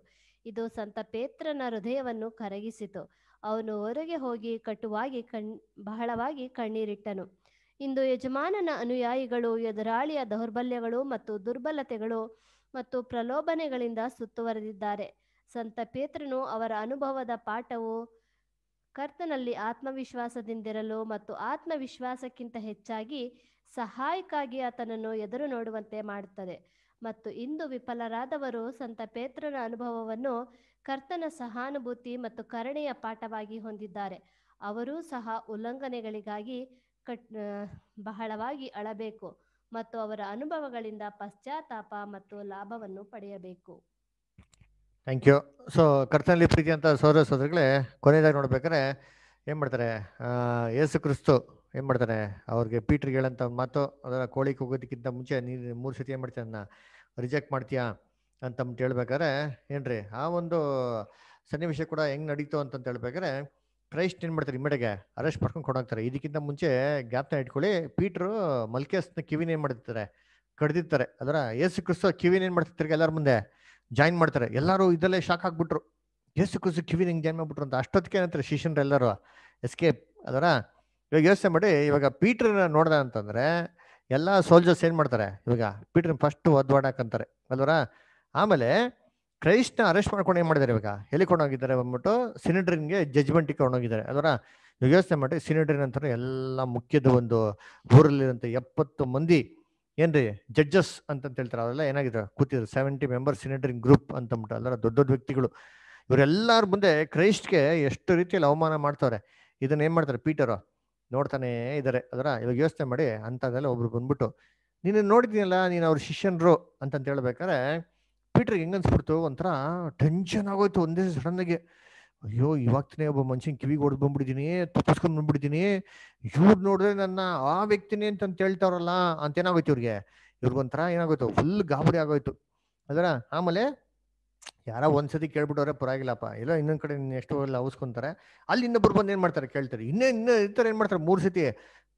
ಇದು ಸಂತ ಪೇತ್ರನ ಹೃದಯವನ್ನು ಕರಗಿಸಿತು ಅವನು ಹೊರಗೆ ಹೋಗಿ ಕಟುವಾಗಿ ಕಣ್ ಬಹಳವಾಗಿ ಕಣ್ಣೀರಿಟ್ಟನು ಇಂದು ಯಜಮಾನನ ಅನುಯಾಯಿಗಳು ಎದುರಾಳಿಯ ದೌರ್ಬಲ್ಯಗಳು ಮತ್ತು ದುರ್ಬಲತೆಗಳು ಮತ್ತು ಪ್ರಲೋಭನೆಗಳಿಂದ ಸುತ್ತುವರೆದಿದ್ದಾರೆ ಸಂತ ಪೇತ್ರನು ಅವರ ಅನುಭವದ ಪಾಠವು ಕರ್ತನಲ್ಲಿ ಆತ್ಮವಿಶ್ವಾಸದಿಂದಿರಲು ಮತ್ತು ಆತ್ಮವಿಶ್ವಾಸಕ್ಕಿಂತ ಹೆಚ್ಚಾಗಿ ಸಹಾಯಕ್ಕಾಗಿ ಆತನನ್ನು ಎದುರು ನೋಡುವಂತೆ ಮಾಡುತ್ತದೆ ಮತ್ತು ಇಂದು ವಿಫಲರಾದವರು ಸಂತ ಪೇತ್ರನ ಅನುಭವವನ್ನು ಕರ್ತನ ಸಹಾನುಭೂತಿ ಮತ್ತು ಕರಣೆಯ ಪಾಠವಾಗಿ ಹೊಂದಿದ್ದಾರೆ ಅವರೂ ಸಹ ಉಲ್ಲಂಘನೆಗಳಿಗಾಗಿ ಕಟ್ ಬಹಳವಾಗಿ ಅಳಬೇಕು ಮತ್ತು ಅವರ ಅನುಭವಗಳಿಂದ ಪಶ್ಚಾತ್ತಾಪ ಮತ್ತು ಲಾಭವನ್ನು ಪಡೆಯಬೇಕು ಥ್ಯಾಂಕ್ ಯು ಸೊ ಕರ್ತನಲ್ಲಿ ಪ್ರೀತಿ ಅಂತ ಸೌರ ಸೋದರಿಗಳೇ ಕೊನೆಯದಾಗಿ ನೋಡ್ಬೇಕಾದ್ರೆ ಏನು ಮಾಡ್ತಾರೆ ಯೇಸು ಕ್ರಿಸ್ತು ಏನು ಮಾಡ್ತಾರೆ ಅವ್ರಿಗೆ ಪೀಟ್ರಿಗೆ ಹೇಳಂತ ಮಾತು ಅದರ ಕೋಳಿ ಹೋಗೋದಕ್ಕಿಂತ ಮುಂಚೆ ನೀನು ಮೂರು ಸತಿ ಏನು ಮಾಡ್ತೀಯ ಅದನ್ನ ರಿಜೆಕ್ಟ್ ಮಾಡ್ತೀಯಾ ಅಂತಂಬಿಟ್ಟು ಹೇಳ್ಬೇಕಾದ್ರೆ ರೀ ಆ ಒಂದು ಸನ್ನಿವೇಶ ಕೂಡ ಹೆಂಗೆ ನಡೀತು ಅಂತಂತ ಹೇಳ್ಬೇಕಾದ್ರೆ ಕ್ರೈಸ್ಟ್ ಏನು ಮಾಡ್ತಾರೆ ಇಮ್ಮಿಡಿಗೆ ಅರೆಸ್ಟ್ ಮಾಡ್ಕೊಂಡು ಕೊಡೋಗ್ತಾರೆ ಇದಕ್ಕಿಂತ ಮುಂಚೆ ಗ್ಯಾಪ್ನ ಇಟ್ಕೊಳ್ಳಿ ಪೀಟ್ರು ಮಲ್ಕೇಸ್ನ ಕಿವಿನ ಏನು ಮಾಡಿರ್ತಾರೆ ಕಡ್ದಿರ್ತಾರೆ ಅದರ ಯೇಸು ಕ್ರಿಸ್ತು ಕಿವಿನ ಏನು ಮಾಡ್ತಿರ್ತಾರೆ ಎಲ್ಲರ ಮುಂದೆ ಜಾಯಿನ್ ಮಾಡ್ತಾರೆ ಎಲ್ಲರೂ ಇದಲ್ಲೇ ಶಾಕ್ ಹಾಕ್ಬಿಟ್ರು ಎಸ್ ಕುಸು ಕಿವಿ ಹಿಂಗೆ ಜಾಯಿನ್ ಮಾಡ್ಬಿಟ್ರು ಅಂತ ಅಷ್ಟೊತ್ತಿಗೆ ಏನಂತಾರೆ ಎಲ್ಲಾರು ಎಸ್ಕೇಪ್ ಅದರ ಇವಾಗ ಯೋಚನೆ ಮಾಡಿ ಇವಾಗ ಪೀಟರ್ ನೋಡ್ದ ಅಂತಂದ್ರೆ ಎಲ್ಲ ಸೋಲ್ಜರ್ಸ್ ಏನ್ ಮಾಡ್ತಾರೆ ಇವಾಗ ಪೀಟರ್ ಫಸ್ಟ್ ಅಂತಾರೆ ಅಲ್ವರ ಆಮೇಲೆ ಕ್ರೈಸ್ಟ್ನ ಅರೆಸ್ಟ್ ಮಾಡ್ಕೊಂಡು ಏನ್ ಮಾಡಿದಾರೆ ಇವಾಗ ಹೇಳಿಕೊಂಡೋಗಿದ್ದಾರೆ ಬಂದ್ಬಿಟ್ಟು ಸಿನಿಡ್ರಿನ್ಗೆ ಜಜ್ಮೆಂಟಿಗೆ ಕೊಂಡೋಗಿದ್ದಾರೆ ಅಲ್ವರ ವ್ಯವಸ್ಥೆ ಮಾಡಿ ಸಿನಿಡ್ರಿನ್ ಅಂತ ಎಲ್ಲ ಮುಖ್ಯದ ಒಂದು ಊರಲ್ಲಿರುವಂಥ ಎಪ್ಪತ್ತು ಮಂದಿ ಏನ್ರಿ ಜಡ್ಜಸ್ ಅಂತಂತ ಹೇಳ್ತಾರೆ ಅದೆಲ್ಲ ಏನಾಗಿದೆ ಕೂತಿದ್ರು ಸೆವೆಂಟಿ ಮೆಂಬರ್ ಸಿನೆಟರಿಂಗ್ ಗ್ರೂಪ್ ಅಂತ ಅದರ ದೊಡ್ಡ ದೊಡ್ಡ ವ್ಯಕ್ತಿಗಳು ಇವರೆಲ್ಲರ ಮುಂದೆ ಕ್ರೈಸ್ಟ್ಗೆ ಎಷ್ಟು ರೀತಿಯಲ್ಲಿ ಅವಮಾನ ಮಾಡ್ತಾರೆ ಇದನ್ನ ಏನ್ ಮಾಡ್ತಾರೆ ಪೀಟರ್ ನೋಡ್ತಾನೆ ಇದಾರೆ ಅದರ ಇವಾಗ ಯೋಚನೆ ಮಾಡಿ ಅಂತದೆಲ್ಲ ಒಬ್ರು ಬಂದ್ಬಿಟ್ಟು ನೀನು ನೋಡಿದ್ನಲ್ಲ ನೀನು ಅವ್ರ ಶಿಷ್ಯನರು ಅಂತಂತ ಹೇಳ್ಬೇಕಾರೆ ಪೀಟರ್ಗೆ ಹೆಂಗನ್ಸ್ಬಿಡ್ತು ಒಂಥರ ಟೆನ್ಷನ್ ಆಗೋಯ್ತು ಒಂದೇ ಸಡನ್ನಾಗಿ ಅಯ್ಯೋ ಇವತ್ತಿನೇ ಒಬ್ಬ ಮನುಷ್ಯನ್ ಕಿವಿಗೆ ಹೊಡೆದು ಬಂದ್ಬಿಡ್ತೀನಿ ತಪ್ಪಿಸ್ಕೊಂಡು ಬಂದ್ಬಿಡ್ತೀನಿ ಇವ್ರು ನೋಡಿದ್ರೆ ನನ್ನ ಆ ವ್ಯಕ್ತಿನೇ ಅಂತ ಹೇಳ್ತಾವ್ರಲ್ಲ ಅಂತ ಏನಾಗೋಯ್ತು ಇವ್ರಿಗೆ ಒಂಥರ ಏನಾಗೋಯ್ತು ಫುಲ್ ಗಾಬರಿ ಆಗೋಯ್ತು ಅದರ ಆಮೇಲೆ ಯಾರೋ ಒಂದ್ಸತಿ ಕೇಳ್ಬಿಟ್ಟವ್ರೆ ಪರವಾಗಿಲ್ಲಪ್ಪ ಎಲ್ಲೋ ಇನ್ನೊಂದ್ ಕಡೆ ಎಷ್ಟೋ ಎಲ್ಲ ಅವಸ್ಕೊಂತಾರೆ ಅಲ್ಲಿ ಇನ್ನೊಬ್ರು ಬಂದು ಏನ್ ಮಾಡ್ತಾರೆ ಕೇಳ್ತಾರೆ ಇನ್ನೇ ಇನ್ನೂ ಇರ್ತಾರೆ ಏನ್ ಮಾಡ್ತಾರೆ ಮೂರ್ ಸತಿ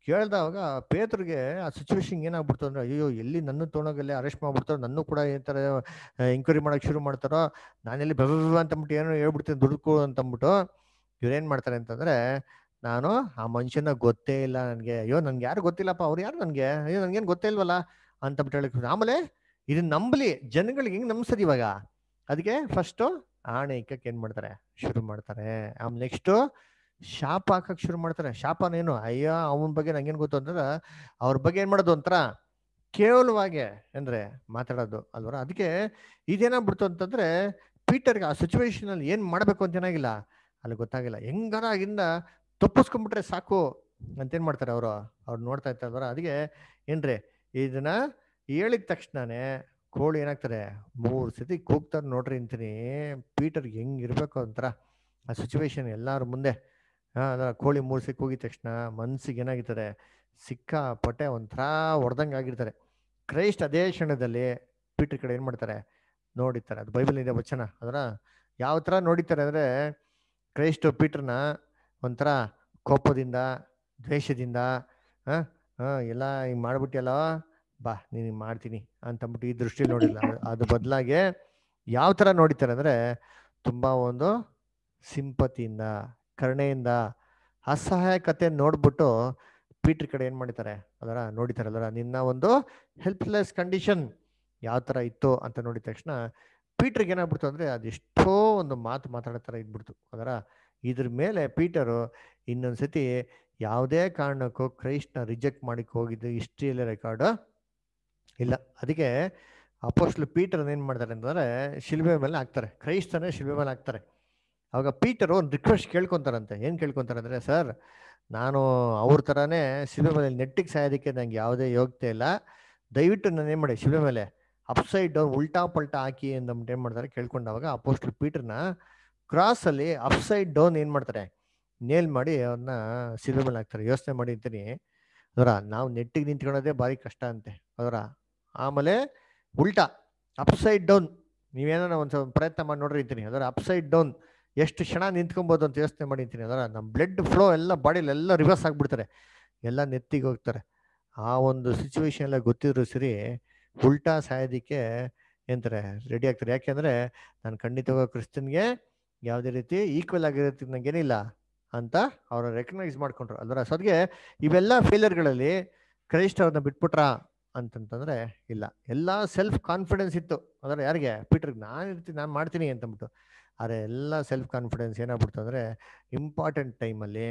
ಕೇಳ್ದಾಗ ಪೇತ್ರಿಗೆ ಆ ಸಿಚುವೇಶನ್ ಏನಾಗ್ಬಿಡ್ತು ಅಂದ್ರೆ ಅಯ್ಯೋ ಎಲ್ಲಿ ನನ್ನ ತೊಗೊಂಡೋಗಲ್ಲೇ ಅರೆಸ್ಟ್ ಮಾಡ್ಬಿಡ್ತಾರೋ ನನ್ನ ಕೂಡ ಈ ಥರ ಎಂಕ್ವೈರಿ ಮಾಡೋಕೆ ಶುರು ಮಾಡ್ತಾರೋ ನಾನೆಲ್ಲಿ ಅಂತ ಅಂತಂದ್ಬಿಟ್ಟು ಏನೋ ಹೇಳ್ಬಿಡ್ತೀನಿ ದುಡುಕು ಅಂತಂದ್ಬಿಟ್ಟು ಇವ್ರೇನು ಮಾಡ್ತಾರೆ ಅಂತಂದ್ರೆ ನಾನು ಆ ಮನುಷ್ಯನ ಗೊತ್ತೇ ಇಲ್ಲ ನನಗೆ ಅಯ್ಯೋ ನನ್ಗೆ ಯಾರು ಗೊತ್ತಿಲ್ಲಪ್ಪ ಅವ್ರು ಯಾರು ನನಗೆ ಅಯ್ಯೋ ನನಗೇನು ಗೊತ್ತೇ ಇಲ್ವಲ್ಲ ಅಂತಂದ್ಬಿಟ್ಟು ಹೇಳಕ್ಕೆ ಆಮೇಲೆ ಇದನ್ನ ನಂಬಲಿ ಜನಗಳಿಗೆ ಹೆಂಗೆ ನಂಬಿಸೋದು ಇವಾಗ ಅದಕ್ಕೆ ಫಸ್ಟು ಆಣೆ ಇಕ್ಕಕ್ಕೆ ಏನು ಮಾಡ್ತಾರೆ ಶುರು ಮಾಡ್ತಾರೆ ಆಮೇಲೆ ನೆಕ್ಸ್ಟು ಶಾಪ ಹಾಕಕ್ ಶುರು ಮಾಡ್ತಾರೆ ಶಾಪನೇನು ಅಯ್ಯ ಅವನ ಬಗ್ಗೆ ನಂಗೇನು ಗೊತ್ತು ಅಂದ್ರೆ ಅವ್ರ ಬಗ್ಗೆ ಏನ್ ಮಾಡೋದು ಒಂಥರ ಕೇವಲವಾಗಿ ಅಂದ್ರೆ ಮಾತಾಡೋದು ಅಲ್ವರ ಅದಕ್ಕೆ ಇದೇನಾಗ್ಬಿಡ್ತು ಅಂತಂದ್ರೆ ಪೀಟರ್ಗೆ ಆ ಸಿಚುವೇಶನ್ ಅಲ್ಲಿ ಏನ್ ಮಾಡ್ಬೇಕು ಅಂತ ಏನಾಗಿಲ್ಲ ಅಲ್ಲಿ ಗೊತ್ತಾಗಿಲ್ಲ ಹೆಂಗಾರ ಆಗಿಂದ ತಪ್ಪಿಸ್ಕೊಂಡ್ಬಿಟ್ರೆ ಸಾಕು ಅಂತೇನ್ ಮಾಡ್ತಾರೆ ಅವರು ಅವ್ರು ನೋಡ್ತಾ ಇರ್ತಾರ ಅದಕ್ಕೆ ಏನ್ರಿ ಇದನ್ನ ಹೇಳಿದ ತಕ್ಷಣನೇ ಕೋಳಿ ಏನಾಗ್ತಾರೆ ಮೂರು ಸತಿ ಕೂಗ್ತಾರೆ ನೋಡ್ರಿ ಅಂತೀನಿ ಪೀಟರ್ಗೆ ಹೆಂಗಿರ್ಬೇಕು ಅಂತರ ಆ ಸಿಚುವೇಶನ್ ಎಲ್ಲರ ಮುಂದೆ ಅದರ ಕೋಳಿ ಮೂರು ಸಿಕ್ಕ ಹೋಗಿದ ತಕ್ಷಣ ಮನ್ಸಿಗೆ ಏನಾಗಿರ್ತಾರೆ ಸಿಕ್ಕ ಪೊಟೆ ಒಂಥರ ಹೊಡೆದಂಗೆ ಆಗಿರ್ತಾರೆ ಕ್ರೈಸ್ಟ್ ಅದೇ ಕ್ಷಣದಲ್ಲಿ ಪೀಟ್ರ್ ಕಡೆ ಏನು ಮಾಡ್ತಾರೆ ನೋಡಿರ್ತಾರೆ ಅದು ಬೈಬಲ್ ಇದೆ ವಚನ ಅದರ ಯಾವ ಥರ ನೋಡಿರ್ತಾರೆ ಅಂದರೆ ಕ್ರೈಸ್ಟ್ ಪೀಟ್ರನ್ನ ಒಂಥರ ಕೋಪದಿಂದ ದ್ವೇಷದಿಂದ ಹಾಂ ಹಾಂ ಎಲ್ಲ ಹಿಂಗೆ ಮಾಡ್ಬಿಟ್ಟಿಯಲ್ಲ ಬಾ ನೀನು ಮಾಡ್ತೀನಿ ಅಂತಂದ್ಬಿಟ್ಟು ಈ ದೃಷ್ಟಿಯಲ್ಲಿ ನೋಡಿಲ್ಲ ಅದು ಬದಲಾಗಿ ಯಾವ ಥರ ನೋಡಿರ್ತಾರೆ ಅಂದರೆ ತುಂಬ ಒಂದು ಸಿಂಪತಿಯಿಂದ ಕರುಣೆಯಿಂದ ಅಸಹಾಯಕತೆ ನೋಡ್ಬಿಟ್ಟು ಪೀಟ್ರ್ ಕಡೆ ಏನು ಮಾಡಿದ್ದಾರೆ ಅದರ ನೋಡಿತಾರೆ ಅದರ ನಿನ್ನ ಒಂದು ಹೆಲ್ಪ್ಲೆಸ್ ಕಂಡೀಷನ್ ಯಾವ ಥರ ಇತ್ತು ಅಂತ ನೋಡಿದ ತಕ್ಷಣ ಪೀಟ್ರಿಗೆ ಏನಾಗ್ಬಿಡ್ತು ಅಂದರೆ ಅದೆಷ್ಟೋ ಒಂದು ಮಾತು ಮಾತಾಡೋ ಥರ ಇದ್ಬಿಡ್ತು ಅದರ ಇದ್ರ ಮೇಲೆ ಪೀಟರು ಇನ್ನೊಂದು ಸತಿ ಯಾವುದೇ ಕಾರಣಕ್ಕೂ ಕ್ರೈಸ್ಟ್ನ ರಿಜೆಕ್ಟ್ ಮಾಡಕ್ಕೆ ಹೋಗಿದ್ದು ಹಿಸ್ಟ್ರಿಯಲ್ಲಿ ರೆಕಾರ್ಡು ಇಲ್ಲ ಅದಕ್ಕೆ ಅಪೋಸ್ಟ್ಲು ಪೀಟರ್ನ ಏನು ಮಾಡ್ತಾರೆ ಅಂತಂದರೆ ಶಿಲ್ಬೆ ಮೇಲೆ ಹಾಕ್ತಾರೆ ಕ್ರೈಸ್ತನೇ ಶಿಲ್ಬೆ ಮೇಲೆ ಹಾಕ್ತಾರೆ ಅವಾಗ ಪೀಟರ್ ಒಂದು ರಿಕ್ವೆಸ್ಟ್ ಕೇಳ್ಕೊತಾರಂತೆ ಏನು ಅಂದರೆ ಸರ್ ನಾನು ಅವ್ರ ಥರನೇ ಶಿಲೆ ಮೇಲೆ ನೆಟ್ಟಿಗೆ ಸಾಯೋದಕ್ಕೆ ನನಗೆ ಯಾವುದೇ ಯೋಗ್ಯತೆ ಇಲ್ಲ ದಯವಿಟ್ಟು ನಾನು ಏನು ಮಾಡಿ ಶಿಲೆ ಮೇಲೆ ಅಪ್ಸೈಡ್ ಡೌನ್ ಉಲ್ಟಾ ಪಲ್ಟಾ ಹಾಕಿ ಅಂತ ಏನು ಮಾಡ್ತಾರೆ ಆ ಪೋಸ್ಟರ್ ಪೀಟರ್ನ ಕ್ರಾಸಲ್ಲಿ ಅಪ್ಸೈಡ್ ಡೌನ್ ಏನು ಮಾಡ್ತಾರೆ ನೇಲ್ ಮಾಡಿ ಅವ್ರನ್ನ ಶಿಲೆ ಮೇಲೆ ಹಾಕ್ತಾರೆ ಯೋಚನೆ ಮಾಡಿ ಅಂತೀನಿ ಅದರ ನಾವು ನೆಟ್ಟಿಗೆ ನಿಂತ್ಕೊಳ್ಳೋದೇ ಭಾರಿ ಕಷ್ಟ ಅಂತೆ ಅದರ ಆಮೇಲೆ ಉಲ್ಟಾ ಅಪ್ಸೈಡ್ ಡೌನ್ ನೀವೇನೋ ಒಂದು ಪ್ರಯತ್ನ ಮಾಡಿ ನೋಡ್ರಿ ಇದ್ದೀನಿ ಅದರ ಅಪ್ಸೈಡ್ ಡೌನ್ ಎಷ್ಟು ಕ್ಷಣ ನಿಂತ್ಕೊಬೋದು ಅಂತ ಯೋಚನೆ ಅಂತೀನಿ ಅದರ ನಮ್ಮ ಬ್ಲಡ್ ಫ್ಲೋ ಎಲ್ಲ ಬಾಡಿಲಿ ಎಲ್ಲ ರಿವರ್ಸ್ ಆಗಿಬಿಡ್ತಾರೆ ಎಲ್ಲ ನೆತ್ತಿಗೆ ಹೋಗ್ತಾರೆ ಆ ಒಂದು ಸಿಚುವೇಶನ್ ಎಲ್ಲ ಗೊತ್ತಿದ್ರು ಸರಿ ಉಲ್ಟಾ ಸಾಯೋದಕ್ಕೆ ಎಂತಾರೆ ರೆಡಿ ಆಗ್ತಾರೆ ಯಾಕೆಂದರೆ ನಾನು ಖಂಡಿತವಾಗ ಕ್ರಿಶ್ಚಿಯನ್ಗೆ ಯಾವುದೇ ರೀತಿ ಈಕ್ವಲ್ ನನಗೆ ನನಗೇನಿಲ್ಲ ಅಂತ ಅವರು ರೆಕಗ್ನೈಸ್ ಮಾಡ್ಕೊಂಡ್ರು ಅದರ ಸೊ ಅದಕ್ಕೆ ಇವೆಲ್ಲ ಫೇಲಿಯರ್ಗಳಲ್ಲಿ ಕ್ರೈಸ್ಟ್ ಅವ್ರನ್ನ ಬಿಟ್ಬಿಟ್ರಾ ಅಂತಂತಂದರೆ ಇಲ್ಲ ಎಲ್ಲ ಸೆಲ್ಫ್ ಕಾನ್ಫಿಡೆನ್ಸ್ ಇತ್ತು ಅದರ ಯಾರಿಗೆ ಪೀಟರ್ಗೆ ನಾನು ಇರ್ತೀನಿ ನಾನು ಮಾಡ್ತೀನಿ ಅಂತಂದ್ಬಿಟ್ಟು ಆದರೆ ಎಲ್ಲ ಸೆಲ್ಫ್ ಕಾನ್ಫಿಡೆನ್ಸ್ ಏನಾಗ್ಬಿಡ್ತು ಅಂದರೆ ಇಂಪಾರ್ಟೆಂಟ್ ಟೈಮಲ್ಲಿ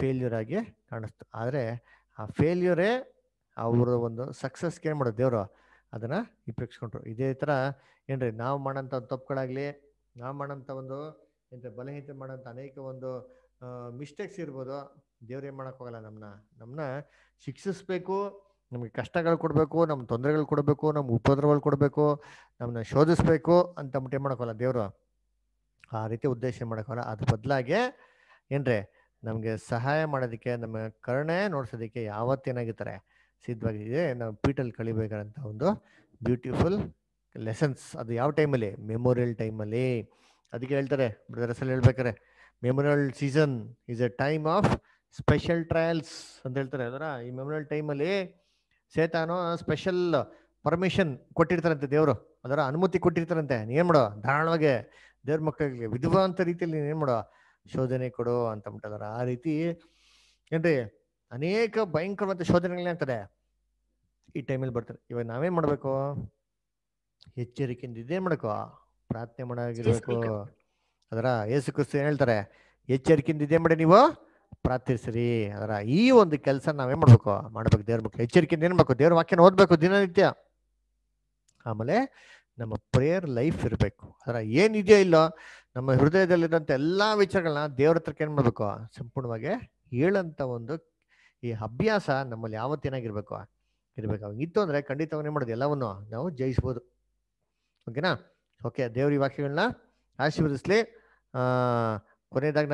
ಫೇಲ್ಯೂರ್ ಆಗಿ ಕಾಣಿಸ್ತು ಆದರೆ ಆ ಫೇಲ್ಯೂರೇ ಅವರ ಒಂದು ಸಕ್ಸಸ್ಗೆ ಏನು ಮಾಡೋದು ದೇವರು ಅದನ್ನು ಉಪಯೋಗಿಸ್ಕೊಂಡ್ರು ಇದೇ ಥರ ಏನ್ರಿ ನಾವು ಮಾಡೋಂಥ ತಪ್ಪುಗಳಾಗಲಿ ನಾವು ಮಾಡೋಂಥ ಒಂದು ಏನ್ರಿ ಬಲಹೀನತೆ ಮಾಡೋಂಥ ಅನೇಕ ಒಂದು ಮಿಸ್ಟೇಕ್ಸ್ ಇರ್ಬೋದು ದೇವ್ರೇನು ಹೋಗಲ್ಲ ನಮ್ಮನ್ನ ನಮ್ಮನ್ನ ಶಿಕ್ಷಿಸಬೇಕು ನಮಗೆ ಕಷ್ಟಗಳು ಕೊಡಬೇಕು ನಮ್ಮ ತೊಂದರೆಗಳು ಕೊಡಬೇಕು ನಮ್ಮ ಉಪದ್ರವಗಳು ಕೊಡಬೇಕು ನಮ್ಮನ್ನ ಶೋಧಿಸ್ಬೇಕು ಅಂತ ಏನು ಮಾಡೋಕ್ಕಲ್ಲ ದೇವರು ಆ ರೀತಿ ಉದ್ದೇಶ ಮಾಡೋಕ್ಕಲ್ಲ ಅದ್ರ ಬದಲಾಗಿ ಏನ್ರಿ ನಮಗೆ ಸಹಾಯ ಮಾಡೋದಕ್ಕೆ ನಮ್ಮ ಕರುಣೆ ನೋಡ್ಸೋದಕ್ಕೆ ಯಾವತ್ತೇನಾಗಿರ್ತಾರೆ ಸಿದ್ಧವಾಗಿ ನಾವು ಪೀಠಲ್ಲಿ ಕಳಿಬೇಕಾದಂಥ ಒಂದು ಬ್ಯೂಟಿಫುಲ್ ಲೆಸನ್ಸ್ ಅದು ಯಾವ ಟೈಮಲ್ಲಿ ಮೆಮೋರಿಯಲ್ ಟೈಮಲ್ಲಿ ಅದಕ್ಕೆ ಹೇಳ್ತಾರೆ ಬ್ರದರ್ಸಲ್ಲಿ ಹೇಳ್ಬೇಕಾರೆ memorial season is a time of special trials ಅಂತ ಹೇಳ್ತಾರೆ ಅದರ ಈ ಮೆಮೊರಿಯಲ್ ಟೈಮಲ್ಲಿ ಸೇತಾನು ಸ್ಪೆಷಲ್ ಪರ್ಮಿಷನ್ ಕೊಟ್ಟಿರ್ತಾರಂತೆ ದೇವರು ಅದರ ಅನುಮತಿ ಕೊಟ್ಟಿರ್ತಾರಂತೆ ಏನು ಮಾಡೋ ಧಾರಾಳವಾಗಿ ದೇವ್ರ ಮಕ್ಕಳಿಗೆ ವಿಧವಾಂತ ರೀತಿಯಲ್ಲಿ ಏನ್ ಮಾಡೋ ಶೋಧನೆ ಕೊಡು ಅಂತ ಆ ರೀತಿ ಏನ್ರಿ ಅನೇಕ ಭಯಂಕರವಾದ ಶೋಧನೆಗಳೇ ಅಂತಾರೆ ಈ ಟೈಮಲ್ಲಿ ಬರ್ತಾರೆ ಇವಾಗ ನಾವೇನ್ ಮಾಡ್ಬೇಕು ಎಚ್ಚರಿಕೆಯಿಂದ ಇದೇನ್ ಮಾಡಬೇಕು ಪ್ರಾರ್ಥನೆ ಮಾಡಾಗಿರ್ಬೇಕು ಅದರ ಯೇಸು ಕ್ರಿಸ್ತು ಏನ್ ಹೇಳ್ತಾರೆ ಎಚ್ಚರಿಕೆಯಿಂದ ಇದೇ ಮಾಡಿ ನೀವು ಪ್ರಾರ್ಥಿಸ್ರಿ ಅದರ ಈ ಒಂದು ಕೆಲಸ ನಾವೇನ್ ಮಾಡ್ಬೇಕು ಮಾಡ್ಬೇಕು ದೇವ್ರ ಮಕ್ಕಳು ಎಚ್ಚರಿಕೆಯಿಂದ ಏನ್ ಮಾಡ್ಬೇಕು ದೇವ್ರ ವಾಕ್ಯನ ಓದ್ಬೇಕು ದಿನನಿತ್ಯ ಆಮೇಲೆ ನಮ್ಮ ಪ್ರೇಯರ್ ಲೈಫ್ ಇರಬೇಕು ಅದರ ಏನಿದೆಯೋ ಇಲ್ಲೋ ನಮ್ಮ ಹೃದಯದಲ್ಲಿರುವಂಥ ಎಲ್ಲ ವಿಚಾರಗಳನ್ನ ದೇವ್ರ ಹತ್ರಕ್ಕೆ ಏನು ಮಾಡಬೇಕು ಸಂಪೂರ್ಣವಾಗಿ ಹೇಳಂತ ಒಂದು ಈ ಅಭ್ಯಾಸ ನಮ್ಮಲ್ಲಿ ಯಾವತ್ತೇನಾಗಿರ್ಬೇಕು ಇರಬೇಕು ಅವಾಗ ಇತ್ತು ಅಂದರೆ ಏನು ಮಾಡೋದು ಎಲ್ಲವನ್ನು ನಾವು ಜಯಿಸ್ಬೋದು ಓಕೆನಾ ಓಕೆ ದೇವ್ರ ಈ ವಾಕ್ಯಗಳನ್ನ ಆಶೀರ್ವದಿಸ್ಲಿ ಕೊನೆಯದಾಗಿ